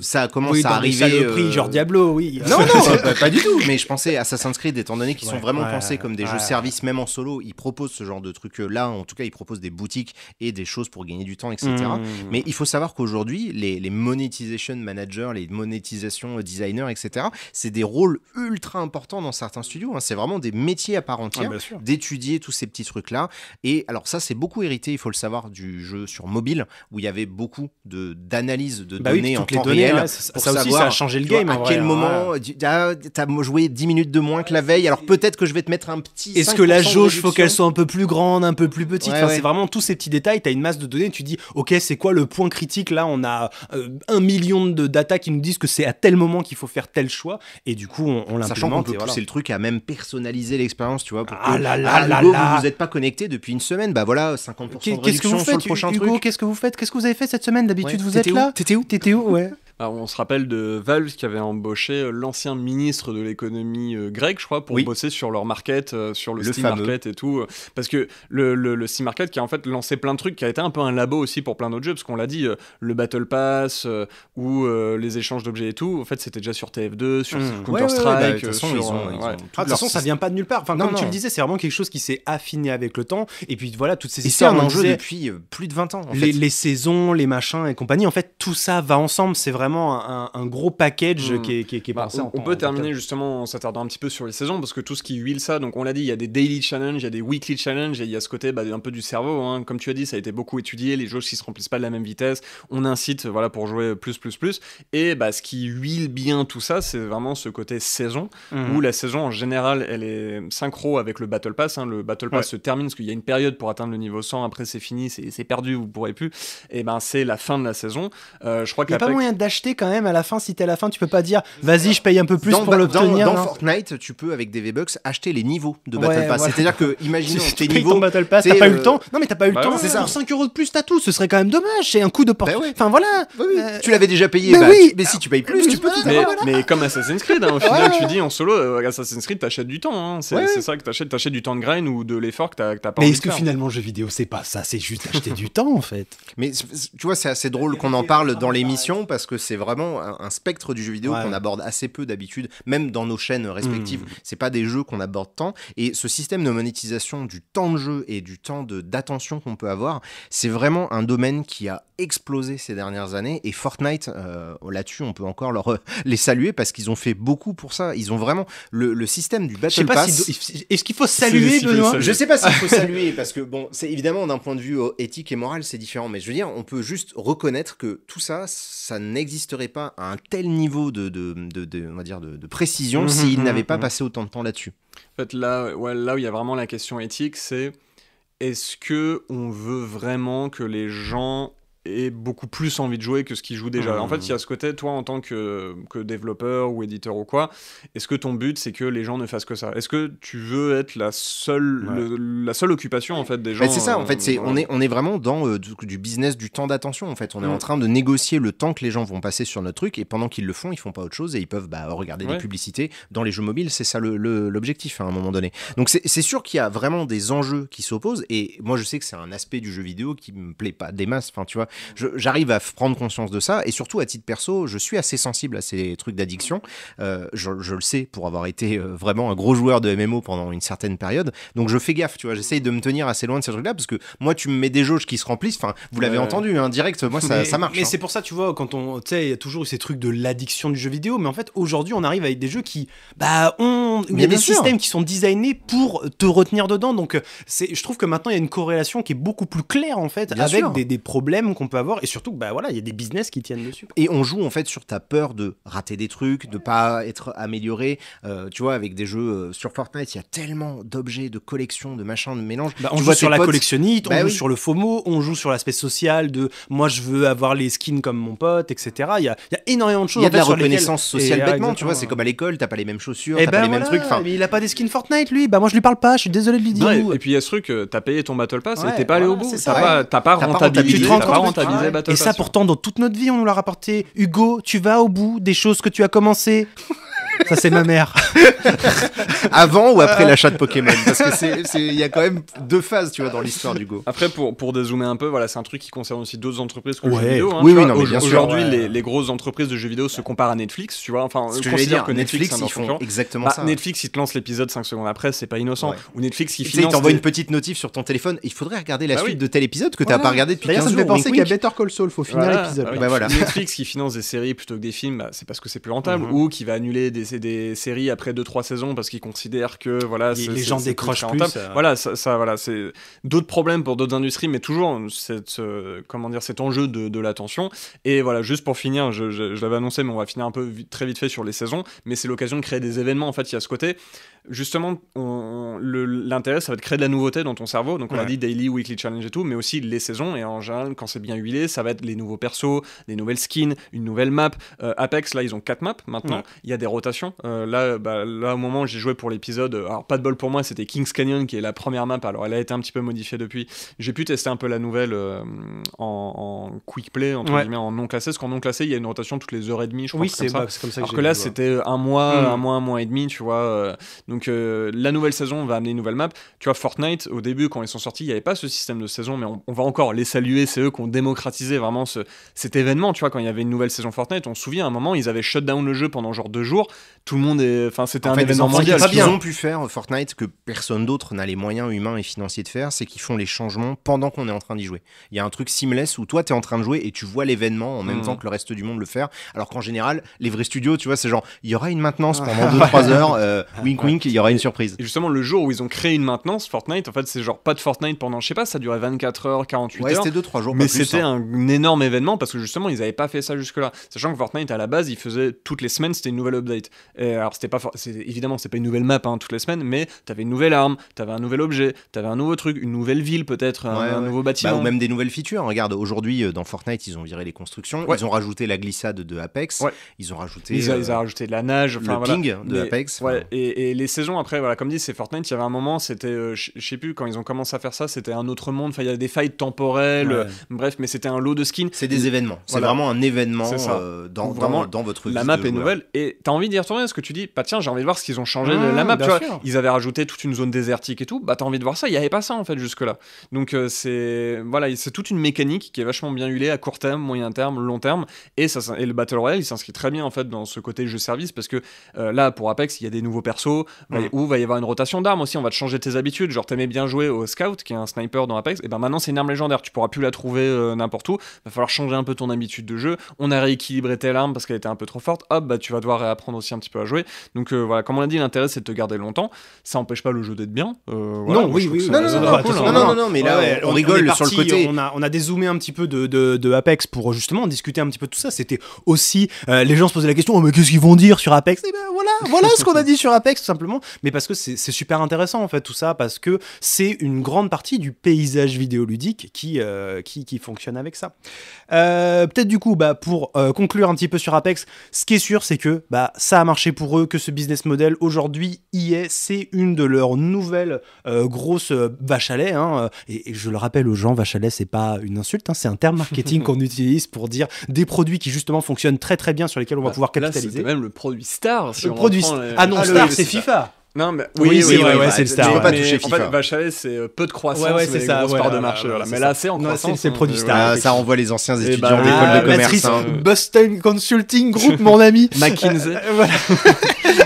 ça a commencé à arriver. genre Diablo, oui. Non non, pas, du tout. Mais je pensais Assassin's Creed étant donné qu'ils sont vraiment pensés comme des jeux service même en solo, ils proposent ce genre de truc là. En tout cas ils proposent des boutiques et des choses pour gagner du temps etc. Mm. Mais il faut savoir qu'aujourd'hui les, les monetization managers, les monétisation designers etc. C'est des rôles ultra importants dans certains studios. Hein. C'est vraiment des métiers à part ah, entière d'étudier tous ces petits trucs-là. Et alors, ça, c'est beaucoup hérité, il faut le savoir, du jeu sur mobile où il y avait beaucoup d'analyse de, bah données en temps données, pour savoir, aussi, ça a changé le game. à quel moment hein. t'as joué 10 minutes de moins que la veille, alors peut-être que je vais te mettre un petit. Est-ce que la jauge, faut qu'elle soit un peu plus grande, un peu plus petite enfin, C'est vraiment tous ces petits détails. T'as une masse de données, tu dis, ok, c'est quoi le point critique Là, on a euh, un million de data qui nous disent que c'est à tel moment qu'il faut faire tel choix. Et du coup, on, on l'implémente. C'est le truc à même personnaliser l'expérience, tu vois. Pour ah que, là vous n'êtes êtes pas connecté depuis une semaine, bah voilà, 50% de réduction que vous faites, sur le prochain truc. Qu'est-ce que vous faites Qu'est-ce que vous avez fait cette semaine D'habitude, vous êtes là T'étais où T'étais où, ouais on se rappelle de Valve qui avait embauché euh, l'ancien ministre de l'économie grec euh, grecque, je crois, pour bosser sur leur market, euh, sur le, Steam Market et tout. parce que le, le, Steam Market qui a en fait lancé plein de trucs, qui a été un peu un labo aussi pour plein d'autres jeux, parce qu'on l'a dit, le Battle Pass ou les échanges d'objets et tout, en fait, c'était déjà sur TF2, sur Counter-Strike. de toute façon, ça vient pas de nulle part. Enfin, comme tu le disais, c'est vraiment quelque chose qui s'est affiné avec le temps. Et puis voilà, toutes ces histoires. C'est un enjeu depuis plus de 20 ans. les, les saisons, les machins et compagnie, en fait, tout ça va ensemble. C'est vrai vraiment un, gros package hmm. qui est, qui bah, on, peut terminer justement en s'attardant un petit peu sur les saisons, parce que tout ce qui huile ça, donc on l'a dit, il y a des daily challenge il y a des weekly challenge et il y a ce côté bah, un peu du cerveau. Hein. Comme tu as dit, ça a été beaucoup étudié, les jauges qui se remplissent pas de la même vitesse, on incite voilà, pour jouer plus, plus, plus. Et bah, ce qui huile bien tout ça, c'est vraiment ce côté saison, hmm. où la saison en général, elle est synchro avec le Battle Pass. Hein. Le Battle Pass se termine, parce qu'il y a une période pour atteindre le niveau 100, après c'est fini, c'est perdu, vous pourrez plus. Et ben c'est la fin de la saison. Euh, je crois qu'il n'y a pas moyen d'acheter quand même à la fin. Si t'es à la fin, tu peux pas dire vas-y, je paye un peu plus pour l'obtenir. Dans, Fortnite, tu peux avec des V-Bucks acheter les niveaux de Battle Pass. C'est-à-dire que, imagine si tes niveaux. Ton Battle Pass, t'as pas eu le euh, temps. Non, mais t'as pas eu le bah temps. C'est Pour 5 euros de plus, t'as tout. Ce serait quand même dommage. C'est un coup de bah porte. Enfin voilà. Bah euh, tu l'avais déjà payé. Mais, oui. mais si tu payes ah, plus, tu peux tout mais, mais comme Assassin's Creed, hein, au final, tu dis en solo, euh, Assassin's Creed, t'achètes du temps. Hein. C'est ça que t'achètes. T'achètes du temps de grain ou de l'effort que t'as pas Mais est-ce que finalement, jeu vidéo, c'est pas ça C'est juste acheter du temps en fait. Mais tu vois, c'est assez drôle qu'on en parle dans l'émission parce que c'est vraiment un, spectre du jeu vidéo qu'on aborde assez peu d'habitude, même dans nos chaînes respectives. Mmh. C'est pas des jeux qu'on aborde tant. Et ce système de monétisation du temps de jeu et du temps d'attention qu'on peut avoir, c'est vraiment un domaine qui a explosé ces dernières années. Et Fortnite, euh, là-dessus, on peut encore leur, euh, les saluer parce qu'ils ont fait beaucoup pour ça. Ils ont vraiment le, système du Battle Pass. Est-ce qu'il faut saluer, Benoît Je sais pas s'il faut saluer parce que, bon, c'est évidemment d'un point de vue euh, éthique et moral, c'est différent. Mais je veux dire, on peut juste reconnaître que tout ça, ça n'existerait pas à un tel niveau de, de, on va dire de, précision mmh, s'ils mmh, mmh, n'avaient pas passé autant de temps là-dessus. En fait, là, là où il y a vraiment la question éthique, c'est est-ce que on veut vraiment que les gens et beaucoup plus envie de jouer que ce qu'ils joue déjà. Mmh. En fait, il y a ce côté, toi, en tant que, que développeur ou éditeur ou quoi, est-ce que ton but, c'est que les gens ne fassent que ça Est-ce que tu veux être la seule, la seule occupation, en fait, des bah, gens C'est ça, en fait, c'est, euh, on, est, on est vraiment dans euh, du, business du temps d'attention, en fait. On est en mmh. train de négocier le temps que les gens vont passer sur notre truc, et pendant qu'ils le font, ils font pas autre chose, et ils peuvent bah, regarder des publicités dans les jeux mobiles, c'est ça l'objectif, hein, à un moment donné. Donc c'est, c'est sûr qu'il y a vraiment des enjeux qui s'opposent, et moi, je sais que c'est un aspect du jeu vidéo qui me plaît pas des masses, enfin, tu vois, j'arrive à prendre conscience de ça et surtout à titre perso, je suis assez sensible à ces trucs d'addiction. Euh, je, le sais pour avoir été euh, vraiment un gros joueur de MMO pendant une certaine période. Donc je fais gaffe, tu vois, j'essaye de me tenir assez loin de ces trucs-là parce que moi, tu me mets des jauges qui se remplissent. Enfin, vous l'avez entendu, en hein, direct, moi ça, ça marche. Mais hein. c'est pour ça, tu vois, quand on, tu sais, il y a toujours eu ces trucs de l'addiction du jeu vidéo, mais en fait aujourd'hui, on arrive avec des jeux qui, bah, on, il y a des systèmes qui sont designés pour te retenir dedans. Donc euh, c'est, je trouve que maintenant il y a une corrélation qui est beaucoup plus claire en fait avec des, des, problèmes qu'on peut avoir et surtout bah voilà il y a des business qui tiennent dessus et on joue en fait sur ta peur de rater des trucs de pas être amélioré euh, tu vois avec des jeux euh, sur Fortnite il y a tellement d'objets de collection de machins de mélange bah, on joue sur la collectionnite on bah joue sur le FOMO on joue sur l'aspect social de moi je veux avoir les skins comme mon pote etc il y a, y a énormément de choses il y a de la reconnaissance sociale bêtement tu vois c'est comme à l'école t'as pas les mêmes chaussures eh t'as pas ben les mêmes trucs enfin il a pas des skins Fortnite lui bah moi je lui parle pas je suis désolé de lui dire et puis il y a ce truc euh, t'as payé ton Battle Pass et t'es pas allé au bout t'as pas t'as t'as ah Et ça, pourtant, dans toute notre vie, on nous l'a rapporté. Hugo, tu vas au bout des choses que tu as commencé. Ça, c'est ma mère. Avant ou après l'achat de Pokémon Parce que il y a quand même deux phases, tu vois, dans l'histoire du Go. Après, pour, pour dézoomer un peu, voilà, c'est un truc qui concerne aussi d'autres entreprises que jeux vidéo. Hein, oui, oui, Aujourd'hui, les, grosses entreprises de jeux vidéo se comparent à Netflix, tu vois. Enfin, dire, que Netflix, ils font exactement bah, ça. Netflix, ils te lancent l'épisode 5 secondes après, c'est pas innocent. Ou Netflix, ils finance. Ils t'envoient une petite notif sur ton téléphone. Il faudrait regarder la bah suite de tel épisode que t'as pas regardé depuis 15 jours. Ça me fait penser qu'il y a Better Call Saul, faut finir l'épisode. Bah, Netflix qui finance des séries plutôt que des films, c'est parce que c'est plus rentable, mhm. ou qui va annuler des c'est des séries après 2-3 saisons parce qu'ils considèrent que voilà, les, gens décrochent plus. Euh. Voilà, ça, voilà, c'est d'autres problèmes pour d'autres industries, mais toujours cette, comment dire, cet enjeu de, l'attention. Et voilà, juste pour finir, je, l'avais annoncé, mais on va finir un peu très vite fait sur les saisons, mais c'est l'occasion de créer des événements. En fait, il y a ce côté justement, l'intérêt, ça va être créer de la nouveauté dans ton cerveau. Donc, on a dit daily, weekly challenge et tout, mais aussi les saisons. Et en général, quand c'est bien huilé, ça va être les nouveaux persos, des nouvelles skins, une nouvelle map. Euh, Apex, là, ils ont quatre maps maintenant. Il y a des rotations. Euh, là, bah, là, au moment où j'ai joué pour l'épisode, euh, alors pas de bol pour moi, c'était Kings Canyon qui est la première map. Alors, elle a été un petit peu modifiée depuis. J'ai pu tester un peu la nouvelle en, quick play, entre guillemets, en non classé. Parce qu'en non classé, il y a une rotation toutes les heures et demie, je crois c'est ça. Alors que, là, c'était un mois, mm. un mois, un mois et demi, tu vois. Donc euh, la nouvelle saison va amener une nouvelle map. Tu vois, Fortnite, au début, quand ils sont sortis, il n'y avait pas ce système de saison, mais on, va encore les saluer. C'est eux qui ont démocratisé vraiment ce, cet événement. Tu vois, quand il y avait une nouvelle saison Fortnite, on se souvient à un moment, ils avaient shut down le jeu pendant genre deux jours. Tout le monde est. Enfin, c'était un événement mondial. Ce qu'ils ont pu faire Fortnite que personne d'autre n'a les moyens humains et financiers de faire, c'est qu'ils font les changements pendant qu'on est en train d'y jouer. Il y a un truc seamless où toi, tu es en train de jouer et tu vois l'événement en même hmm. temps que le reste du monde le faire. Alors qu'en général, les vrais studios, tu vois, c'est genre, il y aura une maintenance ah. pendant 2-3 heures, euh, wink wink, il y aura une surprise. justement, le jour où ils ont créé une maintenance, Fortnite, en fait, c'est genre pas de Fortnite pendant, je sais pas, ça durait 24 heures, 48 ouais, heures. c'était 2-3 jours. Mais c'était hein. un énorme événement parce que justement, ils n'avaient pas fait ça jusque-là. Sachant que Fortnite, à la base, ils faisaient toutes les semaines, c'était une nouvelle update. alors, c'était pas. Évidemment, c'est pas une nouvelle map hein, toutes les semaines, mais t'avais une nouvelle arme, t'avais un nouvel objet, t'avais un nouveau truc, une nouvelle ville peut-être, un, nouveau bâtiment. Bah, ou même des nouvelles features. Hein. Regarde, aujourd'hui, euh, dans Fortnite, ils ont viré les constructions, ils ont rajouté la glissade de Apex, ils ont rajouté. Euh, ils, ont rajouté de la nage, enfin, le voilà. de Apex. et Saison saisons après, voilà, comme dit, c'est Fortnite. Il y avait un moment, c'était, euh, je sais plus, quand ils ont commencé à faire ça, c'était un autre monde. Enfin, il y avait des failles temporelles. Euh, bref, mais c'était un lot de skins. C'est des événements. C'est vraiment un événement euh, dans, vraiment, dans, votre La map est nouvelle et t'as envie d'y retourner ce que tu dis, bah tiens, j'ai envie de voir ce qu'ils ont changé de ah, la map. ils avaient rajouté toute une zone désertique et tout. Bah t'as envie de voir ça. Il y avait pas ça en fait jusque là. Donc c'est voilà, c'est toute une mécanique qui est vachement bien huilée à court terme, moyen terme, long terme. Et ça, et le battle royale, il s'inscrit très bien en fait dans ce côté jeu service parce que là, pour Apex, il y a des nouveaux persos. Bah, mm. ou il va y avoir une rotation d'armes aussi, on va te changer tes habitudes. Genre, t'aimais bien jouer au scout, qui est un sniper dans Apex, et eh ben maintenant c'est une arme légendaire, tu pourras plus la trouver euh, n'importe où, va falloir changer un peu ton habitude de jeu. On a rééquilibré telle arme parce qu'elle était un peu trop forte, hop, bah tu vas devoir réapprendre aussi un petit peu à jouer. Donc euh, voilà, comme on l'a dit, l'intérêt c'est de te garder longtemps, ça empêche pas le jeu d'être bien. Euh, non, oui, non, non, non, mais là on, rigole sur le côté. On a, dézoomé un petit peu de, Apex pour justement discuter un petit peu de tout ça. C'était aussi, les gens se posaient la question, oh, mais qu'est-ce qu'ils vont dire sur Apex Et eh ben voilà, voilà ce qu'on a dit sur Apex tout simplement mais parce que c'est super intéressant en fait tout ça, parce que c'est une grande partie du paysage vidéoludique qui, euh, qui, qui, fonctionne avec ça. Euh, peut-être du coup, bah, pour euh, conclure un petit peu sur Apex, ce qui est sûr, c'est que bah, ça a marché pour eux, que ce business model aujourd'hui y est, c'est une de leurs nouvelles grosses vaches à lait. Hein, et, je le rappelle aux gens, vache à lait, c'est pas une insulte, hein, c'est un terme marketing qu'on utilise pour dire des produits qui justement fonctionnent très très bien sur lesquels on va bah, pouvoir capitaliser. Là, même le produit star. le produit. annonce ah ah, star, c'est FIFA. Non, mais oui, oui, oui, c'est le star. peux Pas toucher FIFA. En fait, Bachelet, c'est euh, peu de croissance, ouais, c'est ça, de marché. Mais là, c'est en croissance. C'est hein, produit star. ça renvoie les anciens eh étudiants ben, d'école de euh, commerce. Hein. Boston Consulting Group, mon ami. McKinsey. Euh, voilà.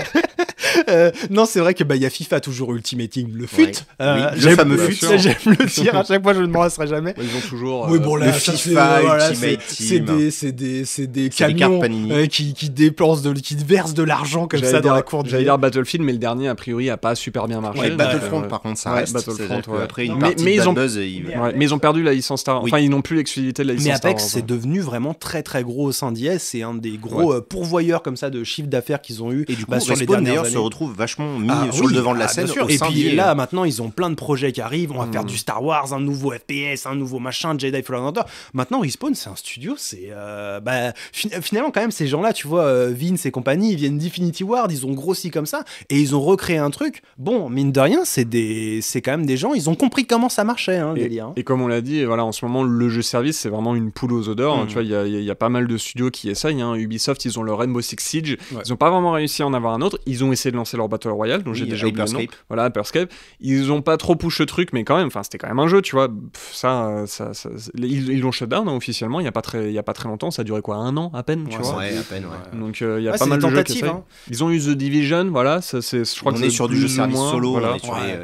Euh, non, c'est vrai que bah il y a FIFA toujours Ultimate Team, euh, le fut, ouais. euh, oui, le fameux fut. J'aime le tir à chaque fois, je ne m'en lasserai jamais. ils ont toujours. oui, bon euh, là, le FIFA Ultimate Team. C'est des c'est des, des camions des qui qui dépensent de qui versent de l'argent comme ça dans la cour. J'allais dire Battlefield, mais le dernier a priori a pas super bien marché. Battlefront par contre ça reste. Battlefront après une partie mais, ils ont, mais ils ont perdu la licence Star. Enfin, ils n'ont plus l'exclusivité de la licence Star. Mais Apex c'est hein. devenu vraiment très très gros au sein d'IS, c'est un des gros pourvoyeurs comme ça de chiffre d'affaires qu'ils ont eu. Et du bah, coup, sur les dernières années trouve vachement mis ah sur le devant de la ah, scène. et puis là, maintenant, ils ont plein de projets qui arrivent. On va faire hmm. du Star Wars, un nouveau FPS, un nouveau machin, Jedi Fallen Order. Maintenant, Respawn, c'est un studio. C'est euh, bah, finalement quand même ces gens-là, tu vois, euh, Vince et compagnie, ils viennent d'Infinity Ward, ils ont grossi comme ça et ils ont recréé un truc. Bon, mine de rien, c'est des, c'est quand même des gens. Ils ont compris comment ça marchait, hein, et, hein. et, comme on l'a dit, voilà, en ce moment, le jeu service, c'est vraiment une poule aux odeurs. Hein. Hmm. tu vois, il y a, pas mal de studios qui essayent. Hein. Ubisoft, ils ont leur Rainbow Six Siege. Ils ont pas vraiment réussi à en avoir un autre. Ils ont essayé de leur Battle Royale, donc j'ai déjà oublié le nom. Voilà, Hyperscape. Ils ont pas trop push le truc, mais quand même, enfin c'était quand même un jeu, tu vois. Euh, ça, ça, ça, ils l'ont shutdown hein, officiellement, il n'y a, pas très, y a pas très longtemps, ça a duré quoi, un an à peine, tu vois. Ouais, à peine, ouais. Donc euh, il y a pas mal de jeux hein. Ils ont eu The Division, voilà, ça, c'est, je crois on que est sur du jeu service solo, voilà.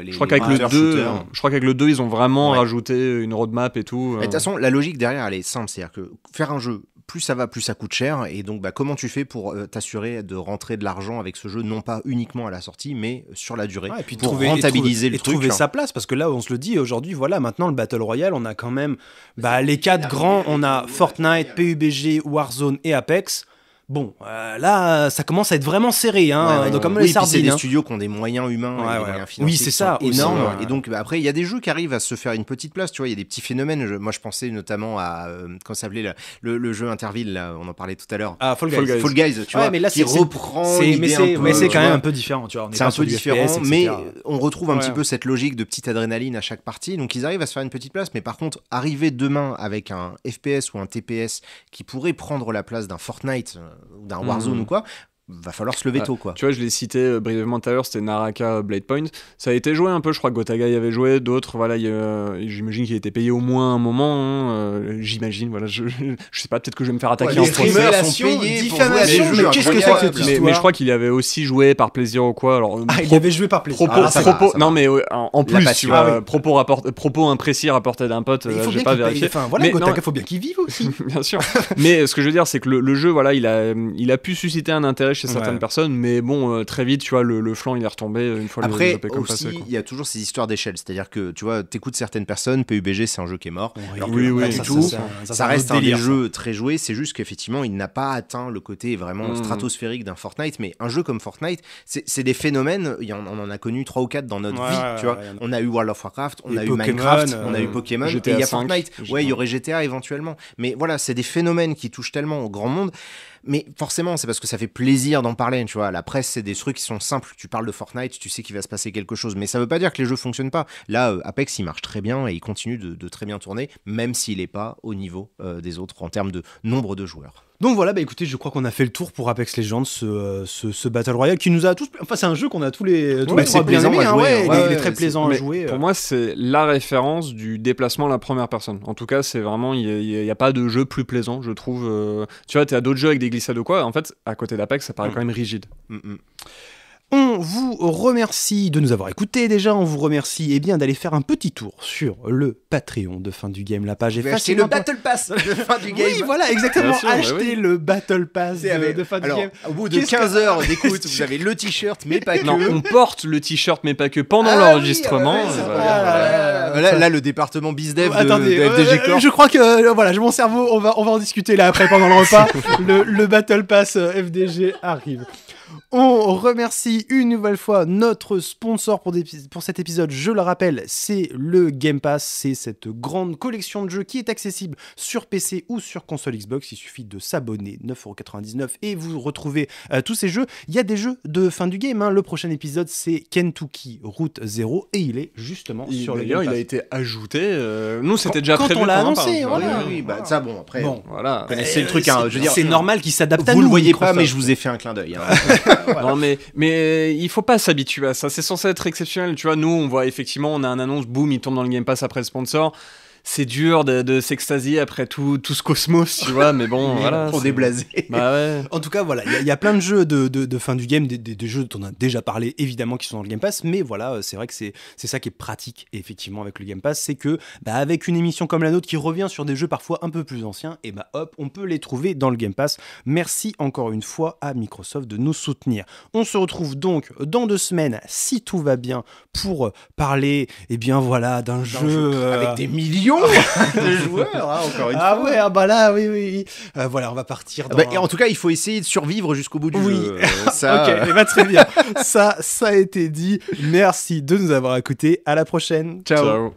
les, je crois qu'avec le 2, je crois qu'avec le 2, ils ont vraiment rajouté une roadmap et tout. De toute euh. façon, la logique derrière, elle est simple, c'est-à-dire que faire un jeu plus ça va, plus ça coûte cher. Et donc, bah, comment tu fais pour euh, t'assurer de rentrer de l'argent avec ce jeu, non pas uniquement à la sortie, mais sur la durée, et puis pour rentabiliser le trouver, et trouver hein. sa place, parce que là, on se le dit aujourd'hui, voilà, maintenant le Battle Royale, on a quand même bah, bah, les quatre grands, on a Fortnite, PUBG, Warzone et Apex. Bon, euh, là, ça commence à être vraiment serré, hein, donc, comme les C'est des hein. studios qui ont des moyens humains, Oui, c'est ça, énorme. Et donc bah, après, il y a des jeux qui arrivent à se faire une petite place. Tu vois, il y a des petits phénomènes. moi, je pensais notamment à euh, quand ça s'appelait le, jeu Interville. Là, on en parlait tout à l'heure. Ah, Fall, Guys. Fall Guys. tu vois, mais là, qui reprend. Mais c'est quand même un peu différent, tu vois. C'est un peu différent, mais on retrouve un petit peu cette logique de petite adrénaline à chaque partie. Donc ils arrivent à se faire une petite place, mais par contre, arriver demain avec un FPS ou un TPS qui pourrait prendre la place d'un Fortnite euh, d'un Warzone mmh. ou quoi, va falloir se lever ah, tôt quoi. Tu vois, je l'ai cité euh, brièvement tout à l'heure, c'était Naraka euh, Blade Point. Ça a été joué un peu, je crois que Gotaga y avait joué, d'autres, voilà, euh, j'imagine qu'il était payé au moins un moment. Hein, j'imagine, voilà, je, je, sais pas, peut-être que je vais me faire attaquer en diffamation, mais, qu'est-ce mais, je crois qu'il y avait aussi joué par plaisir ou quoi. Alors, ah, il avait joué par plaisir. Ah, non mais en, plus, tu vois, propos, rapport, propos imprécis rapportés d'un pote, j'ai pas vérifié. voilà, Gotaga, faut bien qu'il vive aussi. Bien sûr. Mais ce que je veux dire, c'est que le jeu, voilà, il a pu susciter un intérêt chez certaines personnes, mais bon, euh, très vite, tu vois, le, flanc il est retombé euh, une fois Après, le, aussi, il y a toujours ces histoires d'échelle, c'est-à-dire que tu vois, t'écoutes certaines personnes, PUBG c'est un jeu qui est mort, oui, oui, ça, tout, ça, reste un, des jeux très joué, c'est juste qu'effectivement il n'a pas atteint le côté vraiment hmm. stratosphérique d'un Fortnite, mais un jeu comme Fortnite, c'est des phénomènes, en, on en a connu 3 ou 4 dans notre vie, tu vois, on a eu World of Warcraft, on a eu Minecraft, on a eu euh, Pokémon, et il y a Fortnite, ouais, il y aurait GTA éventuellement, mais voilà, c'est des phénomènes qui touchent tellement au grand monde. Mais forcément, c'est parce que ça fait plaisir d'en parler, tu vois. La presse, c'est des trucs qui sont simples. Tu parles de Fortnite, tu sais qu'il va se passer quelque chose. Mais ça veut pas dire que les jeux fonctionnent pas. Là, euh, Apex, il marche très bien et il continue de, très bien tourner, même s'il n'est pas au niveau euh, des autres en termes de nombre de joueurs. Donc voilà, bah écoutez, je crois qu'on a fait le tour pour Apex Legends, euh, ce, Battle Royale qui nous a tous. Enfin, c'est un jeu qu'on a tous les. Tous les c'est bien aimé, hein, hein. il, est, très plaisant à jouer. Euh. Pour moi, c'est la référence du déplacement à la première personne. En tout cas, c'est vraiment. Il n'y a, pas de jeu plus plaisant, je trouve. Euh. Tu vois, tu as d'autres jeux avec des glissades ou quoi. En fait, à côté d'Apex, ça paraît mm. quand même rigide. Mm, mm. On vous remercie de nous avoir écoutés déjà, on vous remercie eh bien d'aller faire un petit tour sur le Patreon de fin du game, la page est C'est le Battle Pass de fin du game. Oui, voilà, exactement. Bah achetez le Battle Pass de, fin du game. Au bout de 15 heures d'écoute, vous avez le t-shirt, mais pas que. Non, on porte le t-shirt, mais pas que pendant l'enregistrement. là, le département BizDev de, FDG euh, Corp. je crois que euh, voilà, mon cerveau, on va, on va en discuter là après pendant le repas. le Battle Pass euh, FDG arrive. On remercie une nouvelle fois notre sponsor pour, pour cet épisode. Je le rappelle, c'est le Game Pass. C'est cette grande collection de jeux qui est accessible sur PC ou sur console Xbox. Il suffit de s'abonner 9,99€ et vous retrouvez euh, tous ces jeux. Il y a des jeux de fin du game. Hein. Le prochain épisode, c'est Kentucky Route 0 et il est justement sur le Game Pass. il a été ajouté. Euh, nous, c'était déjà très prévu. Quand on l'a annoncé, Oui, oui, bah, ça, bon, après. voilà. C'est euh, le truc, hein, C'est normal qu'il s'adapte à nous. Vous le voyez pas, mais je vous ai fait un clin d'œil. Hein. Non, mais, mais euh, il faut pas s'habituer à ça. C'est censé être exceptionnel. Tu vois, nous, on voit effectivement, on a un annonce, boum, il tombe dans le Game Pass après le sponsor c'est dur de, s'extasier après tout, tout ce cosmos, tu vois, mais bon, voilà. Pour déblaser. Bah en tout cas, voilà, il y, a plein de jeux de, fin du game, des, jeux dont on a déjà parlé, évidemment, qui sont dans le Game Pass, mais voilà, euh, c'est vrai que c'est ça qui est pratique, effectivement, avec le Game Pass, c'est que, bah, avec une émission comme la nôtre qui revient sur des jeux parfois un peu plus anciens, et bah hop, on peut les trouver dans le Game Pass. Merci encore une fois à Microsoft de nous soutenir. On se retrouve donc dans deux semaines, si tout va bien, pour parler, et eh bien voilà, d'un jeu, euh, avec des millions de hein joueurs, hein, encore une ah fois. Ah ouais, bah là, oui, oui. Euh, voilà, on va partir. Ah bah, et en tout cas, il faut essayer de survivre jusqu'au bout du oui. jeu. ça... ok, eh ben, très bien. ça, ça a été dit. Merci de nous avoir écoutés. À la prochaine. Ciao.